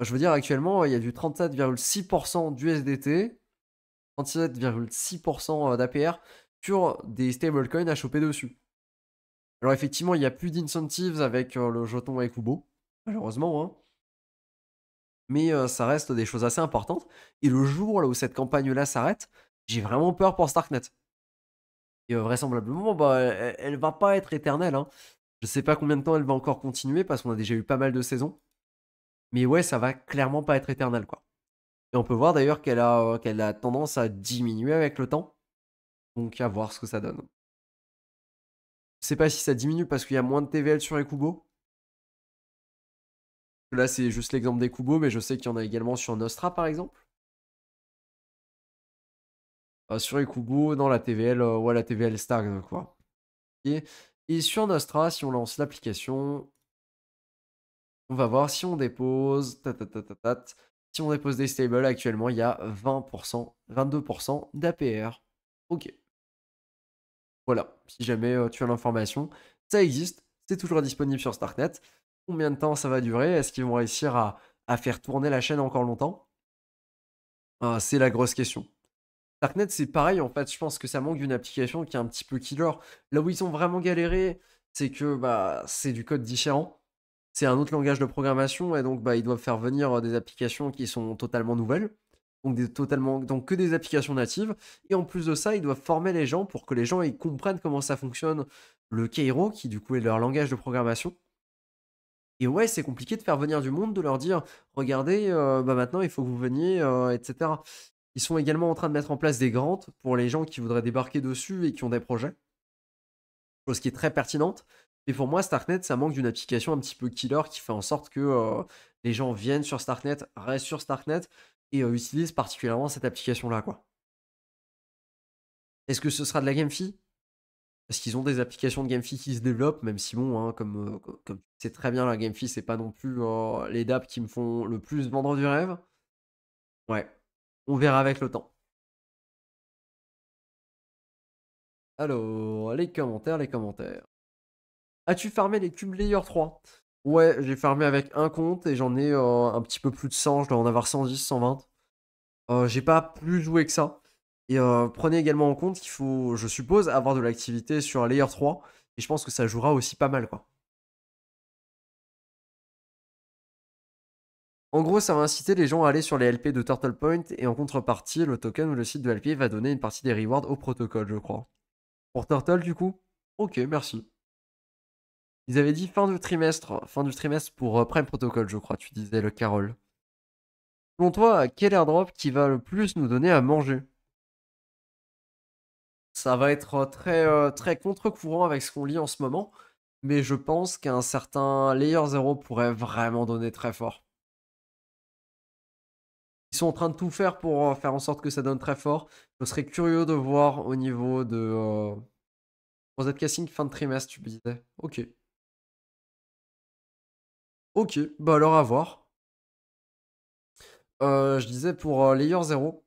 Je veux dire, actuellement, il y a du 37,6% d'USDT, 37,6% d'APR sur des stablecoins à choper dessus. Alors effectivement, il n'y a plus d'incentives avec le jeton Ekubo, malheureusement. Hein mais ça reste des choses assez importantes. Et le jour où cette campagne-là s'arrête, j'ai vraiment peur pour Starknet. Et vraisemblablement, bah, e, e, elle, ne va pas être éternelle. Hein. Je ne sais pas combien de temps elle va encore continuer parce qu'on a déjà eu pas mal de saisons. Mais ouais, ça va clairement pas être éternel quoi. Et on peut voir d'ailleurs qu'elle a, tendance à diminuer avec le temps. Donc à voir ce que ça donne. Je sais pas si ça diminue parce qu'il y a moins de TVL sur les Là, c'est juste l'exemple des Kubo, mais je sais qu'il y en a également sur Nostra, par exemple. sur les dans la TVL, ou euh, ouais, la TVL stagne, euh, quoi. Et sur Nostra, si on lance l'application, on va voir si on dépose. si on dépose des stables, actuellement, il y a 20%, 22% d'APR. Ok. Voilà, si jamais euh, tu as l'information, ça existe, c'est toujours disponible sur Starknet combien de temps ça va durer Est-ce qu'ils vont réussir à, faire tourner la chaîne encore longtemps ah, C'est la grosse question. Darknet, c'est pareil, en fait, je pense que ça manque d'une application qui est un petit peu killer. Là où ils ont vraiment galéré, c'est que bah, c'est du code différent. C'est un autre langage de programmation, et donc bah, ils doivent faire venir euh, des applications qui sont totalement nouvelles. Donc, totalement, donc que des applications natives. Et en plus de ça, ils doivent former les gens pour que les gens ils comprennent comment ça fonctionne le Cairo, qui du coup est leur langage de programmation. Et ouais, c'est compliqué de faire venir du monde, de leur dire regardez, euh, bah maintenant il faut que vous veniez, euh, etc. Ils sont également en train de mettre en place des grants pour les gens qui voudraient débarquer dessus et qui ont des projets. Chose qui est très pertinente. Et pour moi, Starknet, ça manque d'une application un petit peu killer qui fait en sorte que euh, les gens viennent sur Starknet, restent sur Starknet et utilisent particulièrement cette application-là. quoi. Est-ce que ce sera de la GameFi parce qu'ils ont des applications de GameFi qui se développent, même si bon, hein, comme, euh, comme sais très bien, la GameFi, c'est pas non plus oh, les dApps qui me font le plus vendre du rêve. Ouais, on verra avec le temps. Alors, les commentaires, les commentaires. As-tu farmé les cubes Layer 3 Ouais, j'ai farmé avec un compte et j'en ai euh, un petit peu plus de 100, je dois en avoir 110, 120. Euh, j'ai pas plus joué que ça. Et euh, prenez également en compte qu'il faut, je suppose, avoir de l'activité sur un layer 3. Et je pense que ça jouera aussi pas mal, quoi. En gros, ça va inciter les gens à aller sur les LP de Turtle Point et en contrepartie, le token ou le site de LP va donner une partie des rewards au protocole, je crois. Pour Turtle, du coup Ok, merci. Ils avaient dit fin du trimestre, fin du trimestre pour euh, Prime Protocol, je crois, tu disais le Carole. Selon toi, quel airdrop qui va le plus nous donner à manger ça va être très, très contre-courant avec ce qu'on lit en ce moment, mais je pense qu'un certain Layer 0 pourrait vraiment donner très fort. Ils sont en train de tout faire pour faire en sorte que ça donne très fort. Je serais curieux de voir au niveau de... Pour casting fin de trimestre, tu me disais. Ok. Ok, bah alors à voir. je disais pour Layer 0,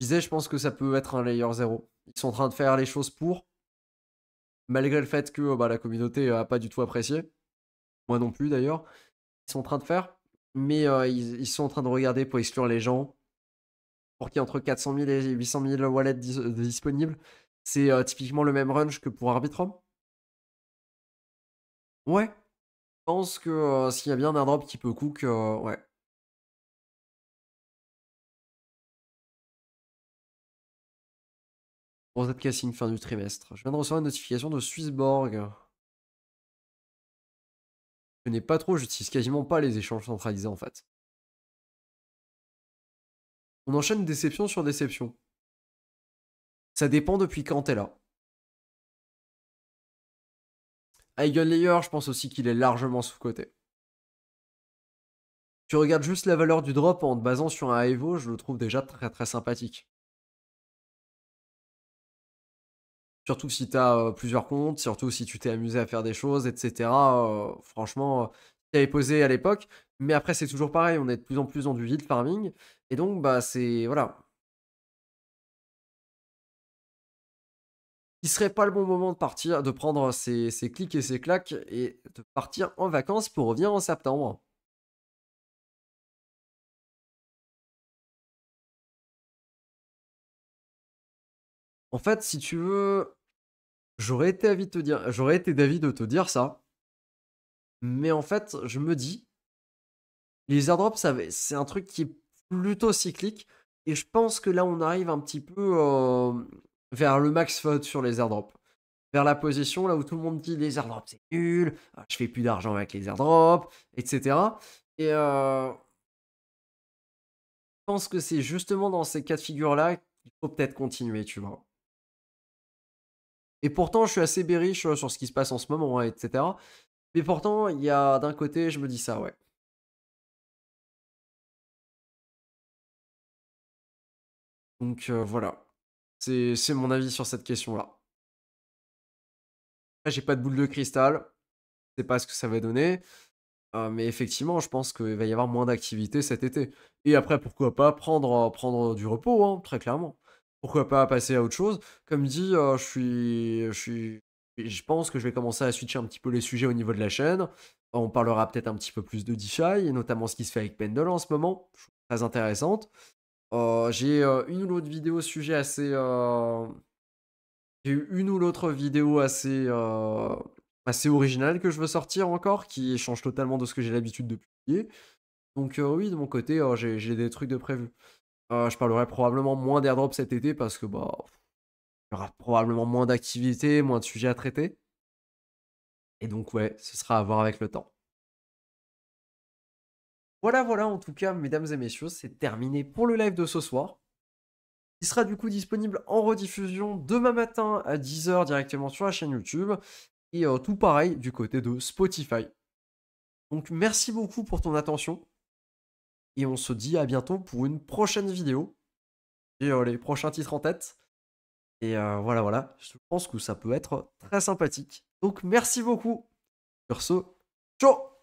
Je disais, je pense que ça peut être un layer 0. Ils sont en train de faire les choses pour, malgré le fait que euh, bah, la communauté n'a pas du tout apprécié. Moi non plus d'ailleurs. Ils sont en train de faire, mais euh, ils, sont en train de regarder pour exclure les gens. Pour qu'il y ait entre 400 000 et 800 000 wallets euh, disponibles. C'est typiquement le même runge que pour Arbitrum. Ouais. Je pense que s'il y a bien un drop qui peut cook, ouais. pour fin du trimestre. Je viens de recevoir une notification de Swissborg. Je n'ai pas trop, j'utilise quasiment pas les échanges centralisés en fait. On enchaîne déception sur déception. Ça dépend depuis quand t'es là. Eigenlayer, je pense aussi qu'il est largement sous-coté. Tu regardes juste la valeur du drop en te basant sur un Evo, je le trouve déjà très très sympathique. Surtout si tu as euh, plusieurs comptes, surtout si tu t'es amusé à faire des choses, etc. Euh, franchement, tu euh, avais posé à l'époque. Mais après, c'est toujours pareil, on est de plus en plus dans du vide farming. Et donc, bah, c'est. Voilà. Il serait pas le bon moment de partir, de prendre ces ses clics et ses claques et de partir en vacances pour revenir en septembre. En fait, si tu veux, J'aurais été, de te dire, j'aurais été d'avis de te dire ça. Mais en fait, je me dis, les airdrops, c'est un truc qui est plutôt cyclique. Et je pense que là, on arrive un petit peu euh, vers le max vote sur les airdrops. Vers la position là où tout le monde dit les airdrops c'est nul, ah, je fais plus d'argent avec les airdrops, etc. Et euh, je pense que c'est justement dans ces cas de figure là qu'il faut peut-être continuer, tu vois. Et pourtant, je suis assez bériche euh, sur, ce qui se passe en ce moment, hein, etc. Mais pourtant, il y a d'un côté, je me dis ça, ouais. Donc euh, voilà, c'est mon avis sur cette question-là. J'ai pas de boule de cristal, je sais pas ce que ça va donner, euh, mais effectivement, je pense qu'il va y avoir moins d'activité cet été. Et après, pourquoi pas prendre, du repos, hein, très clairement pourquoi pas passer à autre chose. Comme dit, euh, je suis, je suis, je pense que je vais commencer à switcher un petit peu les sujets au niveau de la chaîne. On parlera peut-être un petit peu plus de DeFi et notamment ce qui se fait avec Pendle en ce moment, très intéressante. Euh, j'ai euh, une ou l'autre vidéo sujet assez, j'ai une ou l'autre vidéo assez, assez originale que je veux sortir encore, qui change totalement de ce que j'ai l'habitude de publier. Donc oui, de mon côté, j'ai des trucs de prévu. Euh, je parlerai probablement moins d'airdrop cet été parce que bah, il y aura probablement moins d'activités, moins de sujets à traiter. Et donc ouais, ce sera à voir avec le temps. Voilà, voilà, en tout cas, mesdames et messieurs, c'est terminé pour le live de ce soir. Il sera du coup disponible en rediffusion demain matin à 10h directement sur la chaîne YouTube. Et euh, tout pareil du côté de Spotify. Donc merci beaucoup pour ton attention. Et on se dit à bientôt pour une prochaine vidéo. et les prochains titres en tête. Et euh, voilà, voilà. Je pense que ça peut être très sympathique. Donc merci beaucoup. Sur ce, ciao